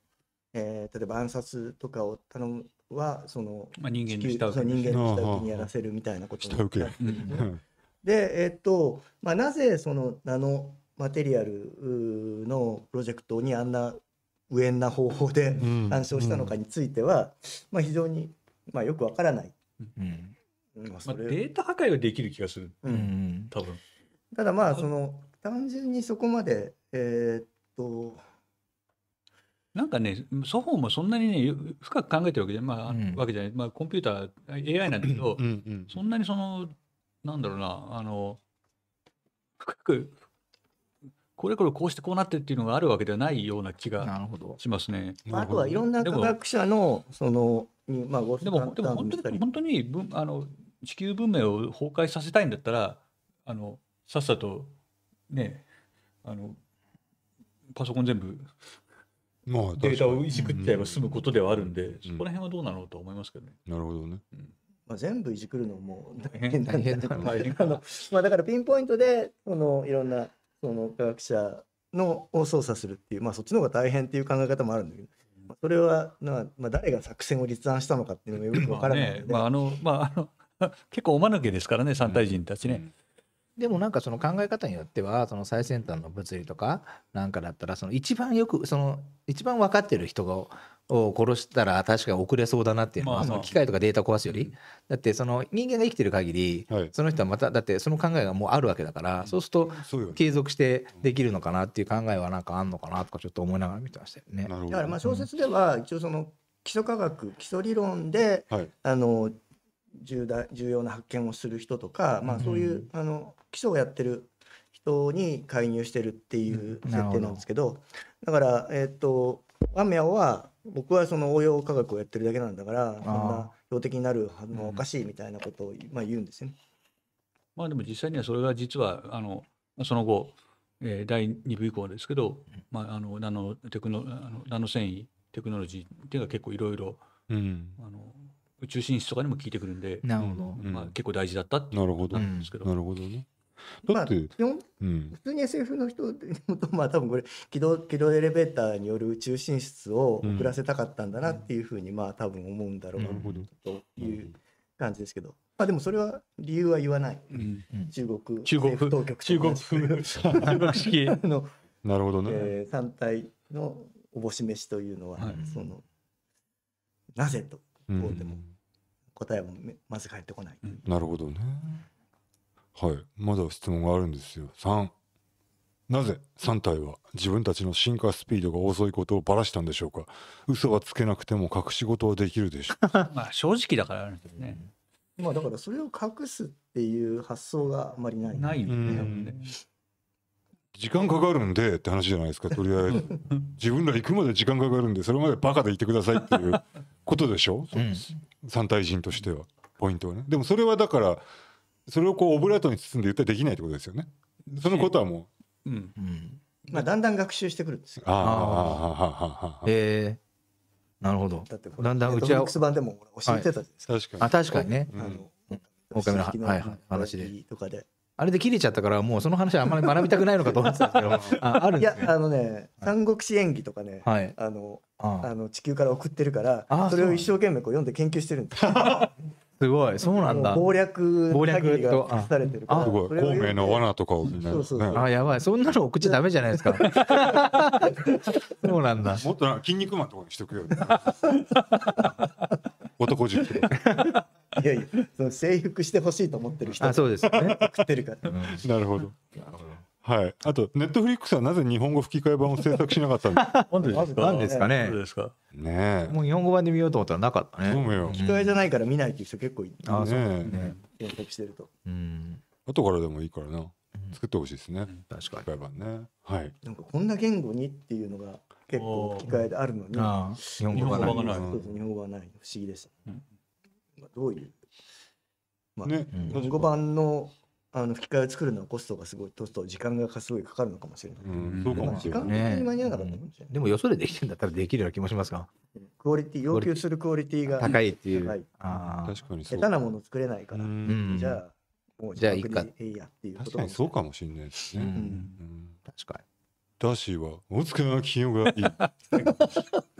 えー、例えば暗殺とかを頼むはその、まあ、人間の下請け人間の下た時にやらせるみたいなことになってで、えー、っとまあ、なぜそのナノマテリアルのプロジェクトにあんな無縁な方法で暗唱したのかについては、うん、まあ、非常に、まあ、よくわからない、うん、まあ、データ破壊はできる気がする、うん、多分ただまあその単純にそこまでえー、っとなんかね、ソフォンもそんなにね、深く考えてるわけじゃ,、まあ、うん、わけじゃない、まあ、コンピューター、AI なんだけどうん、そんなにその、なんだろうな、あの、深く、これこれこうしてこうなってっていうのがあるわけではないような気がしますね。あとはいろんな科学者の、その、まあ、ごでも、でも本当に、本当にあの地球文明を崩壊させたいんだったらあのさっさとねあのパソコン全部データをいじくっちゃえば済むことではあるんで、そこら辺はどうなのと思いますけどね。なるほどね。まあ、全部いじくるのも大変なんで、あのまあ、だからピンポイントでそのいろんなその科学者のを操作するっていう、まあ、そっちの方が大変っていう考え方もあるんだけど、それはな、まあ、誰が作戦を立案したのかっていうのがよくわからないので、まあ、あの、まあ、あの 結構おまぬけですからね三大人たちね。うんでもなんかその考え方によってはその最先端の物理とかなんかだったらその一番よくその一番分かってる人がを殺したら確か遅れそうだなっていうのは、その機械とかデータ壊すより、だってその人間が生きてる限り、その人はまただってその考えがもうあるわけだから、そうすると継続してできるのかなっていう考えはなんかあんのかなとかちょっと思いながら見てましたよね。だからまあ小説では一応その基礎科学基礎理論で、あの重大重要な発見をする人とか、まあ、そういう、あの基礎をやってる人に介入してるっていう設定なんですけどだから、えー、っとアメアは僕はその応用科学をやってるだけなんだからそんな標的になる反応おかしいみたいなことを、まあ、言うんですね。まあ、でも実際にはそれは実はあのその後、えー、第2部以降ですけど、まあ、あのナノテクノあのナノ繊維テクノロジーっていうのが結構いろいろ、うん、あの宇宙進出とかにも効いてくるんで、まあ、結構大事だったっていうことなんですけど。なるほどね。だって、まあ、うん、普通に SF の人で まあ多分これ軌道軌道エレベーターによる宇宙進出を遅らせたかったんだなっていうふうにまあ多分思うんだろうという感じですけど。まあでもそれは理由は言わない。うん、中国中国当局中国 中国式のなるほどね、えー、単体のおぼし飯というのは、はい、そのなぜとこうでも、うん答えもまず返ってこない、うん、なるほどねはいまだ質問があるんですよ3なぜ3体は自分たちの進化スピードが遅いことをばらしたんでしょうか嘘はつけなくても隠し事はできるでしょう まあ正直だからあるんですね、まあだからそれを隠すっていう発想があまりない、ないよね時間かかるんでって話じゃないですかとりあえず自分ら行くまで時間かかるんでそれまでバカでいてくださいっていうことでしょ、うん、三体人としてはポイントはねでもそれはだからそれをこうオブラートに包んで言ったらできないってことですよねそのことはもう、うん、うん、まあ、だんだん学習してくるんですよああああへえなるほどだってだんだんうちは版でも教えてたじゃないですか、はい、確かにあ確かにね、うん、あの狼の、はい、話でとかであれで切れちゃったからもうその話はあんまり学びたくないのかと思ってたんですけど ああるんです、ね、いやあのね「三国志演義」とかね、はい、あのあの地球から送ってるからそれを一生懸命こう読んで研究してるんですすごい、そうなんだ。謀略限略がされてるから。すごい、孔明の罠とかを、ね。そうそうそうあ、やばい、そんなの送っちゃダメじゃないですか。そうなんだ。もっとな筋肉マンとかにしとくよ。男塾とか。いやいや、その征服してほしいと思ってる人あそうですね食ってるから。なるほど。はい。あとネットフリックスはなぜ日本語吹き替え版を制作しなかったんですか。なんですかね。ねもう日本語版で見ようと思ったらなかったね。吹き替えじゃないから見ないっていう人結構いあそうね。検索してると。うん。後からでもいいからな。作ってほしいですね。確かに。吹き替え版ね。はい。なんかこんな言語にっていうのが結構吹き替えであるのに、日本語がない。日本語がない不思議です。うんまあ、どういう、まあね5番のあの吹き替えを作るのはコストがすごい、コスト時間がすごいかかるのかもしれない。うん、そうかも時間的に間に合わなかったかもしれない、ねうん。でもよそでできてるんだったらできるような気もしますが。クオリティ、要求するクオリティが高いっていう。ああ、確かに下手なもの作れないから、じゃあ、もうじゃあいいか。ええやっていう確かにそうかもしれないですね。うん、確かに。ダーシーは大塚明夫がいい。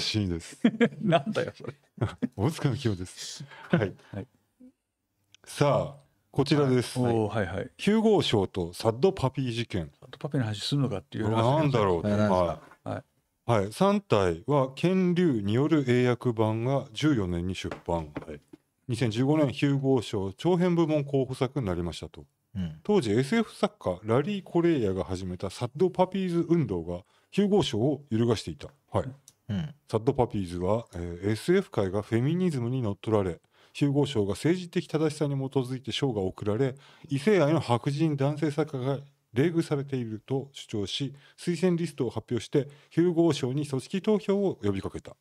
シーンです。なんだよ、それ。大塚の清です。はい。はい、さあ、こちらです。おはいはい。九号証とサッドパピー事件。サッドパピーの話するのかっていう。なんだろう。はい。はい。はい、3体は権流による英訳版が14年に出版、はい、2015年ヒューゴー賞長編部門候補作になりましたと、うん、当時 SF 作家ラリー・コレイヤが始めたサッド・パピーズ運動がヒューゴー賞を揺るがしていた、はい、サッドパピーズは、えー、SF 界がフェミニズムにのっ取られ集合賞が政治的正しさに基づいて賞が贈られ異性愛の白人男性作家が冷遇されていると主張し推薦リストを発表してヒューゴー賞に組織投票を呼びかけた、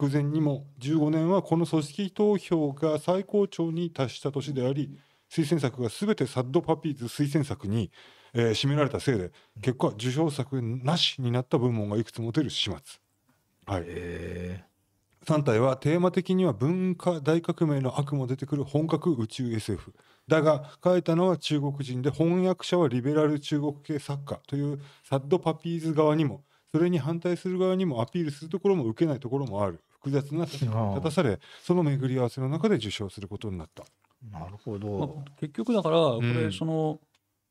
偶然にも15年はこの組織投票が最高潮に達した年であり推薦作が全てサッドパピーズ推薦作に、えー、占められたせいで結果受賞作なしになった部門がいくつも出る始末はいえー、3体はテーマ的には文化大革命の悪も出てくる本格宇宙 SF だが書いたのは中国人で翻訳者はリベラル中国系作家というサッドパピーズ側にもそれに反対する側にもアピールするところも受けないところもある複雑な立たされその巡り合わせの中で受賞することになった。なるほど、まあ、結局だからこれその、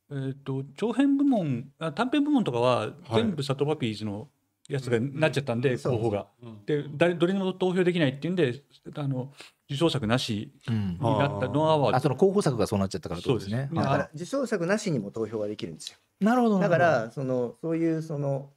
うん、えーと、長編部門短編部門とかは全部サッドパピーズのやつがなっちゃったんで、候補が。で誰どれにも投票できないっていうんであの受賞作なしになった、ノアワードその候補作がそうなっちゃったからそうですねだから受賞作なしにも投票ができるんですよ。なるほどだからそのそういうその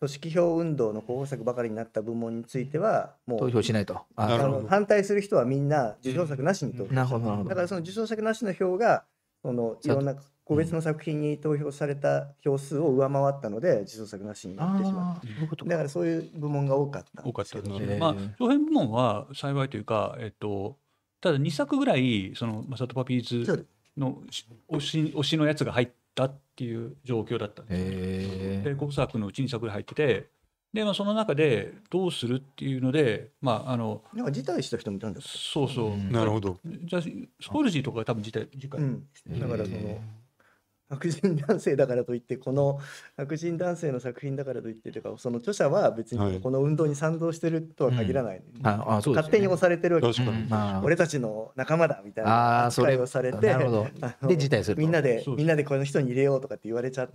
組織票運動の候補作ばかりになった部門についてはもう投票しないとあの反対する人はみんな受賞作なしに投票、なるほどだからその受賞作なしの票がそのいろんな個別の作品に投票された票数を上回ったので、自創作なしになってしまった。だからそういう部門が多かったんですね。まあ、長編部門は幸いというか、えっと、ただ2作ぐらい、その、マサトパピーズの推し推しのやつが入ったっていう状況だったんですで、5作のうち2作い入ってて、で、まあ、その中でどうするっていうので、まあ、あのなんか辞退した人もいたんですそうそう、なるほどじゃスポルジーとか多分辞退辞退、うん、だからその白人男性だからといってこの白人男性の作品だからといってとかその著者は別にこの運動に賛同してるとは限らない、うん、ああそうね、勝手に押されてるわけで俺たちの仲間だみたいな扱いをされてでみんなでみんなでこの人に入れようとかって言われちゃっ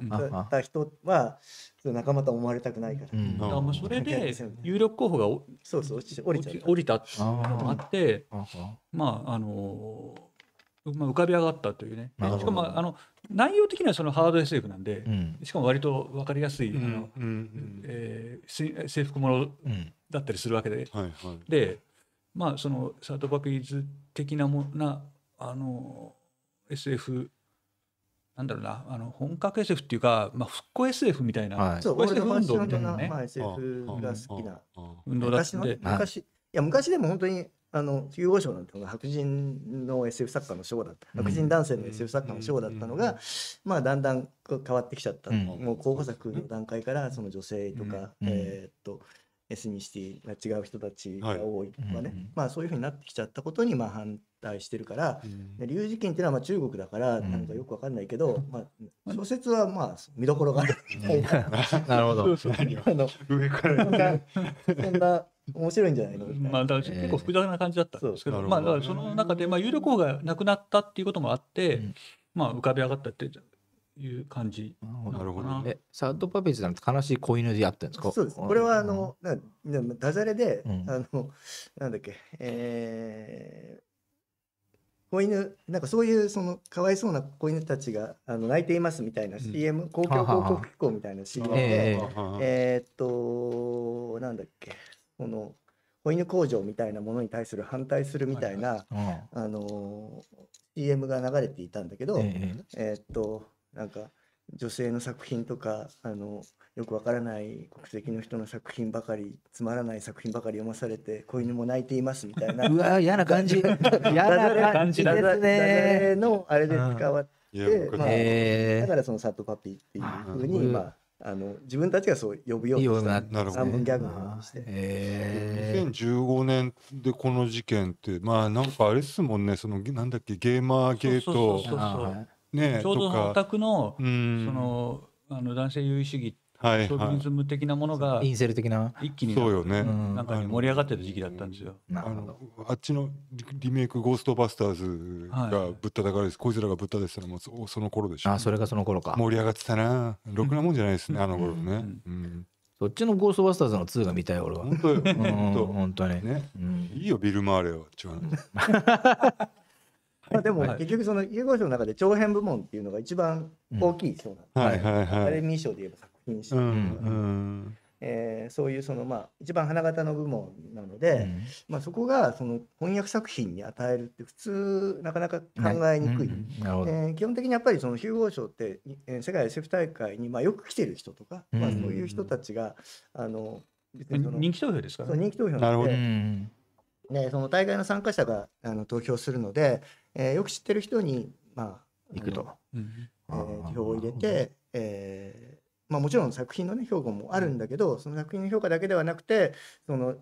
た人は仲間と思われたくないから、うん、からそれで有力候補がそうそう降りちゃ降りたっていうのもあってまああのまあ、浮かび上がったというね。しかもあの内容的にはそのハード SF なんで、うん、しかも割と分かりやすい、制服ものだったりするわけで、はいはい、でまあそのサードバピーズ的なもなあの SF なんだろうなあの本格 SF っていうか、まあ、復興 SF みたいな、はい、そう運動みたいなね、まあ、SF が好きな運動だったんで昔いや昔でも本当にあの「救護賞」なんてのが白人の SF 作家の賞だった白人男性の SF 作家の賞だったのが、まあ、だんだん変わってきちゃった、もう候補作の段階からその女性とか、えっとエスニシティが違う人たちが多いとかね、まあ、そういうふうになってきちゃったことにまあ反対してるから、うん、事件っていうのはまあ中国だからなんかよくわかんないけど、うん、まあ、小説はまあ見どころがある、なるほど あの上から、ね、そんな面白いんじゃないのいな、まあ、だから結構複雑な感じだったんですけどえー、まあ、だからその中で、まあ、有力王がなくなったっていうこともあって、うん、まあ、浮かび上がったっていう感じなるほどね。サッドパピッツなんて悲しい子犬でやってるんですかそうです。これはあの、なダジャレで、うん、あの、なんだっけ、えー、子犬、なんかそういうそのかわいそうな子犬たちがあの泣いていますみたいな CM、うん、公共広告機構みたいな CM で、えー、っと、なんだっけ、この子犬工場みたいなものに対する反対するみたいな、あの CM が流れていたんだけど、えっとなんか女性の作品とかあのよくわからない国籍の人の作品ばかりつまらない作品ばかり読まされて子犬も泣いていますみたいなうわ嫌な感じ 嫌な感じですねのあれで使わって、まあ、だからその「サットパピ」っていうふうに今、あの自分たちがそう呼ぶようにした三ギャグして、えー、2015年でこの事件ってまあなんかあれっすもんねそのなんだっけゲーマーゲートねちょうどお宅の、うん、そのあの男性優位主義はいはビニズム的なものがインセル的な一気にそうよねなんか盛り上がってる時期だったんですよ。あのあっちのリメイク「ゴーストバスターズ」がぶったたかれです、こいつらがぶったでしたのもその頃でしょ、あそれがその頃か盛り上がってたなろくなもんじゃないですね、あの頃ね。うんそっちのゴーストバスターズの2が見たい俺は。本当よ。本当本当に。ね。いいよビル・マーレは。違うまあでも結局その融合賞の中で長編部門っていうのが一番大きい賞なんで、アカデミー賞で言えば作品種、うんうんえー、そういうそのまあ一番花形の部門なので、うん、まあ、そこがその翻訳作品に与えるって普通なかなか考えにくい、ううん、えー、基本的にやっぱりそのヒューゴー賞って、えー、世界 SF 大会にまあよく来てる人とか、まあ、そういう人たちがあの人気投票ですか、ね、そう人気投票なのでね、その大会の参加者があの投票するので、えー、よく知ってる人にまあ行くと、えー、票を入れて、えーまあ、もちろん作品のね評価もあるんだけど、その作品の評価だけではなくてその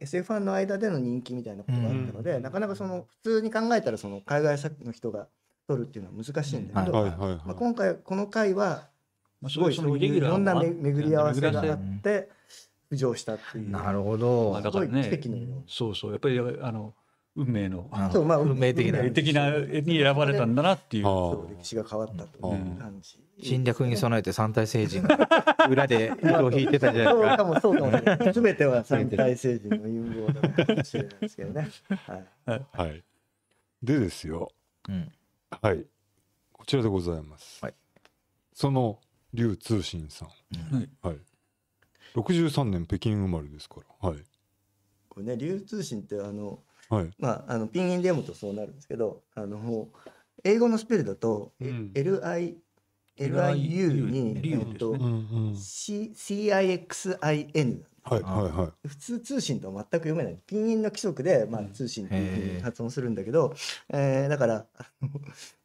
SF ファンの間での人気みたいなことがあったので、なかなかその普通に考えたらその海外作の人が取るっていうのは難しいんだけど、まあ、今回この回はすごいそのいろんな巡り合わせがあって浮上したっていうなるほど、まあ、だからねそうそうやっぱりあの運命の、まあ、運命的な的なに選ばれたんだなっていう歴史が変わったという感じ、侵略に備えて三体星人が 裏で糸を引いてたじゃないですかもそうかも、全ては三体星人の陰謀だかもしれないですけどね はい、でですよ、はいこちらでございます、はい、その劉通信さん、はい、63年北京生まれですからはいこれね流通信ってあのはいまあ、あのピンインで読むとそうなるんですけどあの英語のスペルだと、うん LI LIU に、えっと、CIXIN はいはい、普通通信とは全く読めないピンインの規則で、まあ、通信っていうふうに発音するんだけど、えー、だから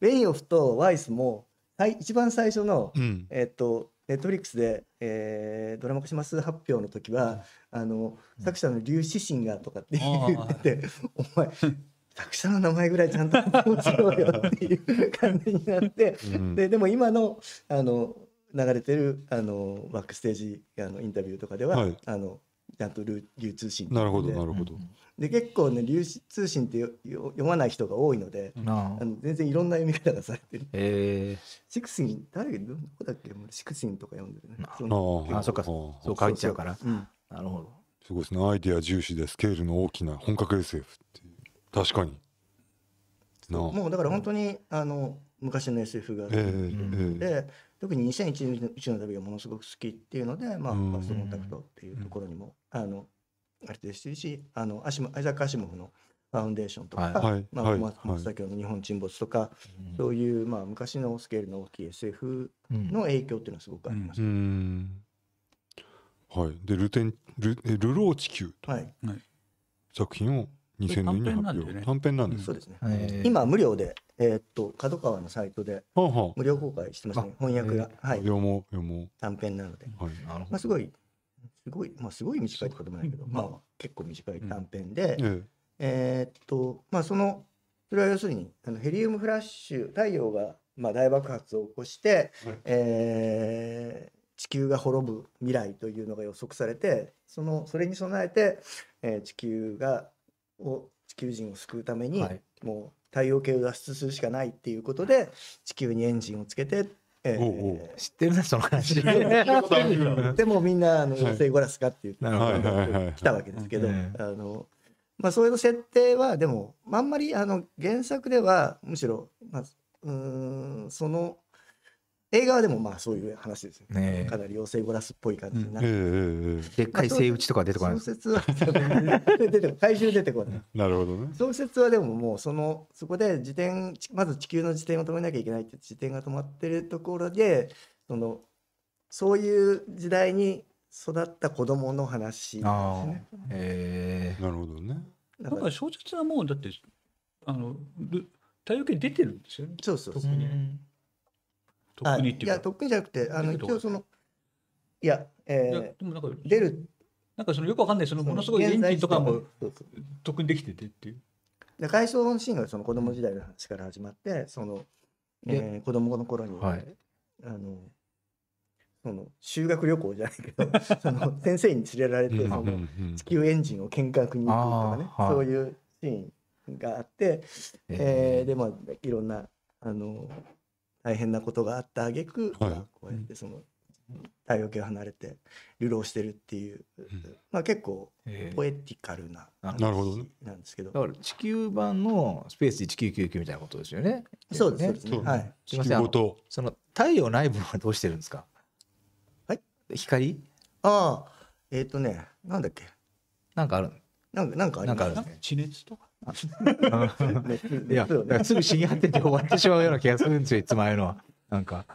ベニオフとワイスも一番最初の、えっとネットフリックスで、えー、ドラマ化します発表の時は、あの作者の劉志信がとかって言ってて、お前作者の名前ぐらいちゃんと覚えろよっていう感じになって、ででも今のあの流れてるあのバックステージあのインタビューとかでは、はい、あのちゃんと流通信なるほどなるほど。で結構ね流通信ってよよ読まない人が多いので、あの全然いろんな読み方がされてる。ええシクスイン誰どこだっけシクスインとか読んでるね。ああそっかそう書いちゃうから。うんなるほどすごいですねアイディア重視でスケールの大きな本格 SF って確かにもうだから本当にあの昔の SF があって、えー、で、特に2001年の旅がものすごく好きっていうので、まあ、ファーストコンタクトっていうところにも、あのあれですしあのアシアイザック・アシモフのファウンデーションとか、はいまあはい、松崎の日本沈没とか、はい、そういう、まあ、昔のスケールの大きい SF の影響っていうのはすごくあります、ね、うんはい、でルテンルルロー地球という作品を2000年に発表、ね、短編なんです、そうですね今無料でえー、っと角川のサイトで無料公開してますね、翻訳が、えー、はい読もう読もう短編なので、はい、まあすごいすごいまあすごい短いってこともないけど、まあ、結構短い短編で、うん、えー、っとまあそのそれは要するにあのヘリウムフラッシュ太陽がまあ大爆発を起こして、はい、えー、地球が滅ぶ未来というのが予測されてそのそれに備えて、えー、地球がを地球人を救うために、はい、もう太陽系を脱出するしかないっていうことで地球にエンジンをつけて、えー、おうおう知ってるなその話 でもみんなあの妖精ゴラスかって言って、はい、来たわけですけど、あのまあ、そういう設定はでもあんまりあの原作ではむしろ、まあ、うんその映画はでもまあそういう話ですよね。かなり妖精ブラスっぽい感じになって、うんでっかいセイウチとか出てこない小説は出て怪獣出てこない。なるほどね。小説はでももうそのそこで自転まず地球の自転を止めなきゃいけないって自転が止まってるところでそのそういう時代に育った子供の話なで、ね、えー、なるほどね。だから小説はもうだってあの太陽系出てるんですよね。そうそうそう。特に。とっくにっていうか、い、やとっくにじゃなくてあの一応そのいや,、えー、でもなんか出るなんかそのよくわかんないそのものすごいエンジンとかもとっくにできててっていうで回装のシーンがその子供時代の話から始まってその、えー、子供の頃に、はい、あのその修学旅行じゃないけど その先生に連れられてその地球エンジンを見学に行くとかね、そういうシーンがあって、えー、えー、でまあいろんなあの大変なことがあった挙句、はい、まあ、こうやってその太陽系を離れて流浪してるっていう、うん、まあ、結構ポエティカルな話なんですけど、えー、どね、だから地球版のスペース1999みたいなことですよね。そうですね、はい、すみませんその太陽内部はどうしてるんですかはい光ああえっ、ー、とねなんだっけなんかあるなんか、なんかありますか、地熱とか いや、すぐ死に果てて終わってしまうような気がするんですよ、いつもああいうのは。なんか、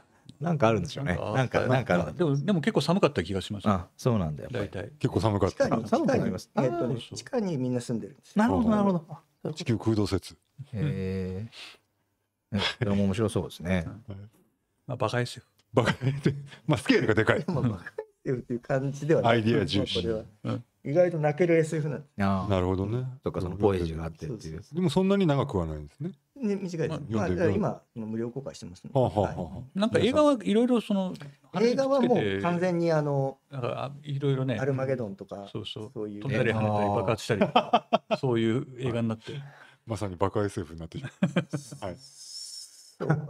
なんかあるんでしょうね。なんか、なんか、でも、でも結構寒かった気がします。あ、そうなんだよ。大体。結構寒かった。寒くなります。えっと地下にみんな住んでるんです。なるほど、なるほど。地球空洞説。へえ。でも面白そうですね。まあ、馬鹿ですよ。馬鹿。まあ、スケールがでかい。まあ、バカっていう感じではない。アイディア重視。これは。意外と泣ける SF なんですあなるほどね。とかそのポエジーがあってっていう。でもそんなに長くはないんですね。ね短いです。まあ、だ今無料公開してますのはあはあはあなんか映画はいろいろその映画はもう完全にあのいろいろねアルマゲドンとかそうそうそういう飛んだり跳ねたり爆発したりそういう映画になってまさに爆カ SF になってる。はい。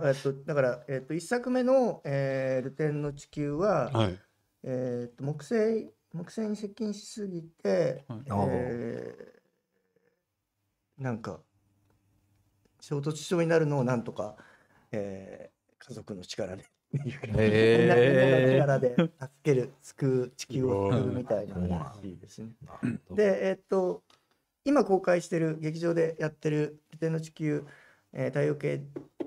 えっとだからえっと一作目の、えー、ルテンの地球は、はい、えっと木星木星に接近しすぎて、はい、えー、なんか衝突しそうになるのをなんとか、えー、家族の力で。えー、力で助ける救う地球を救うみたいな話ですね。でえー、っと今公開してる劇場でやってる「天の地球、えー、太陽系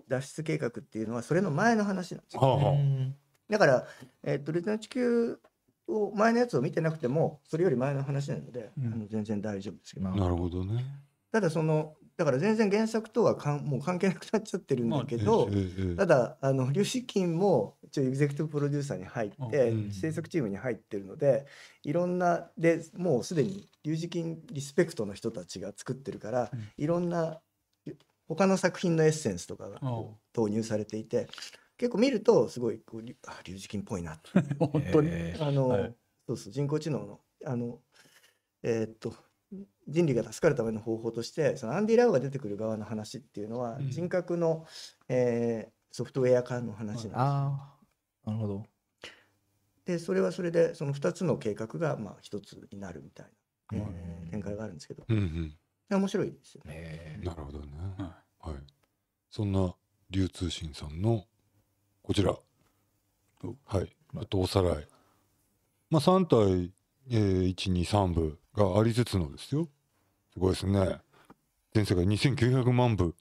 脱出計画」っていうのはそれの前の話なんですよ、ね、だから、えー、っと「ルテの地球」を前のやつを見てなくてもそれより前の話なので、うん、あの全然大丈夫ですけど、なるほどねただそのだから全然原作とはかんもう関係なくなっちゃってるんだけど、まあえええ、ただあの劉キ金も一応エグゼクティブプロデューサーに入って、うん、制作チームに入ってるのでいろんなでもうすでにジキ金リスペクトの人たちが作ってるから、うん、いろんな他の作品のエッセンスとかが投入されていて結構見るとすごいこうあ龍磁金っぽいな 本当に、あの、はい、そうそう人工知能のあのえー、っと人類が助かるための方法としてそのアンディ・ラウが出てくる側の話っていうのは、うん、人格の、えー、ソフトウェア化の話なんですああなるほどでそれはそれでその2つの計画がまあ1つになるみたいな、うんえー、展開があるんですけど、うんうん、面白いですよね、えなるほどね、はい、はい、そんな流通信さんのこちらはいあとおさらいまあ3体、えー、123部がありつつのですよすごいですね全世界2900万部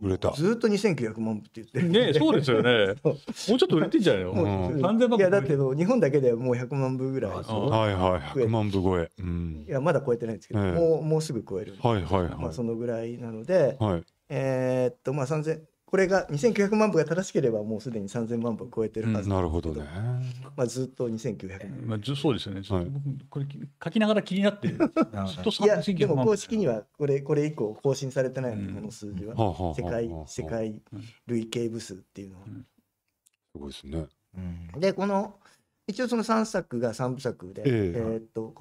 売れたずっと2900万部って言ってるねそうですよね もうちょっと売れてんじゃないの、うん、3000万いやだけど日本だけでもう100万部ぐらいはいはい100万部超え、うん、いやまだ超えてないんですけど、えー、もうもうすぐ超えるはいはいはい、まあ、そのぐらいなので、はい、えー、っとまあ3000これが2900万部が正しければもうすでに3000万部を超えてるはずな,、うん、なるほどね、まあ、ずっと2900万部、まあ、そうですよね、はい、これ書きながら気になってずっといやでも公式にはこれこれ以降更新されてないのうん、この数字は、世界世界累計部数っていうのは、すごいですね、でこの一応その3作が3部作で、えー、えー、っと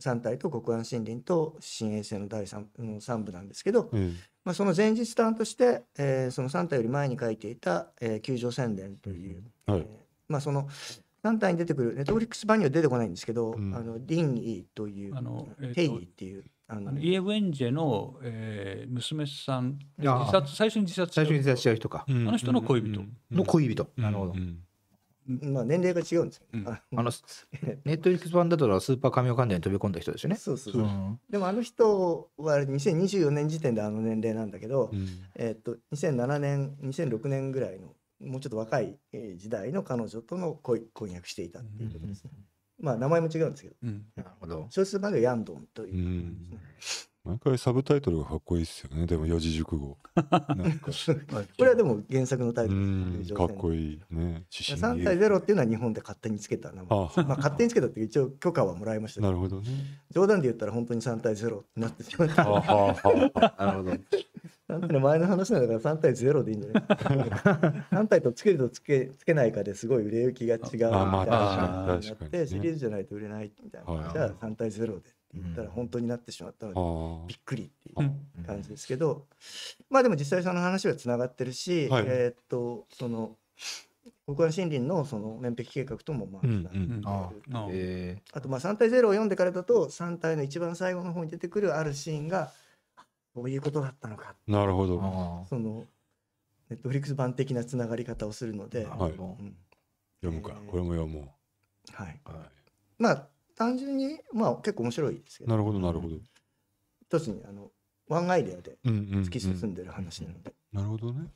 3体と国安森林と新衛星の第 3, 3部なんですけど、えーまあ、その前日談として、えー、その三体より前に書いていた「えー、救助宣伝」という、うん、はいえー、まあ、その三体に出てくるネットフリックス版には出てこないんですけど「うん、あのンイという「あの、定イっていう。あのイエ・ウェンジェの、えー、娘さん自殺最初に自殺最初に自殺しちゃう人か、あの人の恋人、の恋人、なるほど、まあ、年齢が違うんですよ、ね、うん、あのネットフリックス版だとスーパーミオ関連に飛び込んだ人ですよねそうそう、うん、でもあの人は2024年時点であの年齢なんだけど、うん、えー、っと2007年2006年ぐらいのもうちょっと若い時代の彼女との恋婚約していたっていうことですね、うんまあ名前も違うんですけど、なるほど小説版でヤンドンという、ね、毎回サブタイトルがかっこいいですよねでも四字熟語 これはでも原作のタイトルかっこいいね3対0っていうのは日本で勝手につけた名前まあ勝手につけたって一応許可はもらいましたなるほどね冗談で言ったら本当に3対0になってしまったなるほど前の話なんだから3対0でいいんじゃない ?3 対とつけるとつけつけないかですごい売れ行きが違うみたいなってシリーズじゃないと売れないみたいな、じゃあ3対0で言ったら本当になってしまったので、びっくりっていう感じですけど、まあでも実際その話はつながってるし、えっとその国安森林のその面壁計画ともまあつながってるあとまあ3対0を読んでからだと3対の一番最後の方に出てくるあるシーンがこういうことだったのかなるほどそのネットフリックス版的なつながり方をするので、読むか、これも読もうはい、はい、まあ単純にまあ結構面白いですけどなるほどなるほど一つにあのワンアイデアで突き進んでる話なので、なるほどね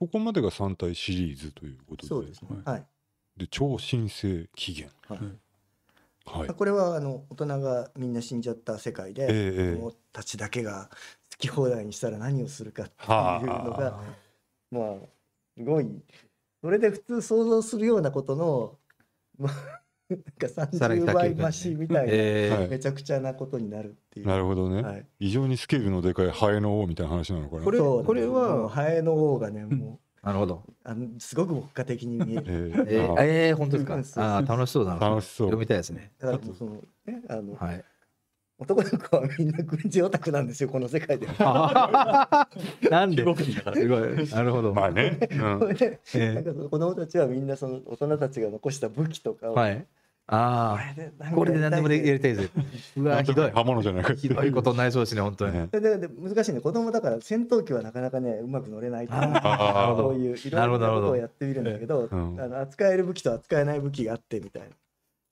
ここまでが3体シリーズということでそうですねはい、で超新星起源はい、はい、これはあの大人がみんな死んじゃった世界で、えー、子供たちだけが好き放題にしたら何をするかっていうのがまあすごいそれで普通想像するようなことのまあなんか30倍増しみたいな、えー、めちゃくちゃなことになるっていう。なるほどね、はい、異常にスケールのでかいハエの王みたいな話なのかな。これこれはハエの王がね、もう。なるほど。あのすごく国家的に見える。えー、えー、本当ですか。あ楽しそうだな。楽しそう。読みたいですね。だからそのねあの、はい、男の子はみんな軍事オタクなんですよこの世界では。なんで。なるほど。まあね。うん、子供たちはみんなその大人たちが残した武器とかを、はい、ああ、これで何でもやりたいぜ。うわ、ひどい。刃物じゃないひどいことになりそうですね、本当に。ね、でで難しいね、子供だから戦闘機はなかなかね、うまく乗れないから、こういういろんなことをやってみるんだけど、あの扱える武器と扱えない武器があってみたいな。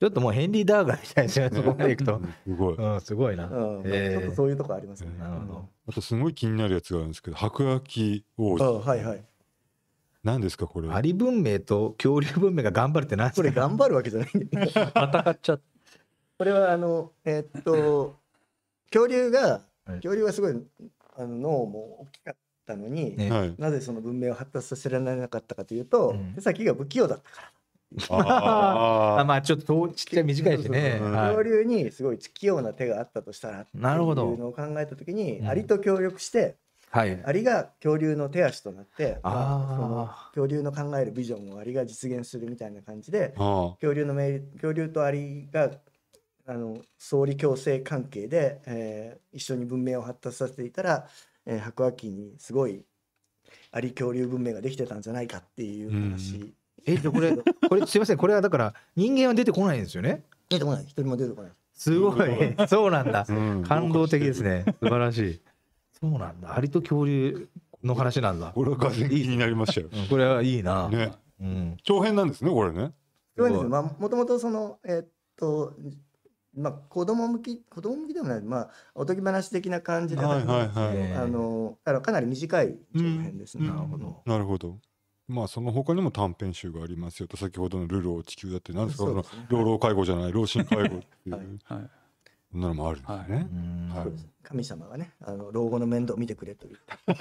ちょっともうヘンリー・ダーガーみたいですね、そこまでいくと。すごい。うん、すごいな。うんえー、ちょっとそういうとこありますね。なるほど。あとすごい気になるやつがあるんですけど、白亜紀王子。はいはい。何ですかこれ。アリ文明と恐竜文明が頑張るって何でこれ頑張るわけじゃない。戦っちゃこれはあのえー、っと恐竜が恐竜はすごいあの脳も大きかったのに、ね、なぜその文明を発達させられなかったかというと、うん、手先が不器用だったから。あまあちょっとちっちゃい短いしね。恐竜にすごい器用な手があったとしたらっていうのを考えた時に、アリと協力して、はい、アリが恐竜の手足となって、まあ、恐竜の考えるビジョンをアリが実現するみたいな感じで恐竜の恐竜とアリがあの総理共生関係で、えー、一緒に文明を発達させていたら、えー、白亜紀にすごいアリ恐竜文明ができてたんじゃないかっていう話。うえじゃこれこれすいませんこれはだから人間は出てこないんですよね出てこない一人も出てこないすごいそうなんだ、うん、感動的ですね素晴らしいそうなんだアリと恐竜の話なんだこれは完全になりましたよ、これはいいな、ねうん、長編なんですねこれねそうですまあもともとそのえー、っとまあ子供向き子供向きでもないまあおとぎ話的な感じで、はいはいはい、あのだからかなり短い長編ですね、うん、なるほどなるほどまあ、その他にも短編集がありますよと先ほどの「ルロー地球」だって何ですか、ね、老老介護じゃない老人介護っていう、はい、そんなのもあるんですね。はい、神様がねあの老後の面倒を見てくれという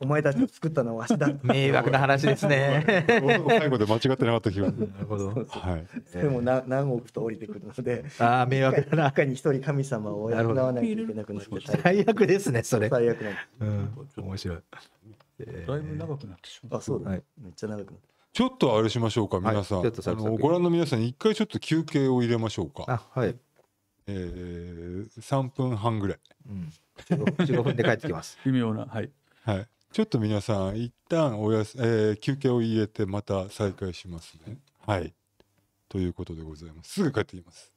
お前たちを作ったのはわしだ迷惑な話ですね。老老介護で間違ってなかった気が なるほど。はい、そもな何億と降りてくるのでああ迷惑だな中に一人神様を養わないといけなくなって最悪ですねそれ。最悪なんです。うん、面白い。えだいぶ長くなってしまう。あ、そうだね。めっちゃ長くなって。ちょっとあれしましょうか、皆さん。はい、あのご覧の皆さん、一回ちょっと休憩を入れましょうか。はい。えー、3分半ぐらい。うん。15分で帰ってきます。微妙な、はい。はい。ちょっと皆さん、一旦おやす、えー、休憩を入れて、また再開しますね。はい。ということでございます。すぐ帰ってきます。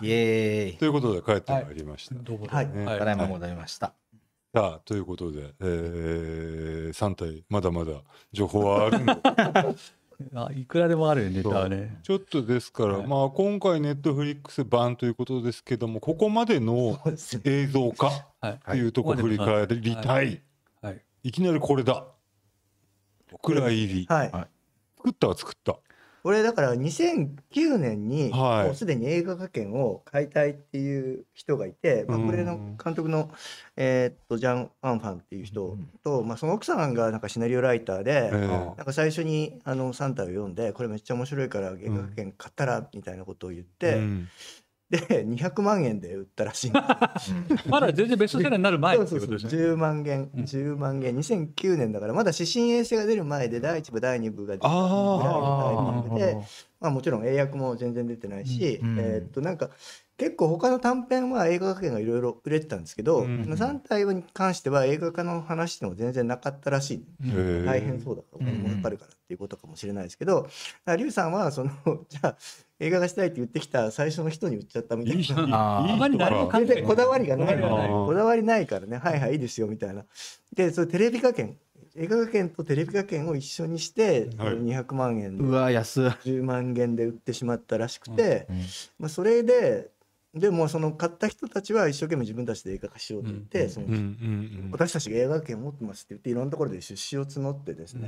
イエーイということで帰ってまいりました。はい、ただいま戻りました。さあということで、えー、3体まだまだ情報はあるの あいくらでもあるよネタはねちょっとですから、はいまあ今回ネットフリックス版ということですけどもここまでの映像化っていうところ振り返りたい、い、はいきなりこれだお蔵入り、はい。作ったは作った俺だから2009年にもうすでに映画化権を買たいっていう人がいて、まあ、これの監督の、えっとジャン・アンファンっていう人と、まあ、その奥さんがなんかシナリオライターで、なんか最初にあのンタを読んでこれめっちゃ面白いから映画化権買ったらみたいなことを言って、で200万円で売ったらしい まだ全然ベストセラーになる前そうそうそう10万円10万円2009年だからまだ指針衛星が出る前で第1部第2部が出たぐいタイミングでまあ、もちろん英訳も全然出てないし、えっとなんか結構他の短編は映画学園がいろいろ売れてたんですけど、うん、3体に関しては映画化の話でも全然なかったらしい、大変そうだと思うかるからっていうことかもしれないですけど龍さんはそのじゃあ映画がしたいって言ってきた最初の人に売っちゃったみたいな。あまりこだわりがない。こだわりないからね、はいはい、いいですよ、みたいな。で、それテレビ科研。映画科研とテレビ科研を一緒にして、200万円でうわ安10万円で売ってしまったらしくて、まあ、それででもその買った人たちは一生懸命自分たちで映画化しようと言って、私たちが映画権を持ってますって言っていろんなところで出資を募ってですね、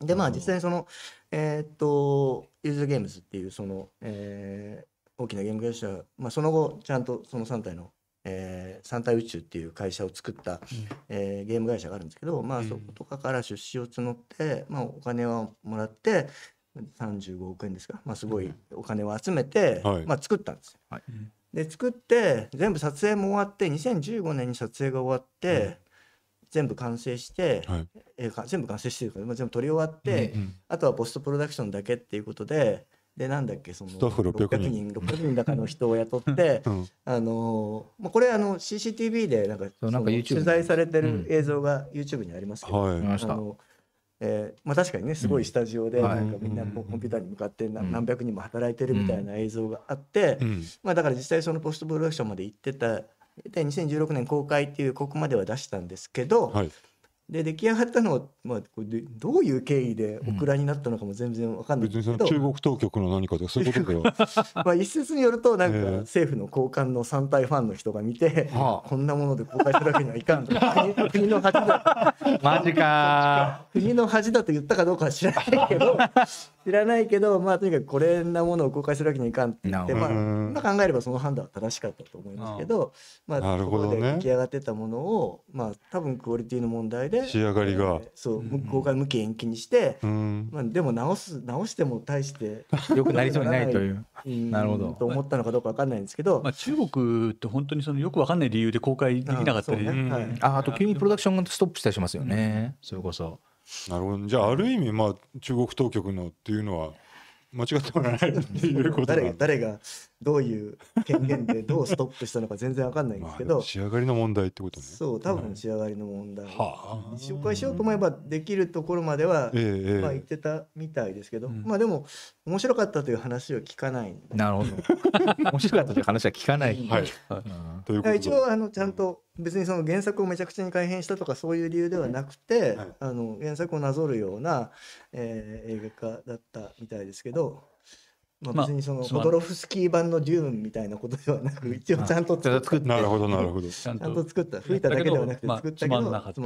でまあ実際その、えー、っとユーズゲームズっていうその、えー、大きなゲーム会社、まあ、その後ちゃんとその3体の、えー、3体宇宙っていう会社を作った、えー、ゲーム会社があるんですけど、まあ、そことかから出資を募って、まあ、お金はもらって35億円ですか、まあ、すごいお金を集めて、まあ、作ったんですよ。はい、で作って全部撮影も終わって2015年に撮影が終わって、全部完成して、はい、え全部完成してるから、まあ、全部撮り終わって、うんうん、あとはポストプロダクションだけっていうことででなんだっけそのスタッフ600人 ,600 人だかの人を雇って、うん、あのまあ、これあの CCTV でなんかそなんか取材されてる映像が YouTube にありますけど、あのえまあ、確かにねすごいスタジオでなんかみんなコンピューターに向かって何百人も働いてるみたいな映像があって、まあ、だから実際そのポストプロダクションまで行ってたで2016年公開っていうここまでは出したんですけど、はい、で出来上がったのは、まあ、どういう経緯でオクラになったのかも全然分かんない、うん、別に中国当局の何かでそういうことでは まあ一説によるとなんか政府の高官の参拝ファンの人が見て、えー、こんなもので公開するわけにはいかんと 国国の恥だマジか国の恥だと言ったかどうかは知らないけど知らないけど、まあ、とにかくこれなものを公開するわけにいかんってって、まあ、考えればその判断は正しかったと思いますけど、まあ、なるほどここで出来上がってたものを、まあ、多分クオリティの問題で仕上がりが、えー、そう公開無期延期にして、うん、まあ、でも直す直しても大してよ くなりそうにないというなるほどと思ったのかどうか分かんないんですけど、まあ、中国って本当にそのよく分かんない理由で公開できなかったりあ,、ねはい、あと急にプロダクションがストップしたりしますよね、うん、それこそ。なるほどじゃあある意味まあ中国当局のっていうのは間違ってもらえるっていうこと誰が誰がどういう権限でどうストップしたのか全然わかんないんですけど仕上がりの問題ってことねそう多分仕上がりの問題、はい、紹介しようと思えばできるところまでは、えまあ、言ってたみたいですけど、まあでも面白かったという話を聞かないなるほど面白かったという話は聞かない、はいい、一応あのちゃんと別にその原作をめちゃくちゃに改変したとかそういう理由ではなくて、はい、あの原作をなぞるような、えー、映画化だったみたいですけどまあ、別にその、まあ、ドロフスキー版のデューンみたいなことではなく、一応ちゃんと作った。なるほど、なるほど。ちゃんと作った。吹いただけではなくて、作ったけど、つまんなかった。つ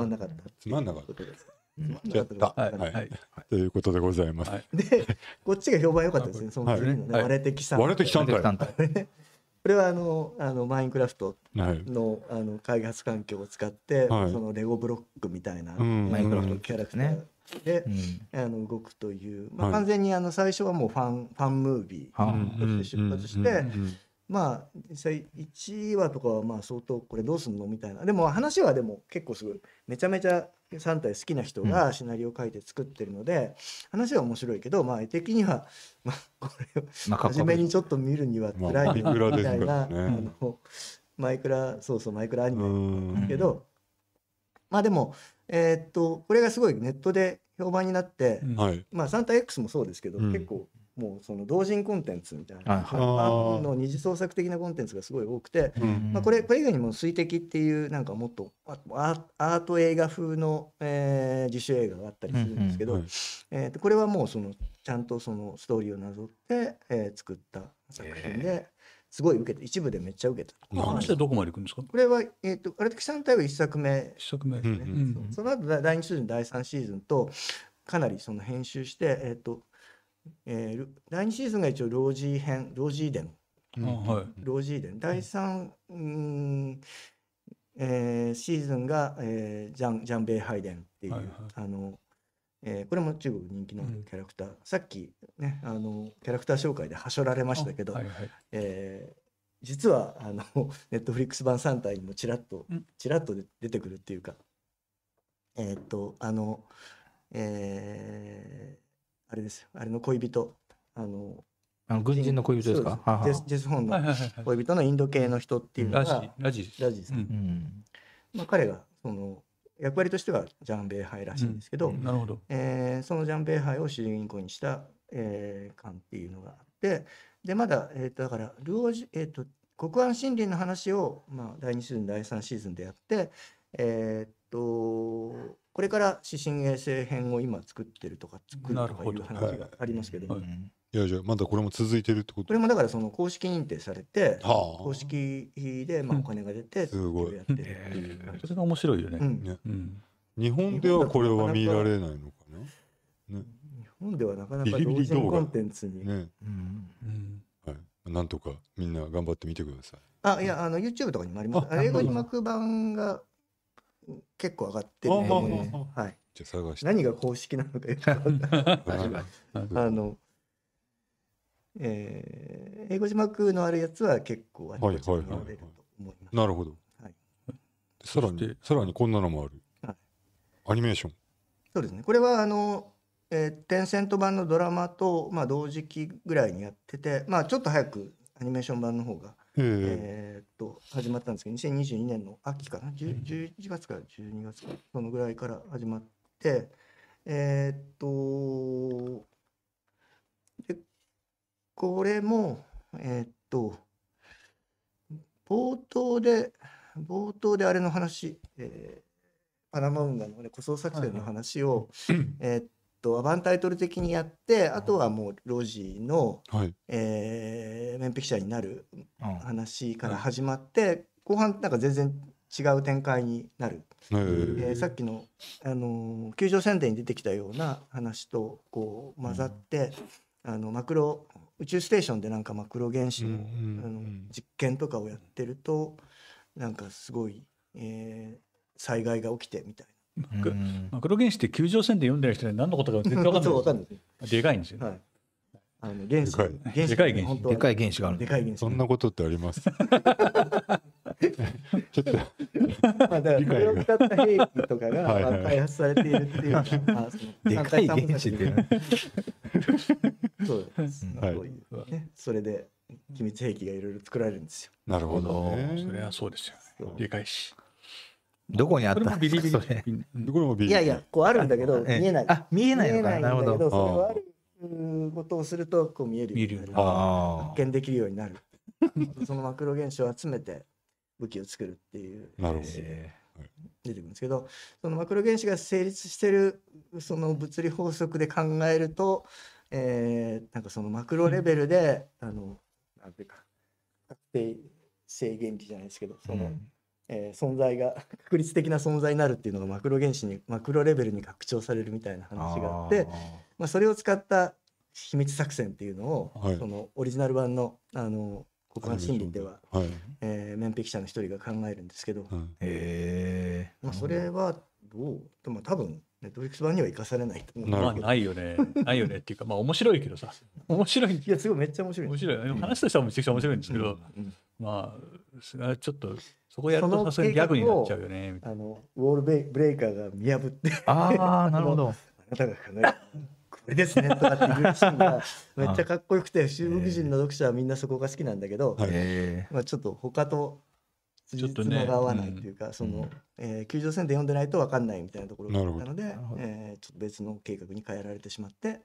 まんなかった。やった、はいはいということでございます。で、こっちが評判良かったですね、その次のね、割れてきた。ん。割れてきたん これはあのあのマインクラフトの,、あの開発環境を使って、そのレゴブロックみたいな、マインクラフトキャラクターで、うん、あの動くという、まあ、完全にあの最初はもうファン、はい、ファンムービーとして出発して。まあ実際1話とかはまあ相当これどうすんのみたいなでも話はでも結構すごいめちゃめちゃ3体好きな人がシナリオ書いて作ってるので、うん、話は面白いけどまあ絵的には、まあ、これを初めにちょっと見るには辛いみたいな、マイクラそうそうマイクラアニメだけど、うん、まあでもえっとこれがすごいネットで評判になって、はい、まあサンタ X もそうですけど、結構もうその同人コンテンツみたいなの二次創作的なコンテンツがすごい多くて、まあ、これこれ以外にも「水滴」っていうなんかもっとアート映画風の、えー、自主映画があったりするんですけど、えー、とこれはもうそのちゃんとそのストーリーをなぞって、えー、作った作品で、すごい受けて一部でめっちゃ受けた。話でどこまで行くんですかこれは、えーと、とアルテキサンタは1作目一作目そ。その後第二シーズン第三シーズンとかなりその編集して、えーとえー、第二シーズンが一応「ロージー編」「ロージー伝」うはい、ロージー伝第三、うえー、シーズンが、えー、ジャンジャンベイ・ハイデンっていう、はいはい、あのえー、これも中国人気のキャラクター、うん、さっき、ね、あのキャラクター紹介ではしょられましたけど、はいはい、えー、実はあの ネットフリックス版3体にもちらっとちらっと出てくるっていうか、うん、えー、っとあのえー、あれですよあれの恋人あのあの軍人の恋人ですかジェスジェス・ホンの恋人のインド系の人っていうのが、はいはい、ラジラジうん、まあ、彼がその役割としてはジャンベイ杯らしいんですけど,、なるほどえー、そのジャンベイ杯を主人公にした、えー、館っていうのがあってでまだ、えー、とだからルオジ、えーと、国安森林の話を、まあ、第2シーズン第3シーズンでやって、えー、っとこれから指針衛星編を今作ってるとか作るとかいう話がありますけど。はいはいはいいやじゃまだこれも続いてるってことこれもだからその公式認定されて、はあ公式でまあお金が出て、すごいやってるそれが面白いようね。んねうん。日本ではこれは見られないのかね、日本ではなかなか同人コンテンツに。なね、うんうんはい、なんとかみんな頑張ってみてくださいあいやあの YouTube とかにもあります。ああ英語字幕版が結構上がってるとであはい。じゃ探して何が公式なのかよくわかんない あのえー、英語字幕のあるやつは結構あちこちは読めると思います。なるほど。はい、さらにさらにこんなのもある。はい、アニメーション。そうですね。これはあの、えー、テンセント版のドラマとまあ同時期ぐらいにやってて、まあちょっと早くアニメーション版の方が。えー、っと始まったんですけど2022年の秋かな11月から12月かそのぐらいから始まってえー、っとでこれも、えー、っと、冒頭で、冒頭であれの話、えー、パナマ運河の、ね、塗装作戦の話を、は いえっと、アバンタイトル的にやって、あとはもう路地の、はい、えー、面壁者になる話から始まって、はい、後半なんか全然違う展開になる、えー、さっきの、あのー、球場宣伝に出てきたような話とこう混ざって、うん、あのマクロ宇宙ステーションでなんかマクロ原子の,、あの実験とかをやってるとなんかすごい、えー、災害が起きてみたいな。マクロ原子って球状線で読んでる人で何のことか全然分かんないでかいんですよ、はいあの原子でかい原子でかい原子があるでかい原子そんなことってあります ちょっとまあだからこれをった兵器とかが開発されているっていう、はいはい、でかい原子ってそうです。はい、ね、それで機密兵器がいろいろ作られるんですよ。なるほど。それはそうですよね。でかいし。どこにあったビリビリ。いやいや、こうあるんだけど、見えない。あ、見えないのか。なるほど。それはあることをすると、こう見えるようになる。発見できるようになる。そのマクロ現象を集めて、武器を作るっていう。なるほど。出てくるんですけど、そのマクロ原子が成立してるその物理法則で考えると、えー、なんかそのマクロレベルで、うん、あのなんていうか確定性原理じゃないですけどその、うん、えー、存在が確率的な存在になるっていうのがマクロ原子にマクロレベルに拡張されるみたいな話があってまあ、それを使った秘密作戦っていうのを、はい、そのオリジナル版のあの国家心理では、はい、えー、面壁者の一人が考えるんですけど、えー、まあ、それはどうまあ、多分ネットフリックス版には生かされないと思う。まあ、ないよね。ないよねっていうか、まあ面白いけどさ。面白い。いや、すごいめっちゃ面白い。面白い。話としてはめちゃくちゃ面白いんですけど、うんうん、まあ、ちょっと、そこやるとさすがにギャグになっちゃうよね。あの、ウォールベブレイカーが見破って。ああ、なるほど。あなたが考えこれですねとかっていうシーンがめっちゃかっこよくて、中国人の読者はみんなそこが好きなんだけど、まあちょっと他とちょっとねが合わないっていうか、その、うん、えー、球場戦で読んでないと分かんないみたいなところがあったので、えー、ちょっと別の計画に変えられてしまってっ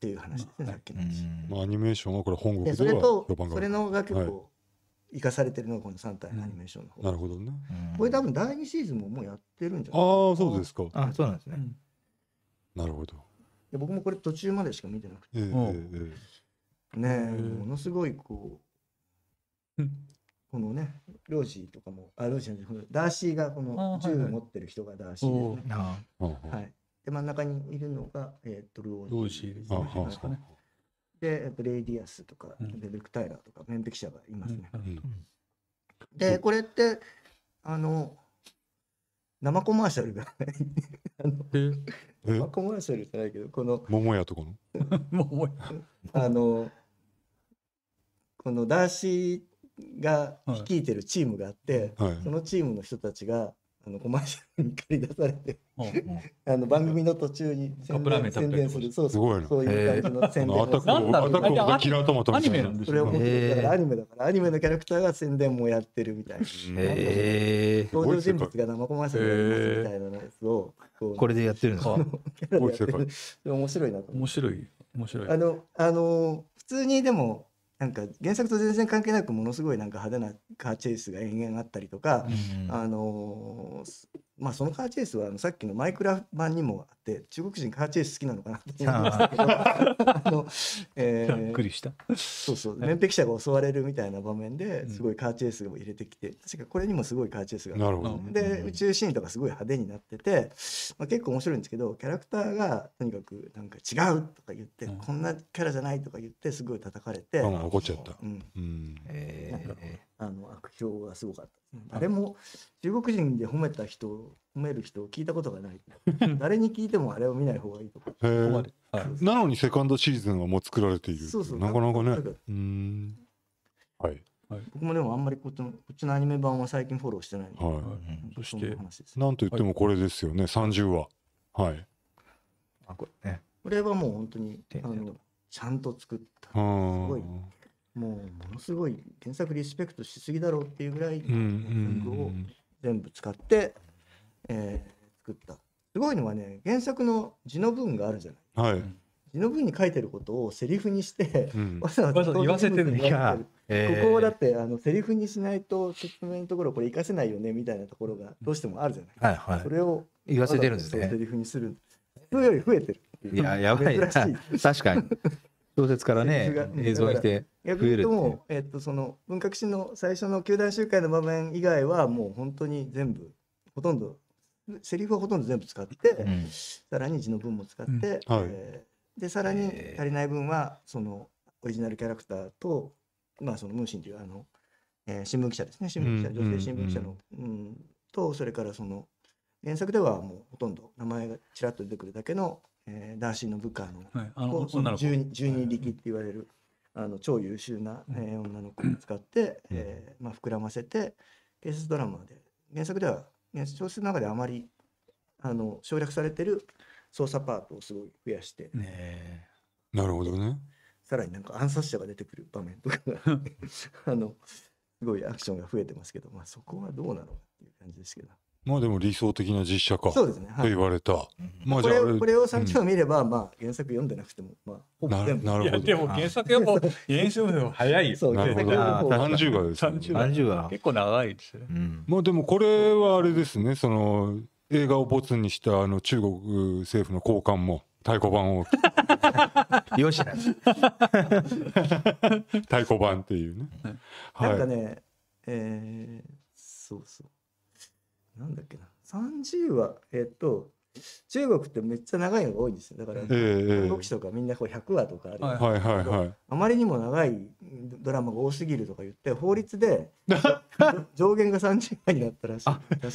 ていう話ですね、まあ、さっきの話。まあ、アニメーションはこれ本国ではそれとそれのが結構、生かされてるのこの3体、のアニメーションの方なるほどね、これ多分第2シーズンももうやってるんじゃないああそうですかあそうなんですね、うん、なるほどい僕もこれ途中までしか見てなくて、えー、ねえものすごいこう、うん、このねロージーとかもあロージーじゃないダーシーがこの銃を持ってる人がダーシーでね。はい、はいで真ん中にいるのが、えー、っとロージーですね。ーねで、えっと、レイディアスとか、うん、デベク・タイラーとか面壁者がいますね。うん、でこれってあの生コマーシャルが生コマーシャルじゃないけどこの桃屋とこの あのこのダーシーが率いてるチームがあって、はい、そのチームの人たちがあのコマーシャルに駆り出されて、あの番組の途中に宣伝宣伝するそうそうそういう感じの宣伝をうアニメなんですそれを持ったからアニメだからアニメのキャラクターが宣伝もやってるみたいな登場人物が生コマーシャルみたいなやつをこれでやってるんですか面白いなと面白い面白いあのあの普通にでもなんか原作と全然関係なくものすごいなんか派手なカーチェイスが延々あったりとか、うんうん、あのー、まあ、そのカーチェイスはあのさっきのマイクラ版にもあって中国人カーチェイス好きなのかなと思いましたけどび っくりしたそうそう面壁者が襲われるみたいな場面ですごいカーチェイスを入れてきて、確かこれにもすごいカーチェイスがなるほどで、宇宙シーンとかすごい派手になってて、まあ、結構面白いんですけどキャラクターがとにかくなんか違うとか言って、こんなキャラじゃないとか言ってすごい叩かれて、怒っちゃった、うんええあの悪評がすごかった、うん、誰も中国人で褒めた人褒める人を聞いたことがない 誰に聞いてもあれを見ない方がいいとかなのにセカンドシーズンはもう作られているそうそうなかなかねんはいはい、僕もでもあんまりこっちのこっちのアニメ版は最近フォローしてないので、はい、そしてなんと言ってもこれですよね、はい、30話はいあこれねこれはもう本当にあのちゃんと作ったすごいもうものすごい原作リスペクトしすぎだろうっていうぐらい文具を全部使って、えー、作ったすごいのはね原作の字の文があるじゃない、はい、字の文に書いてることをセリフにして、うん、わざわざ言わせてるんだ、えー、ここをだってあのセリフにしないと説明のところこれ活かせないよねみたいなところがどうしてもあるじゃない、はいはい、それを言わせてるんですねセリフにするそれより増えてるいややばい 確かに小説からね映像が来て逆に言うともう、えっと、その文革史の最初の球団集会の場面以外はもう本当に全部ほとんどセリフはほとんど全部使って、うん、さらに字の文も使って、うんはい、えー、でさらに足りない分はそのオリジナルキャラクターと、まあ、そのムーシンというあの、えー、新聞記者ですね新聞記者、女性新聞記者の、うん、うん、とそれからその原作ではもうほとんど名前がちらっと出てくるだけのえー、男子の部下の,、はい、あ12力って言われる、あの超優秀な、えー、女の子を使って、うえー、まあ、膨らませて警察ドラマで原作では原小説の中であまりあの省略されてる捜査パートをすごい増やして。ねなるほどね。さらになんか暗殺者が出てくる場面とか あのすごいアクションが増えてますけど、まあ、そこはどうなのっていう感じですけど。まあでも理想的な実写化そうですね、はい、と言われた、まあじゃあこれこれを3期を見れば、まあ原作読んでなくても、まあ、ほぼ全部なるほどでも原作はもう 原作でも早いよそう原作ほど30話です、ね、30話結構長いですね、うん、まあでもこれはあれですねその映画を没にしたあの中国政府の高官も太鼓判をよし 太鼓判っていうね、なんかね、はえー、そうそうなんだっけな30話えっ、と中国ってめっちゃ長いのが多いんですよだから韓国史とかみんなこう100話とかあるあまりにも長いドラマが多すぎるとか言って法律で上限が30話になったらしい。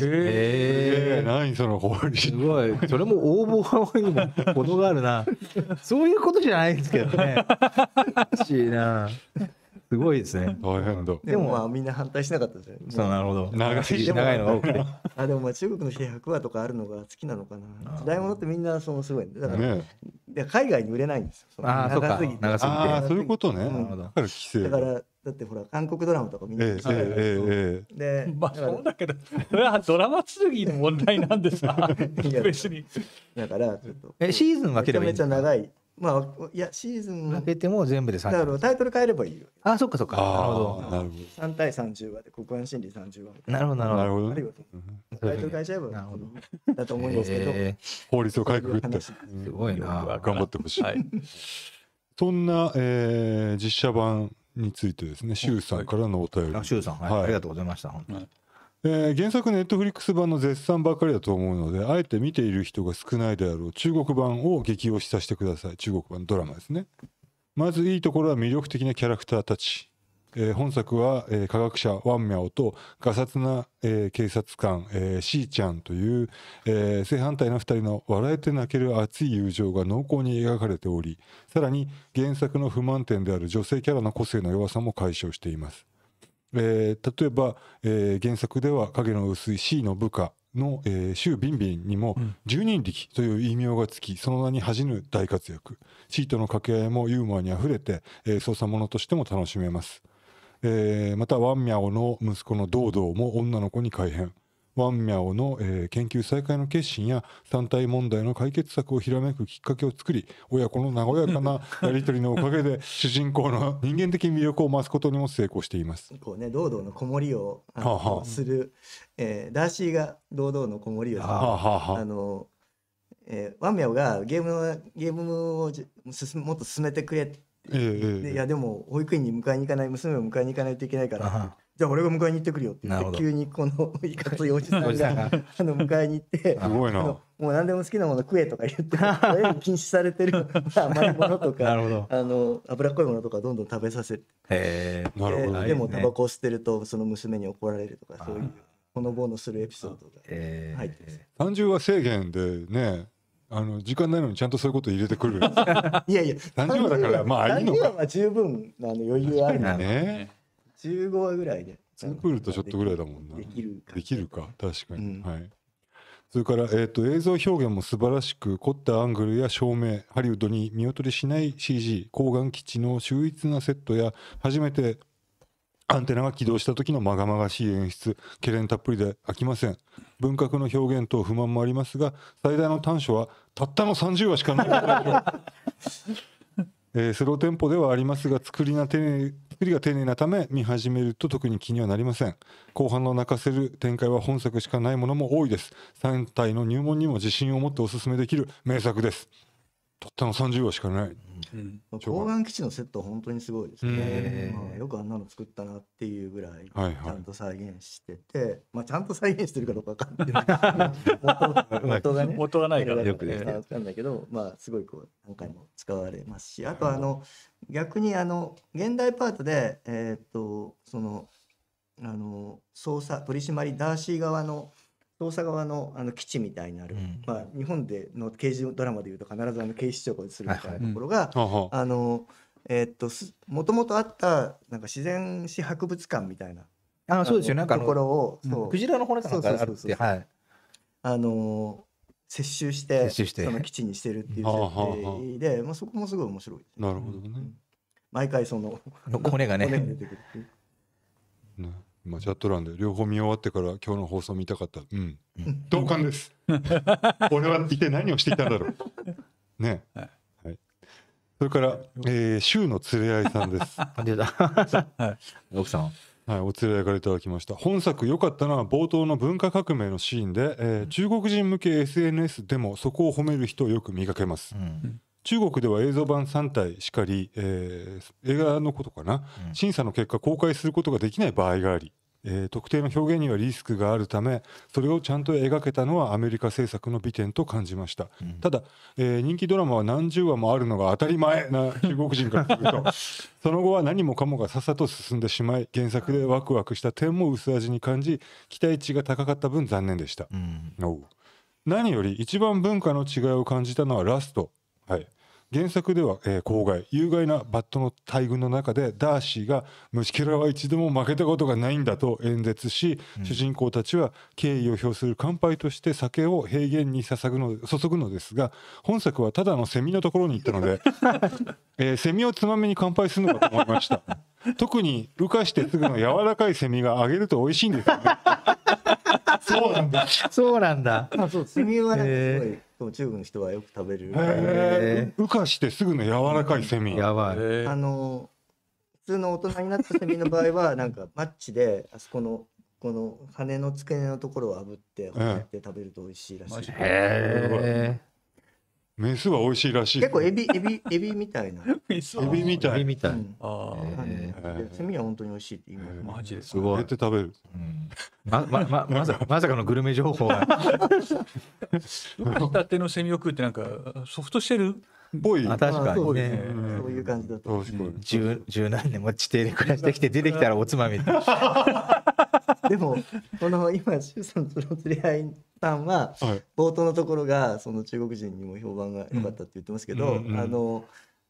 へえ何その法律すごいそれも応募にも程があるなそういうことじゃないんですけどね。しいな。すごいですね。大変だ。でもまあみんな反対しなかったそうなるほど。長い長いのが多くて。あでもまあ中国の人1話とかあるのが好きなのかな。時代物ってみんなそのすごいだから、海外に売れないんですよ。ああ長すぎて。ああそういうことね。だからだからだってほら韓国ドラマとかてるでまあそうだけどそれはドラマの問題なんですか 別にだからちょっとえシーズン分ければいいめちゃめちゃ長いまあ、いや、シーズン。負けても全部で3だからタイトル変えればいいよ。あ、そっかそっか。なるほど。3対30話で、国安心理30話。なるほど、なるほど。あるよ。タイトル変えちゃえば。なるほど。だと思うんですけど。法律を改革って。すごいな。頑張ってほしい。そんな、えー、実写版についてですね、周さんからのお便り。周さん、はい、ありがとうございました。本当に。えー、原作ネットフリックス版の絶賛ばかりだと思うのであえて見ている人が少ないであろう中国版を激推しさせてください中国版ドラマですねまずいいところは魅力的なキャラクターたち、えー、本作は、えー、科学者ワンミャオとガサツな、え警察官、えー、シーちゃんという、え正反対な2人の笑えて泣ける熱い友情が濃厚に描かれておりさらに原作の不満点である女性キャラの個性の弱さも解消していますえー、例えば、えー、原作では影の薄い C の部下の、えー、シュー・ビンビンにも十人力という異名がつきその名に恥じぬ大活躍シーとの掛け合いもユーモアにあふれて、えー、操作者としても楽しめます、えー、またワンミャオの息子のドドーも女の子に改変ワンミャオの、えー、研究再開の決心や三体問題の解決策をひらめくきっかけを作り親子の和やかな やり取りのおかげで主人公の人間的魅力を増すことにも成功しています。こうね、堂々の子守りをははする、えー、ダーシーが堂々の子守りをする。はあのえー、ワンミャオがゲームのゲームをもっと進めてくれて、えー、いやでも保育園に迎えに行かない娘を迎えに行かないといけないからじゃあ俺が迎えに行ってくるよって言って急にこの いかついおじさんが あの迎えに行ってすごいなもう何でも好きなもの食えとか言って禁止されてる 甘いものとかあの脂っこいものとかどんどん食べさせて、えー、でもタバコを吸ってるとその娘に怒られるとかそういうほのぼのするエピソードが入ってます。単純は制限でねあの時間ないのにちゃんとそういうこと入れてくるいやいや30だからまあいいのか30は十分あの余裕あるね15話ぐらいで。2クールとショットぐらいだもんな。できるか。できるか、確かに。うん、はい。それから、えーと、映像表現も素晴らしく凝ったアングルや照明ハリウッドに見劣りしない CG 抗がん基地の秀逸なセットや初めてアンテナが起動した時のまがまがしい演出けれんたっぷりで飽きません文革の表現と不満もありますが最大の短所はたったの30話しかない えー、スローテンポではありますが作りな丁作りが丁寧なため見始めると特に気にはなりません後半の泣かせる展開は本作しかないものも多いです3体の入門にも自信を持っておすすめできる名作ですたったの30話しかない。砲丸基地のセット本当にすごいですね、まあ、よくあんなの作ったなっていうぐらいちゃんと再現してて、はいはい、まあ、ちゃんと再現してるかどうか分かんない 元がね元がないからよくね分かんないけど、まあ、すごいこう何回も使われますしあとあの逆にあの現代パートでえー、っとそのあの捜査取締りダーシー側の捜査側のあの基地みたいになる、うん、まあ、日本での刑事ドラマでいうと必ずあの警視庁が映るみたいなところが、はいはい、あのえー、っともともとあったなんか自然史博物館みたいなあのそうですよなんかところを、うん、クジラの骨なんかあるってはいあの接収してその基地にしてるっていう設定でまあ、そこもすごい面白い、ね、なるほどね、毎回その骨がね骨が出てくるっていう。ね今チャット欄で両方見終わってから今日の放送見たかった。うん。同感です。俺は一体何をしていたんだろう。ね。はい。それから、えー、週の連れ合いさんです。あり 奥さん。はい、お連れ合いからいただきました本作良かったのは冒頭の文化革命のシーンで、えー、中国人向け SNS でもそこを褒める人をよく見かけます、うん、中国では映像版3体しかり、えー、映画のことかな、うん、審査の結果公開することができない場合があり、えー、特定の表現にはリスクがあるためそれをちゃんと描けたのはアメリカ制作の美点と感じました、うん、ただ、えー、人気ドラマは何十話もあるのが当たり前な中国人からすると その後は何もかもがさっさと進んでしまい原作でワクワクした点も薄味に感じ期待値が高かった分残念でした、うん、何より一番文化の違いを感じたのはラストはい、原作では、えー、公害有害なバットの大群の中でダーシーが「虫けらは一度も負けたことがないんだ」と演説し、うん、主人公たちは敬意を表する乾杯として酒を平原に捧ぐの注ぐのですが本作はただのセミのところに行ったので、えー、セミをつまみに乾杯するのかと思いました特にルカしてすぐの柔らかいセミが揚げると美味しいんですよねそうなんだ。そうなんだ。あ、そう、炭はね、すごい。中国の人はよく食べる。へー。羽化してすぐの柔らかいセミ。やばい。あの普通の大人になったセミの場合はなんかマッチであそこのこの羽の付け根のところを炙って骨って食べると美味しいらしい。へえ。メスは美味しいらしい。結構エビ、エビ、エビみたいな。エビみたい。エビみたい。ああ。セミは本当に美味しいって今。マジですごい。食べる。ま、ま、ま、まさか、まさかのグルメ情報が。たてのセミを食うってなんか、ソフトシェルぽい。確かにね。そういう感じだと。十、十何年も地底で暮らしてきて出てきたらおつまみ。でもこの今周さんとの連り合いさんは、はい、冒頭のところがその中国人にも評判が良かったって言ってますけど、うんあの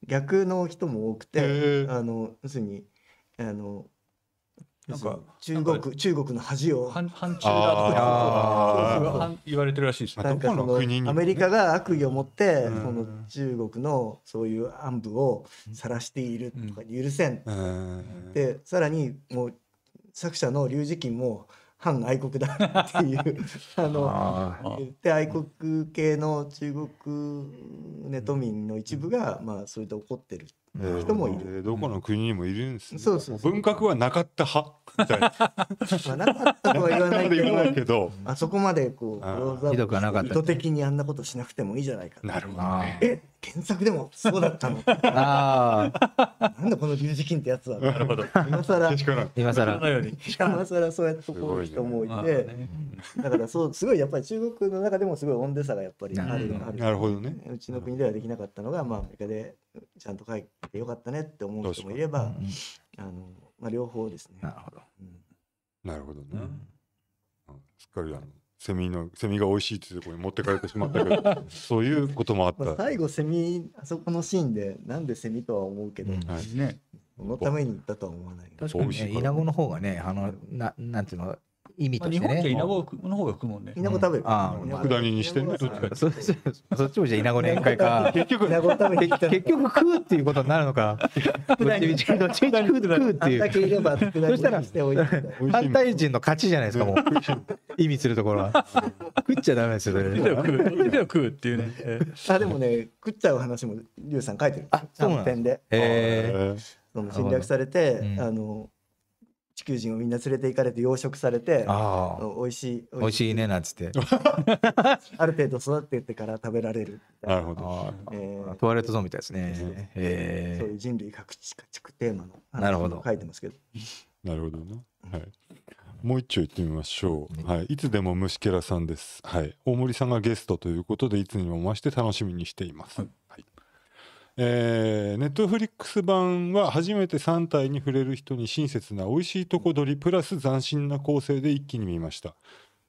逆の人も多くてあの要するにあのなんか中国中国の恥を反中だとか言われてるらしいですね。なんかそのアメリカが悪意を持ってその中国のそういう暗部を晒しているとか許せん。でさらにもう作者の龍二金も反愛国だっていう あの言っ愛国系の中国ネト民の一部が、まあ、それで怒ってる人もいる、えー、どこの国にもいるんです、ね、そうそう文革はなかった派みたいな まあなかったとは言わないけどあそこまでこうひどくはなかった。意図的にあんなことしなくてもいいじゃないかなるほど、ね、え原作でもそうだったの ああなんだこの龍神ってやつはなるほど今更今更 今更そうやってうこの人もいて、だからそうすごいやっぱり中国の中でもすごい温度差がやっぱりあるあるなるほどねうちの国ではできなかったのがまあアメリカでちゃんと書いてよかったねって思う人もいれば、あのまあ両方ですねなるほど、うん、なるほどね、うん、すっかりあのセミのセミが美味しいってところに持ってかれてしまったけど そういうこともあった、まあ、最後セミあそこのシーンでなんでセミとは思うけど、うん、はい、ねそのために行ったとは思わない確かに、ね、イナゴの方がねあのななんていうの意味としてね、まあ、日本稲子の方が食うもんね、稲子食べる、ああ佃煮にしてねどっちかそっちもじゃ稲子宴会か 結局稲子食べ結局食うっていうことになるのかどっっちみうだけいうそした反対人の勝ちじゃないですかもう意味するところは食っちゃダメですよそれ食うっていうねあでもね食っちゃう話もリュウさん書いてるあそうなんで、えその侵略されて、あの地球人をみんな連れて行かれて養殖されて美味しい美味しいねなんつって ある程度育っててから食べられるなるほど、えー、トワイレットゾーンみたいですね、えー、そういう人類各地家畜テーマのなるほど書いてますけどなるほどね、はい、もう一丁いってみましょう、はい、いつでも虫けらさんです、はい、大森さんがゲストということでいつにも増して楽しみにしています、はいえー、ネットフリックス版は初めて3体に触れる人に親切な美味しいとこ取りプラス斬新な構成で一気に見ました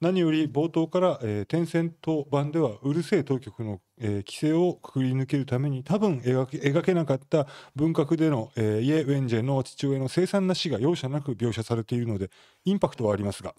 何より冒頭から、えー、テンセント版ではうるせえ当局の、えー、規制をくくり抜けるために多分描けなかった文革での、えー、イェ・ウェンジェの父親の凄惨な死が容赦なく描写されているのでインパクトはありますが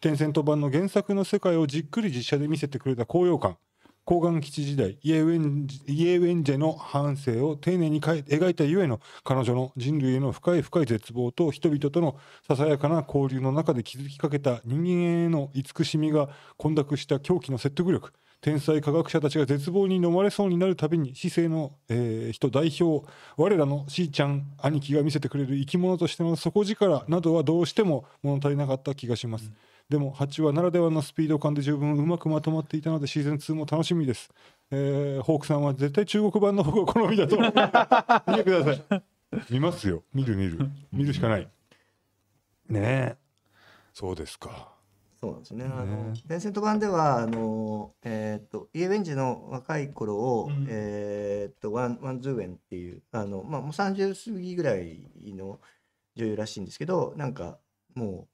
テンセント版の原作の世界をじっくり実写で見せてくれた高揚感高岩基地時代イエウェンイエウェンジェの反省を丁寧に描いたゆえの彼女の人類への深い深い絶望と人々とのささやかな交流の中で築きかけた人間への慈しみが混濁した狂気の説得力天才科学者たちが絶望に飲まれそうになるたびに市政の、えー、人代表我らのしーちゃん兄貴が見せてくれる生き物としての底力などはどうしても物足りなかった気がします。うんでも8話ならではのスピード感で十分うまくまとまっていたのでシーズン2も楽しみです、えー、ホークさんは絶対中国版の方が好みだと 見てください見ますよ見る見る見るしかないねえそうですかそうですね。あの、テンセント版では、あの、えっ、と、イエベンジの若い頃を、うん、えっ、と、ワン、ワンズーェンっていう、あの、まあ、もう30過ぎぐらいの女優らしいんですけど、なんか、もう、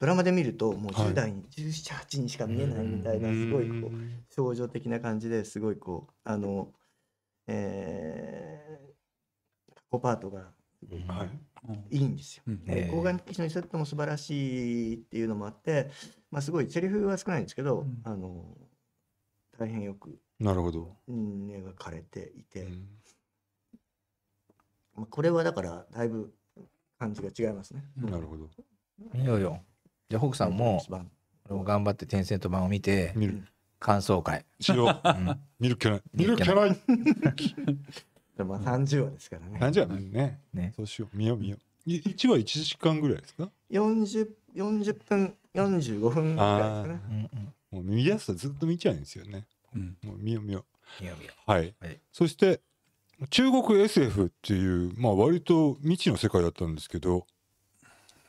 ドラマで見るともう10代に17、はい、18にしか見えないみたいなすごいこう少女的な感じですごいこうあのえー、コパートがいいんですよ。抗がん的のリセットも素晴らしいっていうのもあって、まあ、すごいセリフは少ないんですけど、うん、あの大変よくなるほど描かれていて、うん、まあ、これはだからだいぶ感じが違いますね。うん、なるほどいよいよじゃあ北さんも頑張って点線と版を見て見る感想会しよう、見る気ない見る気ないでも三十話ですからね30話なんねねそうしよう見よう見よう一話一時間ぐらいですか四十、四十分四十五分ぐらいですかね、もう見やすさずっと見ちゃうんですよね、もう見よう見よう見よう見ようはい、はい、そして中国 SF っていうまあ割と未知の世界だったんですけど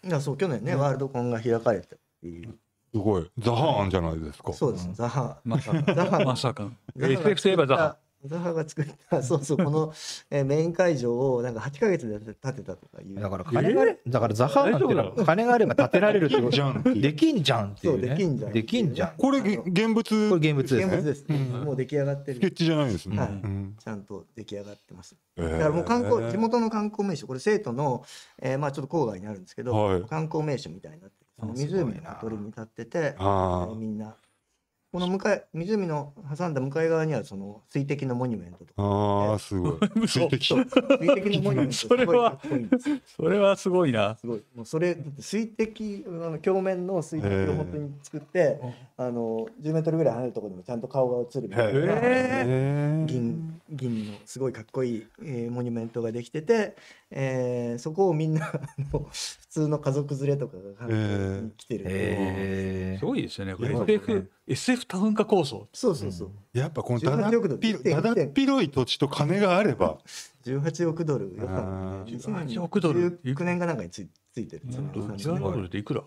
いやそう去年ね、ワールドコンが開かれたっていうすごいザハーンじゃないですか、そうです、ザハーンまさかまさか SF といえばザハ小田原が作った そうそうこの、えー、メイン会場をなんか八か月で建てたとかいうだから金があれ、だからザハーマンっての金があれば建てられるってことじゃんできんじゃんっていう、ね、できんじゃんできんじゃんこれ現物これ現物ですね物です、ね、うん、もう出来上がってるスケッチじゃないですね、はい、うん、ちゃんと出来上がってます、えー、だからもう観光地元の観光名所これ生徒の、えー、まあちょっと郊外にあるんですけど、はい、観光名所みたいなって湖のほとりに立ってて、えー、みんなこの向かい湖の挟んだ向かい側にはその水滴のモニュメントとかああすごい 水滴水滴のモニュメントすごいかそれはすごいなすごいもうそれ水滴あの表面の水滴を本当に作ってあの10メートルぐらい離れるところでもちゃんと顔が映るみたいな銀銀のすごいかっこいい、えー、モニュメントができててえー、そこをみんな 普通の家族連れとかが来てる、えー、すごいですよねこれ SF,、SF 多文化構想そうそうそう、うん、やっぱこのだだっ広い土地と金があれば18億ドル18億ドル19年かなんかについついてる、18億ドルっていくら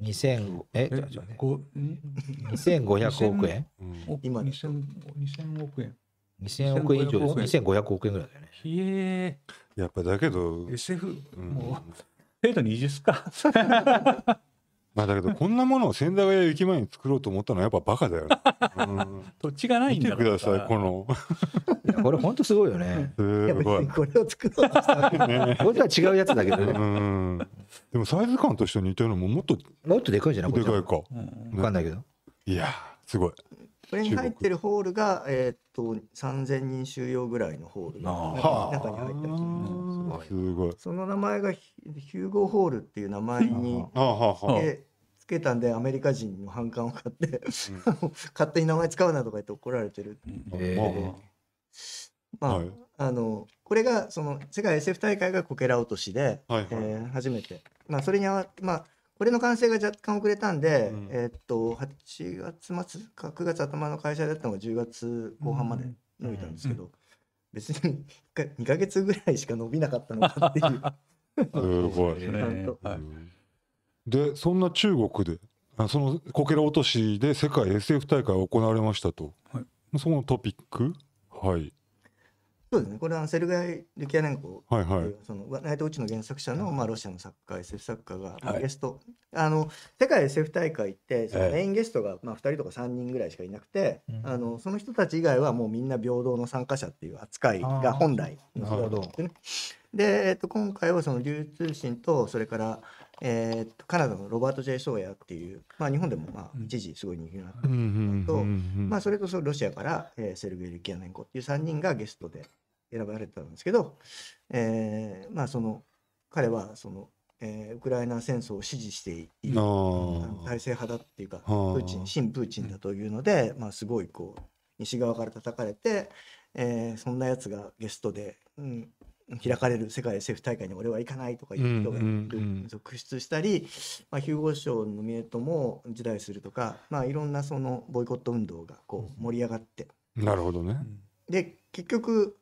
2000えじゃ2500億円、うん、今2000億円2000億円以上2500億円ぐらいだよねへえやっぱだけど SF、うん、もう程度20か まあだけどこんなものを千駄ヶ谷駅前に作ろうと思ったのはやっぱバカだよ、うん、土地がないんだ見てくださいこのこれ本当すごいよねすご いこれを作ろうとしたこれは違うやつだけどね、うん、でもサイズ感として似てるのももっともっとでかいじゃないでかいか、うん、分かんないけどいやすごいこれに入ってるホールが、えー、っと3,000人収容ぐらいのホールの中に入ってます、ね、すごいその名前がヒューゴーホールっていう名前につけたんでアメリカ人の反感を買って 勝手に名前使うなとか言って怒られてる、えー、まあ、はい、あのこれがその世界 SF 大会がこけら落としで、はいはい、えー、初めて、まあ、それにあわ、まあ、これの完成が若干遅れたんで、うん、えー、っと8月末か9月頭の会社だったのが10月後半まで伸びたんですけど、うん、別に2か月ぐらいしか伸びなかったのかっていう すごい、はい、でそんな中国でそのこけら落としで世界 SF 大会が行われましたと、はい、そのトピックはいそうですねこれはセルガイ・ルキアネンコはいはいそのナイト・ウチの原作者の、まあ、ロシアの作家 SF 作家が、まあ、ゲスト、あの世界 SF 大会ってそのメインゲストが、まあ、2人とか3人ぐらいしかいなくて、あのその人たち以外はもうみんな平等の参加者っていう扱いが本来のそうだってね。で、えっと、今回はその流通信とそれから、えー、っとカナダのロバート・ジェイ・ソーヤっていう、まあ、日本でもまあ一時すごい人気になったと、まあ、それとそロシアから、えー、セルゲイ・ルキアネンコっていう3人がゲストで選ばれたんですけど、えー、まあその彼はその、えー、ウクライナ戦争を支持している体制派だっていうかプーチン新プーチンだというので、まあ、すごいこう西側から叩かれて、えー、そんなやつがゲストで、うん、開かれる世界政府大会に俺は行かないとかいう人が続出したり、まあ、ヒューゴー賞のミエトも辞退するとか、まあ、いろんなそのボイコット運動がこう盛り上がって。なるほどねで結局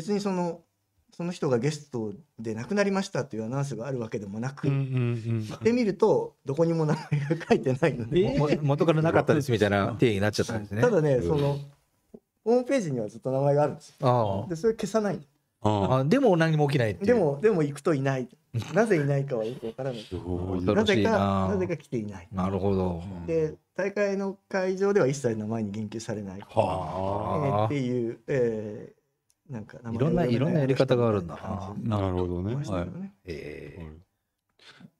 別にそのその人がゲストで亡くなりましたというアナウンスがあるわけでもなく、行ってみるとどこにも名前が書いてないので、えー、元からなかったですみたいな定義になっちゃったんですね。ただね、そのホームページにはずっと名前があるんですよ。でそれ消さない。あでも何も起きないでもでも行くといない。なぜいないかはよくわからない。なぜかなぜか来ていない。なるほど。で大会の会場では一切名前に言及されない。えー、っていう。えーなんかいろんな、いろんなやり方があるんだな。なるほどね。はい。え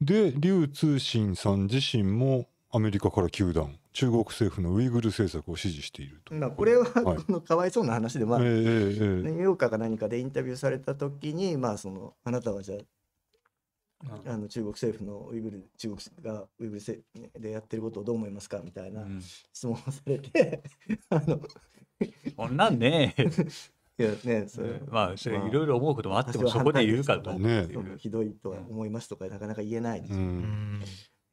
ー、で、劉通信さん自身もアメリカから球団、中国政府のウイグル政策を支持していると。まあ、これは、はい、このかわいそうな話で、まあ、えー、えー、ニューヨーカーか何かでインタビューされた時に、まあ、その、あなたはじゃあ、あの中国政府のウイグル中国がウイグルでやってることをどう思いますかみたいな質問をされて、うん、あのそんなんね いやね、それまあそれいろいろ思うこともあってもそこで言うかと、ね、ひどいとは思いますとかなかなか言えないです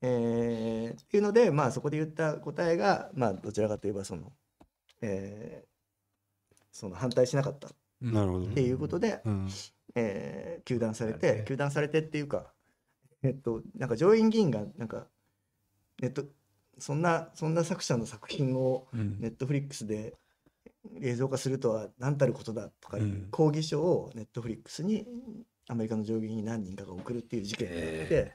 えー、っていうので、まあ、そこで言った答えが、まあ、どちらかといえばその、えー、その反対しなかったなるほどっていうことで、うん、えー、糾弾されて、糾弾されてっていうか、えっと、なんか上院議員がなんかネットそんなそんな作者の作品をネットフリックスで、うん映像化するとは何たることだとかいう抗議書をネットフリックスにアメリカの上議員に何人かが送るっていう事件があって、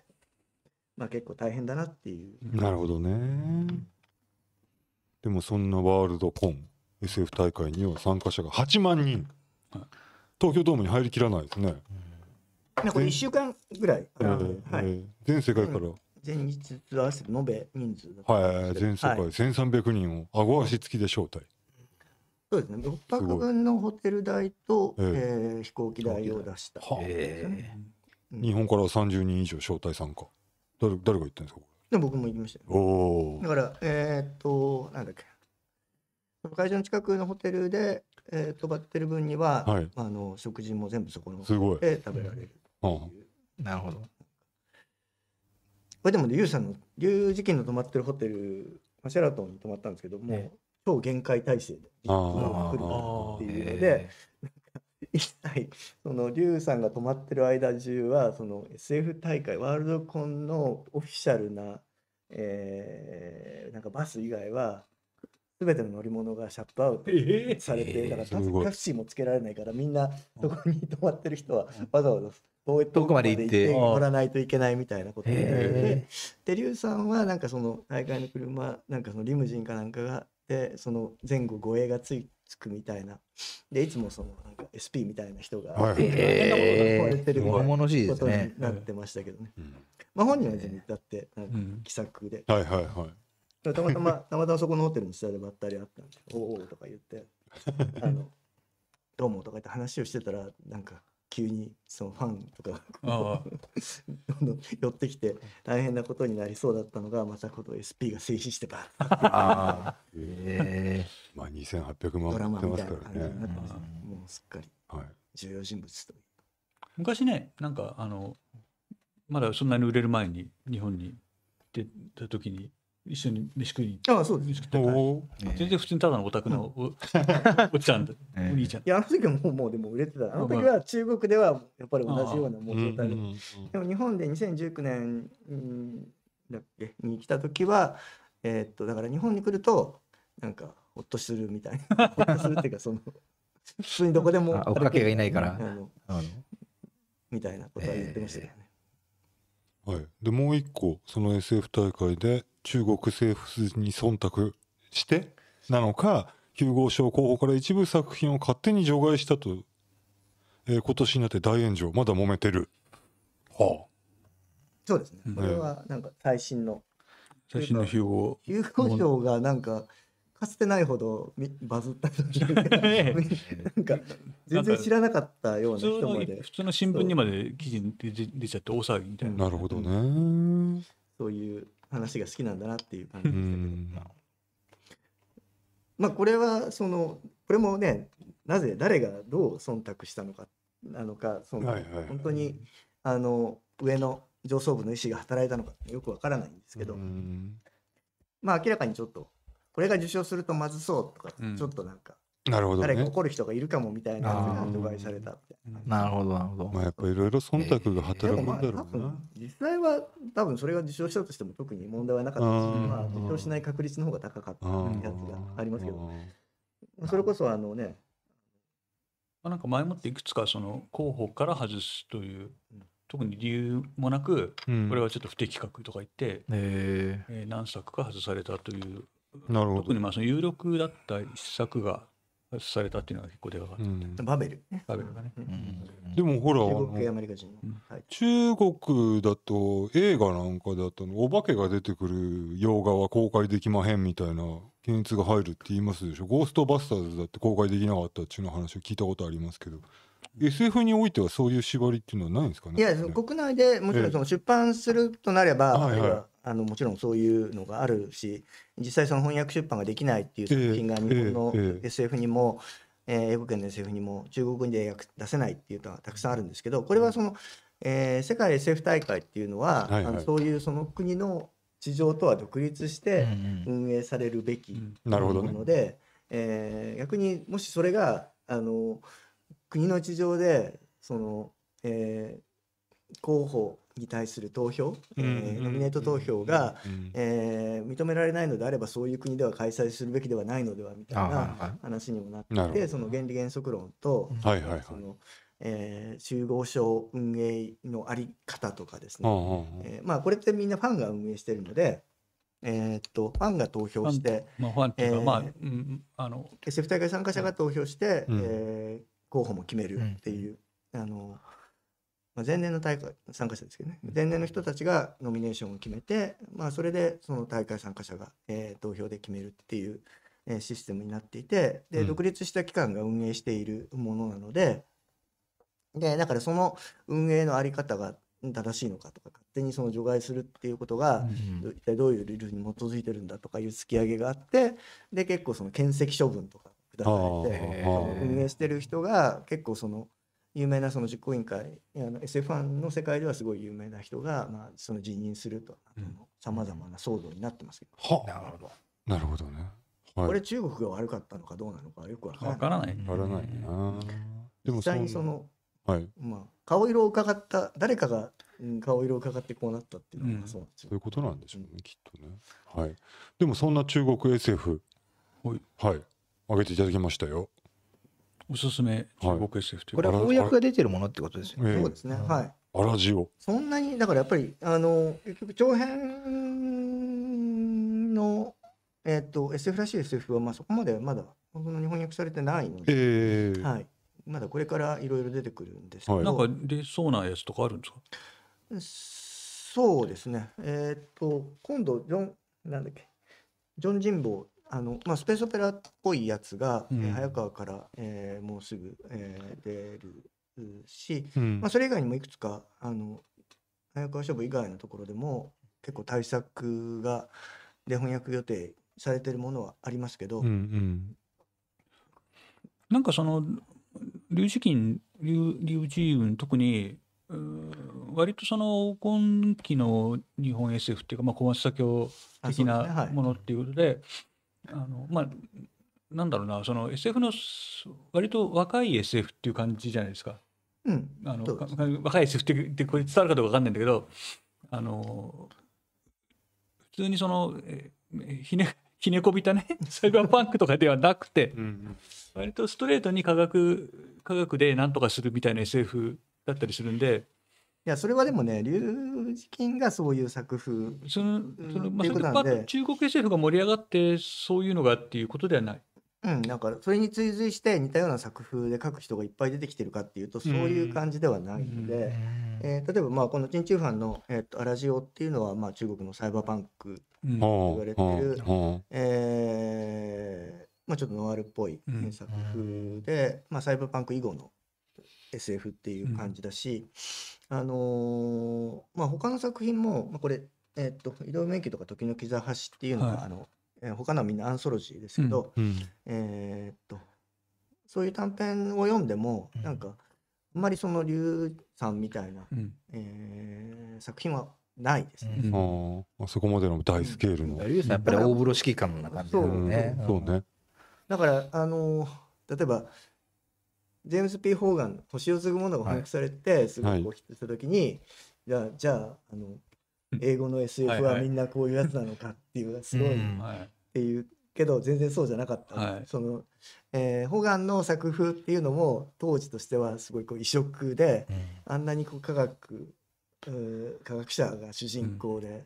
まあ、結構大変だなっていう。なるほどね。でもそんなワールドコン SF 大会には参加者が8万人、東京ドームに入りきらないですね。なんか1週間ぐらい、えーはい、全世界から、全日合わせて延べ人数はい、全世界1300人を顎足つきで招待。そうですね6泊分のホテル代と、えー、えー、飛行機代を出した、はえーうん、日本から30人以上招待参加誰誰が行ったんですかで僕も行きました、ね、だからえー、っとなんだっけ会場の近くのホテルで、えー、泊まってる分には、はい、あの食事も全部そこのすごいで食べられるう、あなるほどこれでもね、ゆうさんの、ゆう時期の泊まってるホテル、シェラトンに泊まったんですけども、ね、超限界体制で来るっていうので。一切そのさんが泊まってる間中はその SF 大会ワールドコンのオフィシャルな,、えー、なんかバス以外は全ての乗り物がシャットアウトされて、えー、だからタクシーもつけられないからみんなそこに泊まってる人はわざわざ遠いとこまで行って乗らないといけないみたいなことで、えー、でさんはなんかその大会の車なんかそのリムジンかなんかがでその前後護衛がついつくみたいなでいつもそのなんか SP みたいな人が、変なものが壊れてるみたいなことになってましたけどね、えー、まあ、本人は別にだってなんか気さくで、はいはいはいたまたま たまたまそこのホテルの下でばったり会ったんで「おお」とか言って「あのどうも」とか言って話をしてたらなんか急にそのファンとかがどんどん寄ってきて大変なことになりそうだったのがまたこと SP が静止してばあーえー、まあ2800万ドラマみたいな感じになってますね、もうすっかり重要人物と、はい、昔ねなんかあのまだそんなに売れる前に日本に出た時に一緒に飯食いにああそうです全然普通にただのオタクのお おっちゃんでお兄ちゃんいやあの時はもうもうでも売れてたあの時は中国ではやっぱり同じようなも状態ででも日本で2019年うんだっけに来た時はえーっとだから日本に来るとなんかほっとするみたいな ほっとするっていうかその普通にどこでもおっかけがいないからあのあのみたいなことは言ってましたよね、はい、でもう一個その SF 大会で中国政府に忖度してなのか、九号ー賞候補から一部作品を勝手に除外したと、えー、今年になって大炎上、まだ揉めてる。はあ。そうですね。これはなんか最新の。最新のヒュー号ー。賞がなんか、かつてないほどバズったといか なんか全然知らなかったような人まで普通の新聞にまで記事に出ちゃって大騒ぎみたいななるほどねそういう話が好きなんだなっていう感じでしたけど。まあこれはそのこれもねなぜ誰がどう忖度したのかなのかその、はいはい、本当にあの上の上層部の意思が働いたのかよくわからないんですけど、まあ明らかにちょっとこれが受賞するとまずそうとか、うん、ちょっとなんかなるほど、ね、誰か怒る人がいるかもみたいなやつがアドバイスされたってなるほどなるほどまあやっぱいろいろ忖度が働くんだろうな、えー、実際は多分それが受賞したとしても特に問題はなかったしまあ、受賞しない確率の方が高かったやつがありますけどそれこそあのねなんか前もっていくつかその候補から外すという特に理由もなく、うん、これはちょっと不適格とか言って、えー、何作か外されたというなるほど特にまあその有力だった一作がされたっていうのは結構でかかった、うん、バベル、バベルがね、でもほら中国だと映画なんかだとお化けが出てくる洋画は公開できまへんみたいな検閲が入るって言いますでしょゴーストバスターズだって公開できなかったっていうの話を聞いたことありますけど SF においてはそういう縛りっていうのはないんですかねいや国内でもちろんその出版するとなれば、ええはいはいあのもちろんそういうのがあるし実際その翻訳出版ができないっていう作品が日本の SF にも、えー、英語圏の SF にも中国で訳出せないっていうのはたくさんあるんですけどこれはその、えー、世界 SF 大会っていうのは、はいはい、あのそういうその国の地上とは独立して運営されるべきなので、どんね、えー、逆にもしそれがあの国の地上でその、えー、候補に対する投票、えー、ノミネート投票が、えー、認められないのであればそういう国では開催するべきではないのではみたいな話にもなって、その原理原則論と、そのえ集合所運営のあり方とかですね、えまあ、これってみんなファンが運営してるので、えっとファンが投票して、まあ、ファンっていうか、えー、まあ、あの大会参加者が投票して、うん、えー、候補も決めるっていう。うん、あのまあ、前年の大会参加者ですけどね前年の人たちがノミネーションを決めて、まあ、それでその大会参加者が、えー、投票で決めるっていう、えー、システムになっていてで、独立した機関が運営しているものなのででだからその運営の在り方が正しいのかとか勝手にその除外するっていうことが、うん、一体どういうルールに基づいてるんだとかいう突き上げがあってで結構その検責処分とか下されて運営してる人が結構その。有名なその実行委員会あの SF1 の世界ではすごい有名な人が、まあ、その辞任するとさまざまな騒動になってますけど、うん、なるほどなるほどね、はい、これ中国が悪かったのかどうなのかよくわからないわからないなでも実際にその、はいまあ、顔色を伺った誰かが顔色を伺ってこうなったっていうのがそうなんですよ、うん、そういうことなんでしょうね、うん、きっとね、はい、でもそんな中国 SF はい、はい、上げていただきましたよおすすめ中国 SF というこれは公約が出てるものってことですよね。そうですね、はい。あらじを。そんなに、だからやっぱり、あの、結局長編の、えっ、ー、と、SF らしい SF は、まあそこまでまだ、その日本訳されてないので、えー、はい。まだこれからいろいろ出てくるんですけど、はい、なんか出そうなやつとかあるんですかそうですね。えっ、と、今度、ジョン、なんだっけ、ジョン・ジンボーあのまあ、スペースオペラっぽいやつが、うん、早川から、えー、もうすぐ、えー、出るし、うん、まあ、それ以外にもいくつかあの早川勝負以外のところでも結構対策がで翻訳予定されてるものはありますけど、うんうん、なんかその龍資金龍寺運特に割とその今期の日本 SF っていうか、まあ、小松左京的なものっていうことで、はい、あのまあなんだろうなその SF の割と若い SF っていう感じじゃないですか。うん、あの若い SF ってこれ伝わるかどうか分かんないんだけどあの普通にそのひねひねこびたね サイバーパンクとかではなくてうん、割とストレートに科学科学で何とかするみたいな SF だったりするんでいやそれはでもねジ慈ンがそういう作風そのその、まあ、それで中国 SF が盛り上がってそういうのがっていうことではない。うん、なんかそれに追随して似たような作風で書く人がいっぱい出てきてるかっていうとそういう感じではないので、えー、例えばまあこの「陳中藩の、えーと、アラジオ」っていうのはまあ中国のサイバーパンクと言われてる、うん、えー、まあ、ちょっとノワールっぽい作風で、うん、まあ、サイバーパンク以後の SF っていう感じだし、あのー、まあ、他の作品も、まあ、これ、えー、っと、移動免許とか時の兆しっていうのが、はい、あの、えー、他のはみんなアンソロジーですけど、うんうん、えー、っと、そういう短編を読んでも、うん、なんか、あんまりその龍さんみたいな、うん、えー、作品はないですね。ああそこまでの大スケールの。龍、さんやっぱり大風呂指揮官なそうだよね。そうね。だから、あのー、例えば、ジェームス・ P・ ホーガン年星を継ぐもの」が翻訳されて、すごいヒットした時に、じゃあじゃああの英語の SF はみんなこういうやつなのかっていうのがすごいっていうけど全然そうじゃなかった、その、えー、ホガンの作風っていうのも当時としてはすごいこう異色で、あんなにこう科学科学者が主人公で、う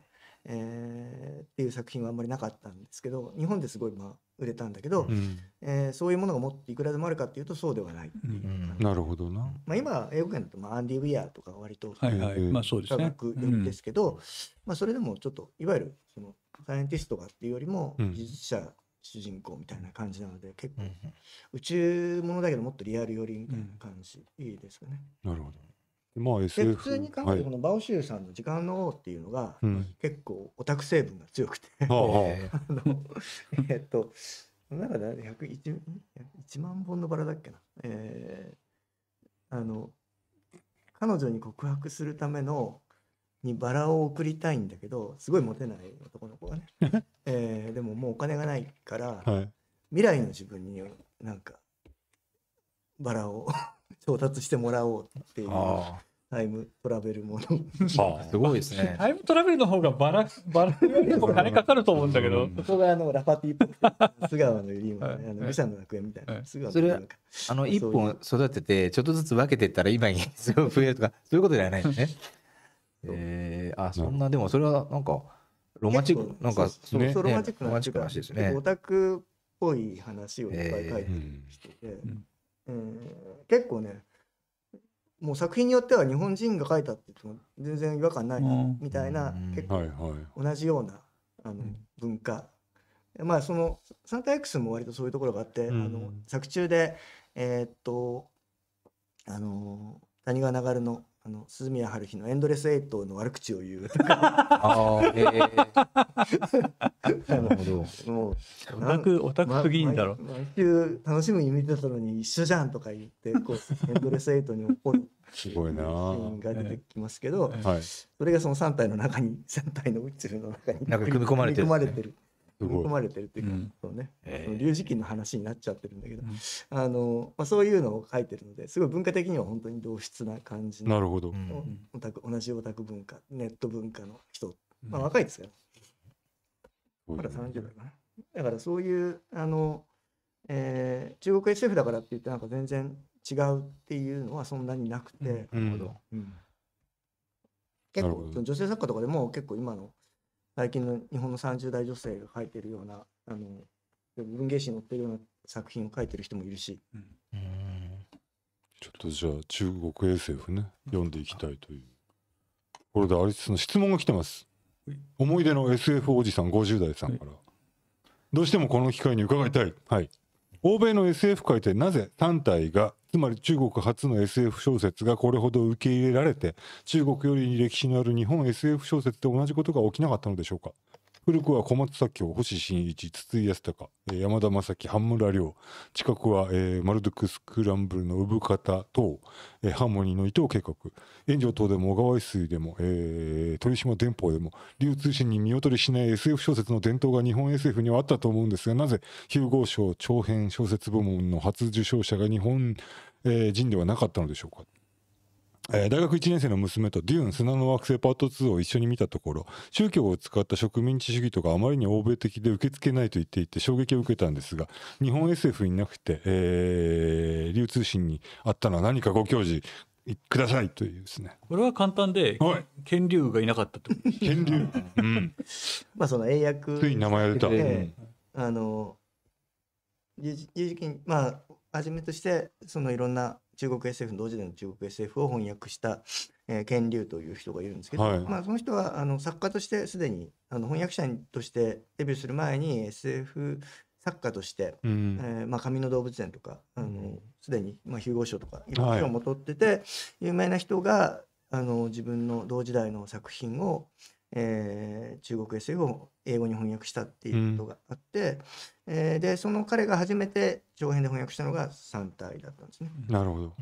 えっていう作品はあんまりなかったんですけど日本ですごいまあ売れたんだけど、うん、えー、そういうものが持っていくらでもあるかっていうとそうではないいう、うん、なるほどな、まあ、今英語圏だとまあアンディ・ウィアーとか割と科学寄りですけど、はいはい、まあうんまあ、それでもちょっといわゆるそのサイエンティストがっていうよりも技術者主人公みたいな感じなので結構、宇宙ものだけどもっとリアル寄りみたいな感じ、いいですかね。なるほどまあ普通に考えてこのバオシューさんの「時間の王」っていうのが、結構オタク成分が強くて あのえっとなんか、ね、1, 1万本のバラだっけな、えー、あの彼女に告白するためのにバラを送りたいんだけどすごいモテない男の子がね、えー、でももうお金がないから、はい、未来の自分になんかバラを調達してもらおうっていうタイムトラベルもの。あすごいですね。タイムトラベルの方がバラ、バラより金かかると思うんだけど。そこがあの、ラパティっぽ菅川のユリも、ね、あの、愚者の楽園みたいな。菅川それあの、一本育てて、ちょっとずつ分けてったら今にすご い増えるとか、そういうことではないですね。えー、あ、そんな、でもそれはなんか、ロマチック、なんか、そう、そね、ロマチックな話ですね。オタクっぽい話をいっぱい書いてきてて。えー、結構ねもう作品によっては日本人が書いたって言っても全然違和感ないなみたいな、結構同じようなあの文化、まあそのサンタ X も割とそういうところがあって、あの作中でえっとあの谷川流のあの鈴宮春日の「エンドレスエイト」の悪口を言うとかあ、ええ。なるほどもうオタクオタクすぎんだろ、ま、毎週楽しむに見てたのに一緒じゃんとか言ってこうエンドレスエイトに怒るすごいなシーンが出てきますけど、えー、それがその3体の中に3体の宇宙の中に組み組み込まれてる。埋め込まれてるっていうか、うん、そうね、えー、その龍磁金の話になっちゃってるんだけど、うん、あのまあ、そういうのを書いてるのですごい文化的には本当に同質な感じのなるほど、うん、オタク同じオタク文化ネット文化の人、まあ、若いですよ、まだ30代かなだからそういうあの、えー、中国 SF だからって言ってなんか全然違うっていうのはそんなになくて、なるほど、結構女性作家とかでも結構今の最近の日本の30代女性が書いてるようなあの文芸誌に載ってるような作品を書いてる人もいるし、うん、ちょっとじゃあ中国 SF ね読んでいきたいというところであれつの質問が来てます思い出の SF おじさん50代さんから、どうしてもこの機会に伺いたいはい欧米の SF 界てなぜ単体がつまり中国初の SF 小説がこれほど受け入れられて中国より歴史のある日本 SF 小説と同じことが起きなかったのでしょうか古くは小松左京、星新一、筒井康隆、山田正樹、半村亮、近くは、えー、マルドクスクランブルの産方等、えー、ハーモニーの伊藤計画、炎上等でも小川一水でも、えー、鳥島電報でも、流通信に見劣りしない SF 小説の伝統が日本 SF にはあったと思うんですが、なぜ、ヒューゴー賞長編小説部門の初受賞者が日本えー、人ではなかったのでしょうかえー、大学1年生の娘とデューン砂の惑星パート2を一緒に見たところ宗教を使った植民地主義とかあまりに欧米的で受け付けないと言っていて衝撃を受けたんですが日本 SF になくて、えー、流通信にあったのは何かご教示くださいというですね。これは簡単で、権利がいなかったと。権利。うん。まあその英訳。つい名前が出た。うん、あの、じきんまあはじめとしてそのいろんな中国 SF 同時代の中国 SF を翻訳した、えー、権竜という人がいるんですけど、はい、まあ、その人はあの作家としてすでにあの翻訳者としてデビューする前に SF 作家として、うん、えー、まあ、紙の動物園とかすで、うん、に、まあ、ヒューゴー賞とかいろんな賞も取ってて、はい、有名な人があの自分の同時代の作品を、えー、中国 SF を英語に翻訳したっていうことがあって、うん、えー、でその彼が初めて長編で翻訳したのが三体だったんですね。なるほど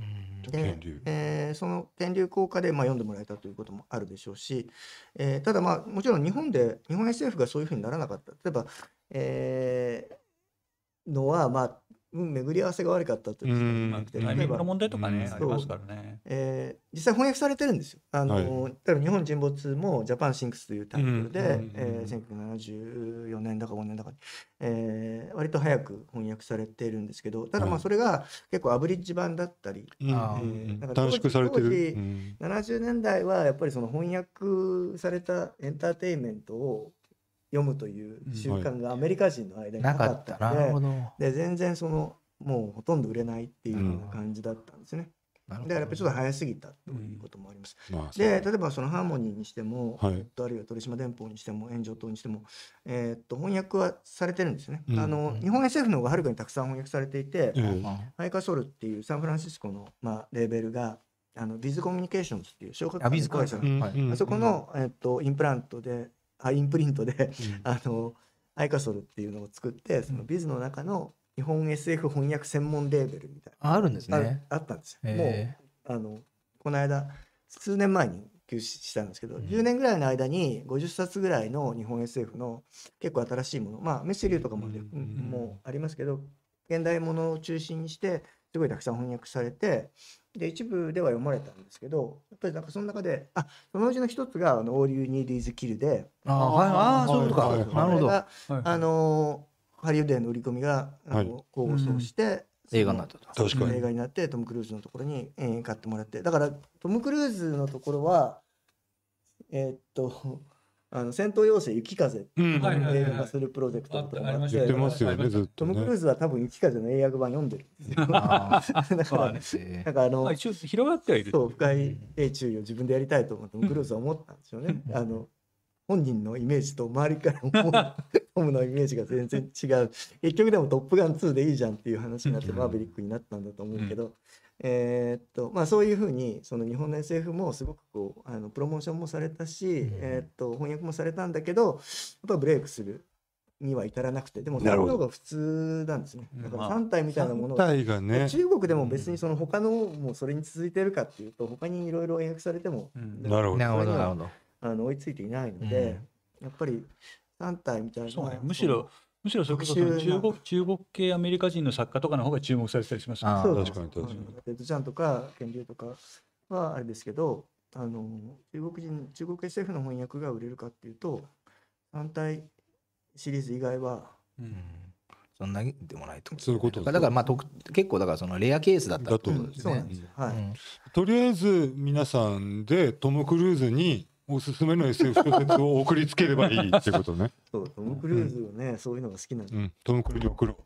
で、えー、その天竜効果で、まあ、読んでもらえたということもあるでしょうし、えー、ただまあもちろん日本で日本 SF がそういうふうにならなかった例えば、えー、のはまあうん、巡り合わせが悪かったってうの問題とかね、ありますからね、えー、実際翻訳されてるんですよ。あの、はい、例えば日本沈没もジャパンシンクスというタイトルで、うんえー、1974年だか5年だかに、えー、割と早く翻訳されてるんですけど、ただまあそれが結構アブリッジ版だったり、はい、えー、短縮されてる。当時70年代はやっぱりその翻訳されたエンターテインメントを読むという習慣がアメリカ人の間になかったので,、で全然そのもうほとんど売れないっていう感じだったんですね。だからやっぱりちょっと早すぎたということもあります。で例えばそのハーモニーにしても、はい、あるいは鳥島電報にしても炎上等にしても、えー、っと翻訳はされてるんですね。あの日本 SF の方がはるかにたくさん翻訳されていて、ハイカソルっていうサンフランシスコの、まあ、レーベルがあのビズコミュニケーションズっていう小学校の会社が、あそこの、えっとインプラントであインプリントであのアイカソルっていうのを作ってそのビズの中の日本 SF 翻訳専門レーベルみたいなあるんですねあったんですよ、もうあのこの間数年前に休止したんですけど、うん、10年ぐらいの間に50冊ぐらいの日本 SF の結構新しいものまあメッセリューとかも,、もありますけど現代ものを中心にしてすごいたくさん翻訳されてで一部では読まれたんですけどやっぱりなんかその中であそのうちの一つが「あの All You Need Is Kill で」あ、はい、そういうことか、はい、なるほど、はい、あのハリウッドへの売り込みが功を奏して、映画になったと確かに映画になってトム・クルーズのところに、え買ってもらってだからトム・クルーズのところはえー、っとあの戦闘要請雪風映画化するプロジェクトとかあってトム・クルーズは多分雪風の英訳版読んでるんですよ だからなんかあの広がってはいるそう深い英注意を自分でやりたいと思ってトム・クルーズは思ったんですよねあの本人のイメージと周りから思う トムのイメージが全然違う結局でも「トップガン2」でいいじゃんっていう話になってマーヴェリックになったんだと思うけど、えー、っとまあ、そういうふうにその日本の SF もすごくこうあのプロモーションもされたし、うん、えー、っと翻訳もされたんだけどやっぱブレイクするには至らなくてでもその方が普通なんですねだから3体みたいなもの、まあがね、中国でも別にその他のもそれに続いてるかっていうと他にいろいろ英訳されても、うん、なるほどあの追いついていないので、うん、やっぱり3体みたいな、そね、むしろむしろそれこそ中国中国系アメリカ人の作家とかの方が注目されたりしますね。確かに確かに。レッドちゃんとか源流とかはあれですけど、あの中国人中国 SF の翻訳が売れるかっていうと、反対シリーズ以外は、うん、そんなにでもないとそういうことだからまあと結構だからそのレアケースだったと、ねうん、はい、うん、とりあえず皆さんでトム・クルーズにおすすめの SF 小説を送りつければいいってことね。そう、トム・クルーズをね、うん、そういうのが好きなんうん、トム・クルーズに送ろう。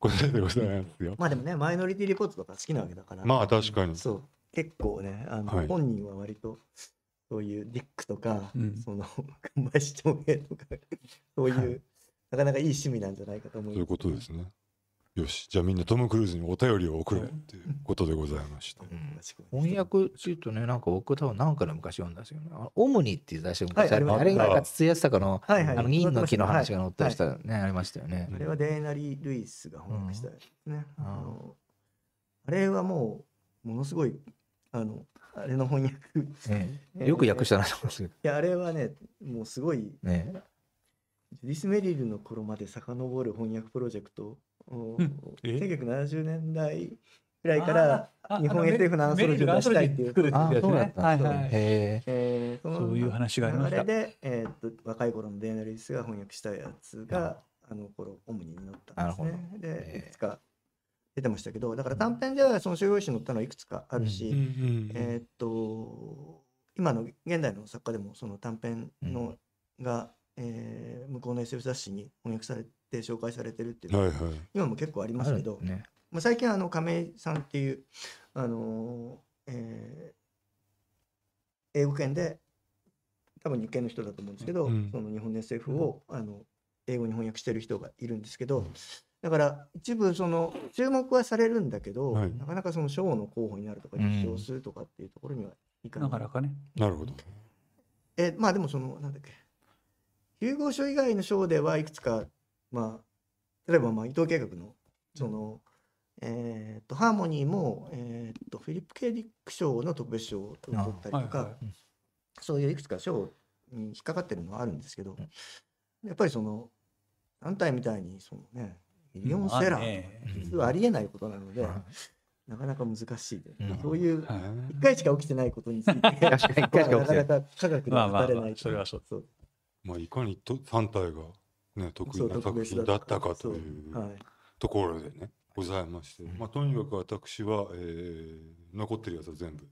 答えでございますよ。まあでもね、マイノリティリポートとか好きなわけだから。まあ確かに。そう。結構ね、あの、はい、本人は割と、そういうディックとか、うん、その、頑張りしとか、そういう、はい、なかなかいい趣味なんじゃないかと思います、ね。そういうことですね。よしじゃあみんなトム・クルーズにお便りを送ろうっていうことでございました、うん、翻訳っていうとねなんか僕多分何回も昔読んだんですよね「オムニ」っていう雑誌昔、はい、あれがなんか筒井たかの,、はいはい、あの銀の木の話が載ったりしたね、はい、ありましたよねあれはデーナリー・ルイスが翻訳したね、うん、あのあれはもうものすごいあのあれの翻訳、ね、よく訳したなと思うんですけど いやあれはねもうすごい、ね、ディス・メリルの頃まで遡る翻訳プロジェクトうん、1970年代ぐらいから日本 SF のアンソロジーを出したいっていう。作るっうやつね。はいはい。へえ。そういう話がありました。で、えっと若い頃のデーナリスが翻訳したやつがあの頃オムニになったんですね。で、いつか出てましたけど、だから短編ではその主要詞に載ったのはいくつかあるし、えっと今の現代の作家でもその短編のが、えー、向こうの SF 雑誌に翻訳されで紹介されてるっていうのは、はいはい、今も結構ありますけど、ね、まあ、最近あの亀井さんっていう、あのー、えー、英語圏で多分日系の人だと思うんですけど、うん、その日本の SF を、うん、あの英語に翻訳してる人がいるんですけど、うん、だから一部その注目はされるんだけど、はい、なかなかその賞の候補になるとか受賞するとかっていうところにはいかない。なかなかね。なるほど。えー、まあでもそのなんだっけ。融合書以外の章ではいくつかまあ、例えばまあ伊藤計画のその、うん、えー、っとハーモニーも、えー、っとフィリップ・ケディック賞の特別賞を取ったりとか、はいはい、そういういくつか賞に引っかかってるのはあるんですけど、うん、やっぱりその団体みたいにそのねミリオンセラー実はありえないことなので。なかなか難しいで、うん、そういう一回しか起きてないことについて、なかなか科学に語れない、まあまあまあ。それはそう。そういかにと3体がね、得意な作品だったかというところでね、ございまして、まあ、とにかく私は、えー、残ってるやつは全部、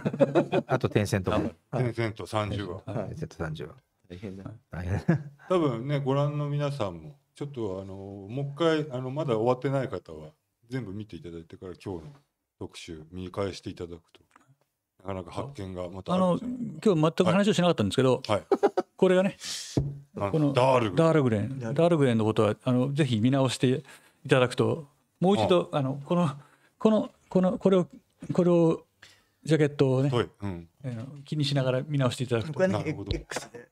あと点線と点線と30話、はい、30話大変だ、はい、多分ねご覧の皆さんもちょっとあのもう一回あのまだ終わってない方は全部見ていただいてから今日の特集見返していただくとなかなか発見がまたあの今日全く話をしなかったんですけど、はい、これがねこのダールグレンダールグレンのことはあのぜひ見直していただくともう一度あのこのこのこのこれをこれをジャケットをね、うん、気にしながら見直していただくと。僕はね、X で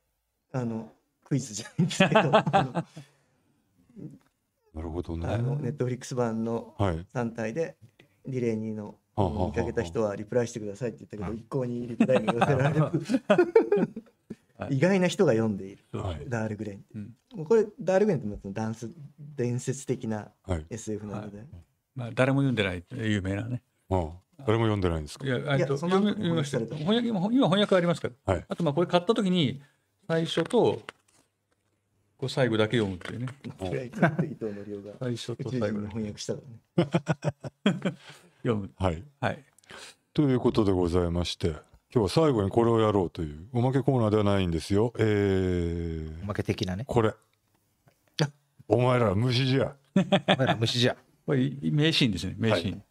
あのクイズじゃないんですけど。なるほどね。あのネットフリックス版の3体で、リレーにのはい、見かけた人はリプライしてくださいって言ったけど、一向にリプライが寄せられる。意外な人が読んでいる、はい、ダール・グレン、うん、これダール・グレンってダンス伝説的な SF なので、はいはい、まあ、誰も読んでない有名なねああ誰も読んでないんですかいやいやと読みました翻訳今翻訳ありますから、はい、あとまあこれ買った時に最初とこう最後だけ読むっていうね 最初と最後に翻訳したからね 読むはい、はい、ということでございまして今日は最後にこれをやろうというおまけコーナーではないんですよえー、おまけ的なねこれお前ら虫じゃお前ら虫じゃ これ名シーンですね名シーン、はい、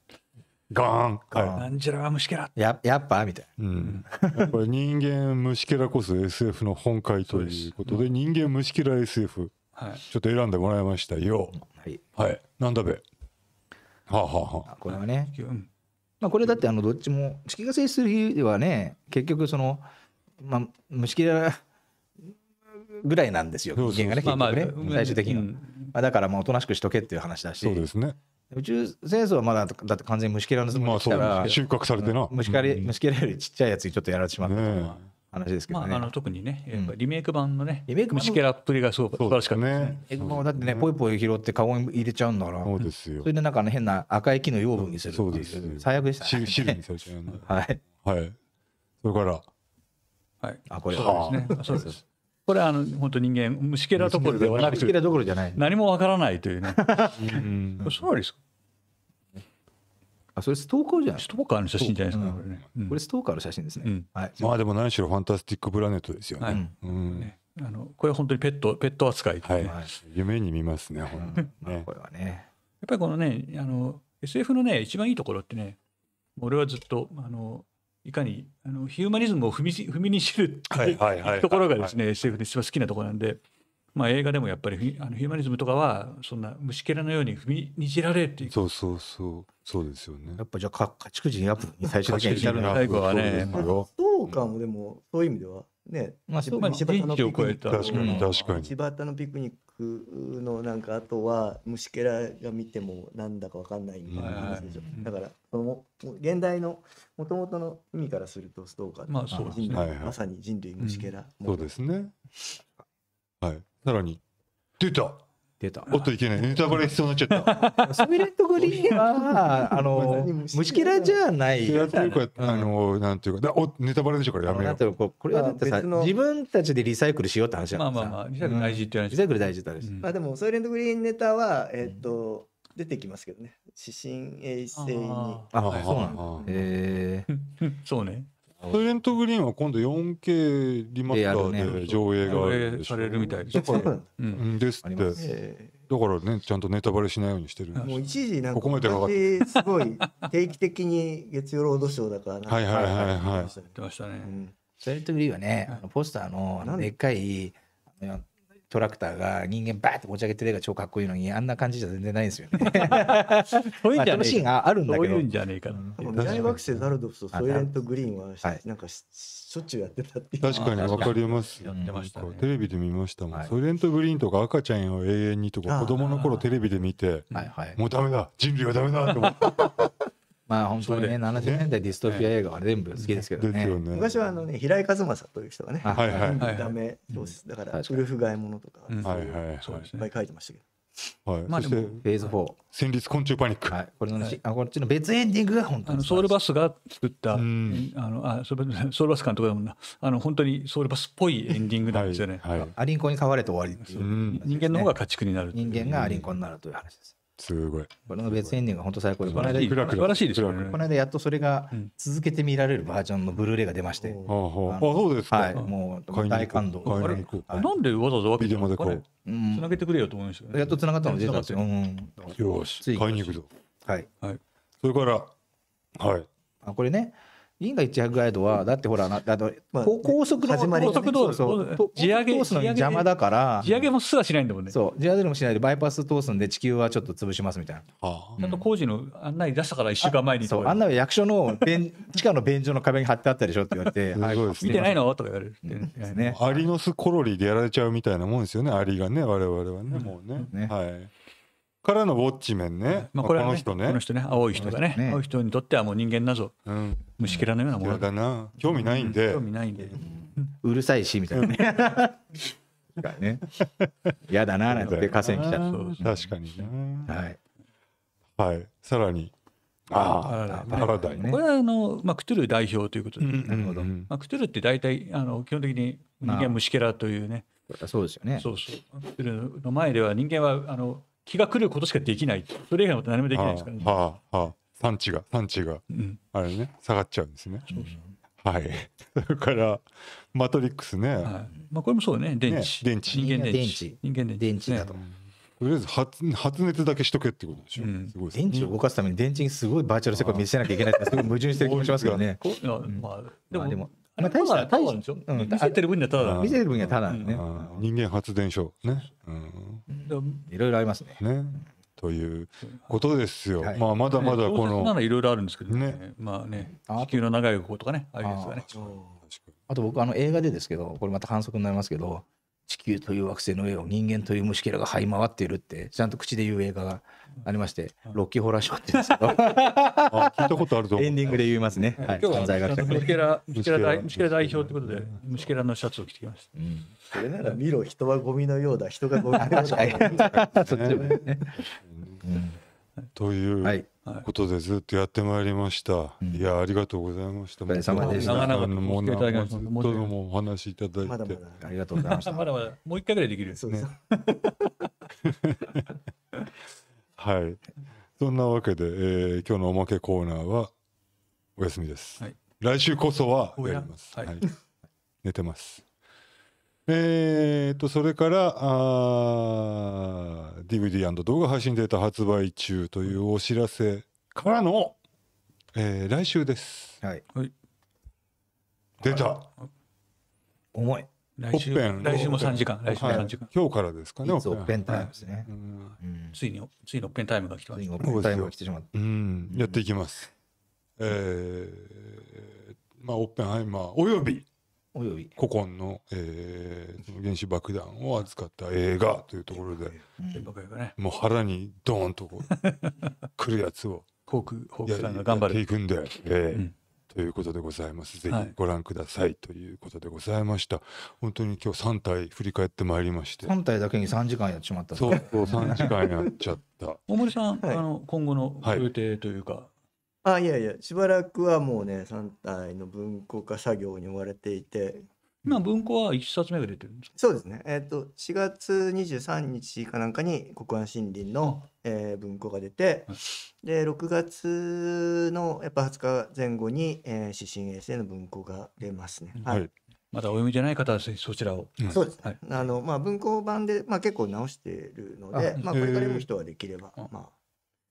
ガーンガーン、はい、なんじゃら虫けらややっぱみたいな、うん、やっぱり人間虫けらこそ SF の本会ということで、うん、人間虫けら SF、はい、ちょっと選んでもらいましたよはい、はい、なんだべはあ、ははあ、これはね、うんまあ、これだってあのどっちも地球が静止する日ではね結局その、まあ、虫切れぐらいなんですよ人間がねね、まあまあ、最終的にうん、まあ、だからまあおとなしくしとけっていう話だしそうですね宇宙戦争はまだだって完全に虫けらのつもりだから、まあ、収穫されてな虫けら、虫けらよりちっちゃいやつにちょっとやられてしまったね話ですけどね、まあ、あの特にねやっぱリメイク版のね、リメイク虫けらっぷりがすごく素晴らしかったですねだってねぽいぽい拾ってカに入れちゃうんだからそうですよそれでなんか、ね、変な赤い木の養分にするそうです最悪でしたね汁にされちはいはいそれからはいあこれそうですねそうですこれはあの本当人間虫けらどころではなく虫けらどころじゃない何もわからないというね、うん、そうですかあそれストーカーじゃないストーカーの写真じゃないですか、これね、これストーカーの写真ですね、はい、まあでも何しろファンタスティックプラネットですよね、はいうんあのこれは本当にペットペット扱い、はい、夢に見ますねねまこれはねやっぱりこのねあの SF のね一番いいところってね俺はずっとあのいかにあのヒューマニズムを踏み踏みにじるところがですね SF で一番好きなところなんでまあ、映画でもやっぱりあのヒューマニズムとかはそんな虫けらのように踏みにじられていくそうそうそうそうですよねやっぱじゃあ家畜人アップに最初に至るな最後はねそうかもでもそういう意味ではねまあ、道端のピク確かに確かに道端のピクニックのなんかあとは虫けらが見てもなんだかわかんないみたいなでしょ、うん、だからその現代のもともとの意味からするとストーカーまあそうですね、まさに人類虫けら、そうですねはいさらに。出た出た。おっといけない。ネタバレしそうになっちゃった。サイレントグリーンは、あの、虫キラじゃない。キラというか、あの、なんていうか、おネタバレでしょうからやめよう。これはだってさ、自分たちでリサイクルしようって話だかまあまあまあ、リサイクル大事って話。リサイクル大事って話。まあでも、サイレントグリーンネタは、えっと、出てきますけどね。指針衛星に。あ、そうなんだ。へえ。そうね。サイレントグリーンは今度 4K リマスターで上映が、ね、されるみたいです、うん、ですって。だからね、ちゃんとネタバレしないようにしてるもう一時なんか、ここ私、すごい定期的に月曜ロードショーだからか、はいはいはいはい。言ってましたね。うん、サイレントグリーンはね、ポスターのでっかい、トラクターが人間バーって持ち上げてる絵が超かっこいいのにあんな感じじゃ全然ないですよね。そういうんシーンがあるんだけど。そういうんじゃねえかな。大学生ザルドフとソイレントグリーンはなんかしょっちゅうやってたっていう。確かにわかります。やってました、テレビで見ましたもん、はい、ソイレントグリーンとか赤ちゃんを永遠にとか子供の頃テレビで見て、はいはい、もうダメだ人類はダメだと思って。まあ本当にね70年代ディストピア映画は全部好きですけどね、ね昔はあのね平井一正という人がね、はいダメ小説だからウルフガイもとか、はいはいはいいっぱい書いてましたけど。はい、まあでもフェーズ4戦慄昆虫パニック、はい、これの、はい、あこっちの別エンディングが本当にソウルバスが作ったうん、あのあソウルバス監督だもんなあの本当にソウルバスっぽいエンディングなんですよね、はいはい、アリンコに飼われて終わりっていう、ね、人間の方が家畜になる人間がアリンコになるという話ですすごい。この別エンディング本当最高で、この間、素晴らしいですね。この間やっとそれが続けて見られるバージョンのブルーレイが出まして。あ、そうですはい、もう大感動。なんでわざわざビデオまでこう。つなげてくれよと思いましたやっとつながったの出たんですよ。よし、買いに行くぞ。はい。はい。それから、はい。あこれね、銀河一百ガイドはだってほらなだと、まあ、高速の始ね、高速道路そう地上げ通すのに邪魔だから地上げもすらしないんだもんねそう地上げもしないでバイパス通すんで地球はちょっと潰しますみたいなあ、うん、ちゃんと工事の案内出したから1週間前にそう案内は役所の 地下の便所の壁に貼ってあったでしょって言われては い、見てないのとか言われる、うんね、アリノスコロリでやられちゃうみたいなもんですよねアリがね我々はね、うん、もうね、ね、はいからのウォッチメンね、まあ、これは、ね、この人ねこの人ね青い人がね、ね、青い人にとってはもう人間なぞ、うん、虫けらのようなものだな興味ないんで、興味ないんで、うるさいしみたいなねね嫌だななんて河川来た確かにはい、はい、さらにああ、パね。これはあの、まあ、クトゥル代表ということで、なるほど。まあ、クトゥルって大体、あの、基本的に人間虫けらというね。そうですよね。そうそう。クトゥルの前では、人間は、あの、気が狂うことしかできないそれ以外のこと何もできないですからね。はあはあ、産地が産地が、うん、あれね下がっちゃうんですね。そうそうはい、それからマトリックスね、はいまあ、これもそうね電池、ね、電池人間電池人間電池電池だと、とりあえず発発熱だけしとけってことでしょ、うん、電池を動かすために電池にすごいバーチャル世界を見せなきゃいけないってすごい矛盾してる気もしますけどね。まあ、でもまあ、大した大したでしょ、うん、見せてる分にはただ見せてる分にはただね、人間発電所ね、いろいろありますねねということですよ、はい、まあまだまだこの、ね、いろいろあるんですけどね、ね、まあね地球の長い方とかねあれですよねあと僕あの映画でですけどこれまた反則になりますけど地球という惑星の上を人間という虫けらが這い回っているってちゃんと口で言う映画がありまして、ロッキーホラーショーって言うんですけど 聞いたことあるとエンディングで言いますね。はい、今日は虫けら 虫けら代表ということで、虫けらのシャツを着てきました。うん、それなら見ろ人はゴミのようだ人がゴミのようだ。確かに。ね。ということでずっとやってまいりました。はい、いやありがとうございました。お疲れ様でした。長々ともうずっともお話いただいてまだまだありがとうございました。まだまだもう一回ぐらいできる。そうです。はい。そんなわけで、えー、今日のおまけコーナーはお休みです。はい、来週こそはやります。はい、はい、寝てます。えーと、それから、DVD& 動画配信データ発売中というお知らせからの、えー、来週です。はい。出た。重い。来週来週も3時間、来週も3時間。はい、今日からですかね、オッペンタイムですね。ついに、ついにオッペンタイムが来てます。ついにオッペンタイムが来てしまった。うん、やっていきます。えー、まあ、オッペンハイマー、および、および、古今の、えー、原子爆弾を扱った映画というところで、もう腹にドーンとこう、来るやつを。ホーク、ホークさんが頑張る。ていくんで、えーということでございます。ぜひご覧くださいということでございました。はい、本当に今日3体振り返ってまいりまして。3体だけに3時間やっちまった、ね、そう、そう3時間やっちゃった。大森さん、はい、あの今後の予定というか、はいあいやいやしばらくはもうね3体の文庫化作業に追われていて今文庫は1冊目が出てるんですそうですね。えっ、ー、と4月23日かなんかに国安森林の、うえー、文庫が出て、はい、で6月のやっぱ20日前後に、えー、指針衛星の文庫が出ますね。はい、はいまだお読みじゃない方はそちらを。うん、そうです、はい、あのまあ文庫版でまあ結構直してるので、あまあこれから読む人はできればまあ、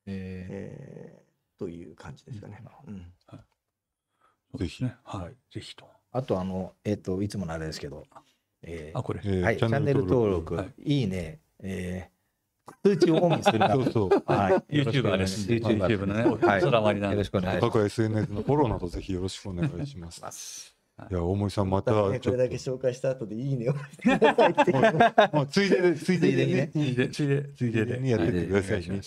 えー、えー、という感じですかね。うん、うんはい、ぜひね、はい、ぜひと。あとあの、えっ、ー、と、いつものあれですけど、えー、あ、これ、えー、はい、チャンネル登録、はい、いね、えー、通知をオンにする そうそう。はい。YouTuber です。YouTube のね、はい。空回りなんで。よろしくお願いします。各 SNS のフォローなどぜひよろしくお願いします。いや、大森さん、また。これだけ紹介した後で、いいねを。も う、ついでで、ついでで、ついでで、ついでで、ついでで、やっててくださいね。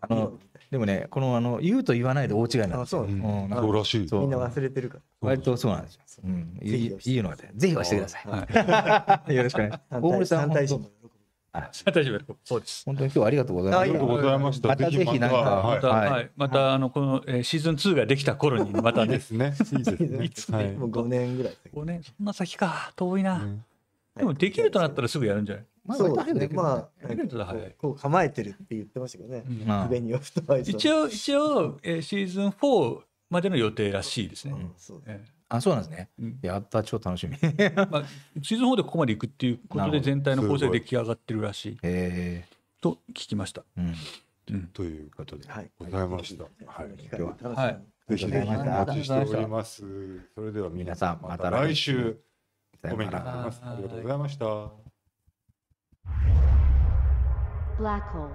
あの、でもね、このあの言うと言わないで大違いなんですよ。そううん、そうらしい。みんな忘れてるから。割とそうなんですよ。うん、いいいいのがねぜひ押してください。よろしくね。大森さん、反本対大丈夫そうです。本当に今日はありがとうございまありがとうございました。またぜひなんかまた、ははいまたあのこの、えーシーズン2ができた頃にまたいですね。いいいでつもう5年ぐらい。こうそんな先か遠いな、うんでもできるとなったらすぐやるんじゃないまあ、まあ、ヘルメット早い。こう構えてるって言ってましたけどね。あ、一応、一応、えー、シーズン4までの予定らしいですね。うん、そうあ、そうなんですね。うん、やった、超楽しみ。まあ、シーズン4でここまでいくっていうことで、全体の構成出来上がってるらしい。えと聞きました。うん。うん、ということでございました。はい。今日は。はい。ぜひぜひお待ちしております。それでは皆さん、また来週。ごめんなさい。ありがとうございました。Black hole.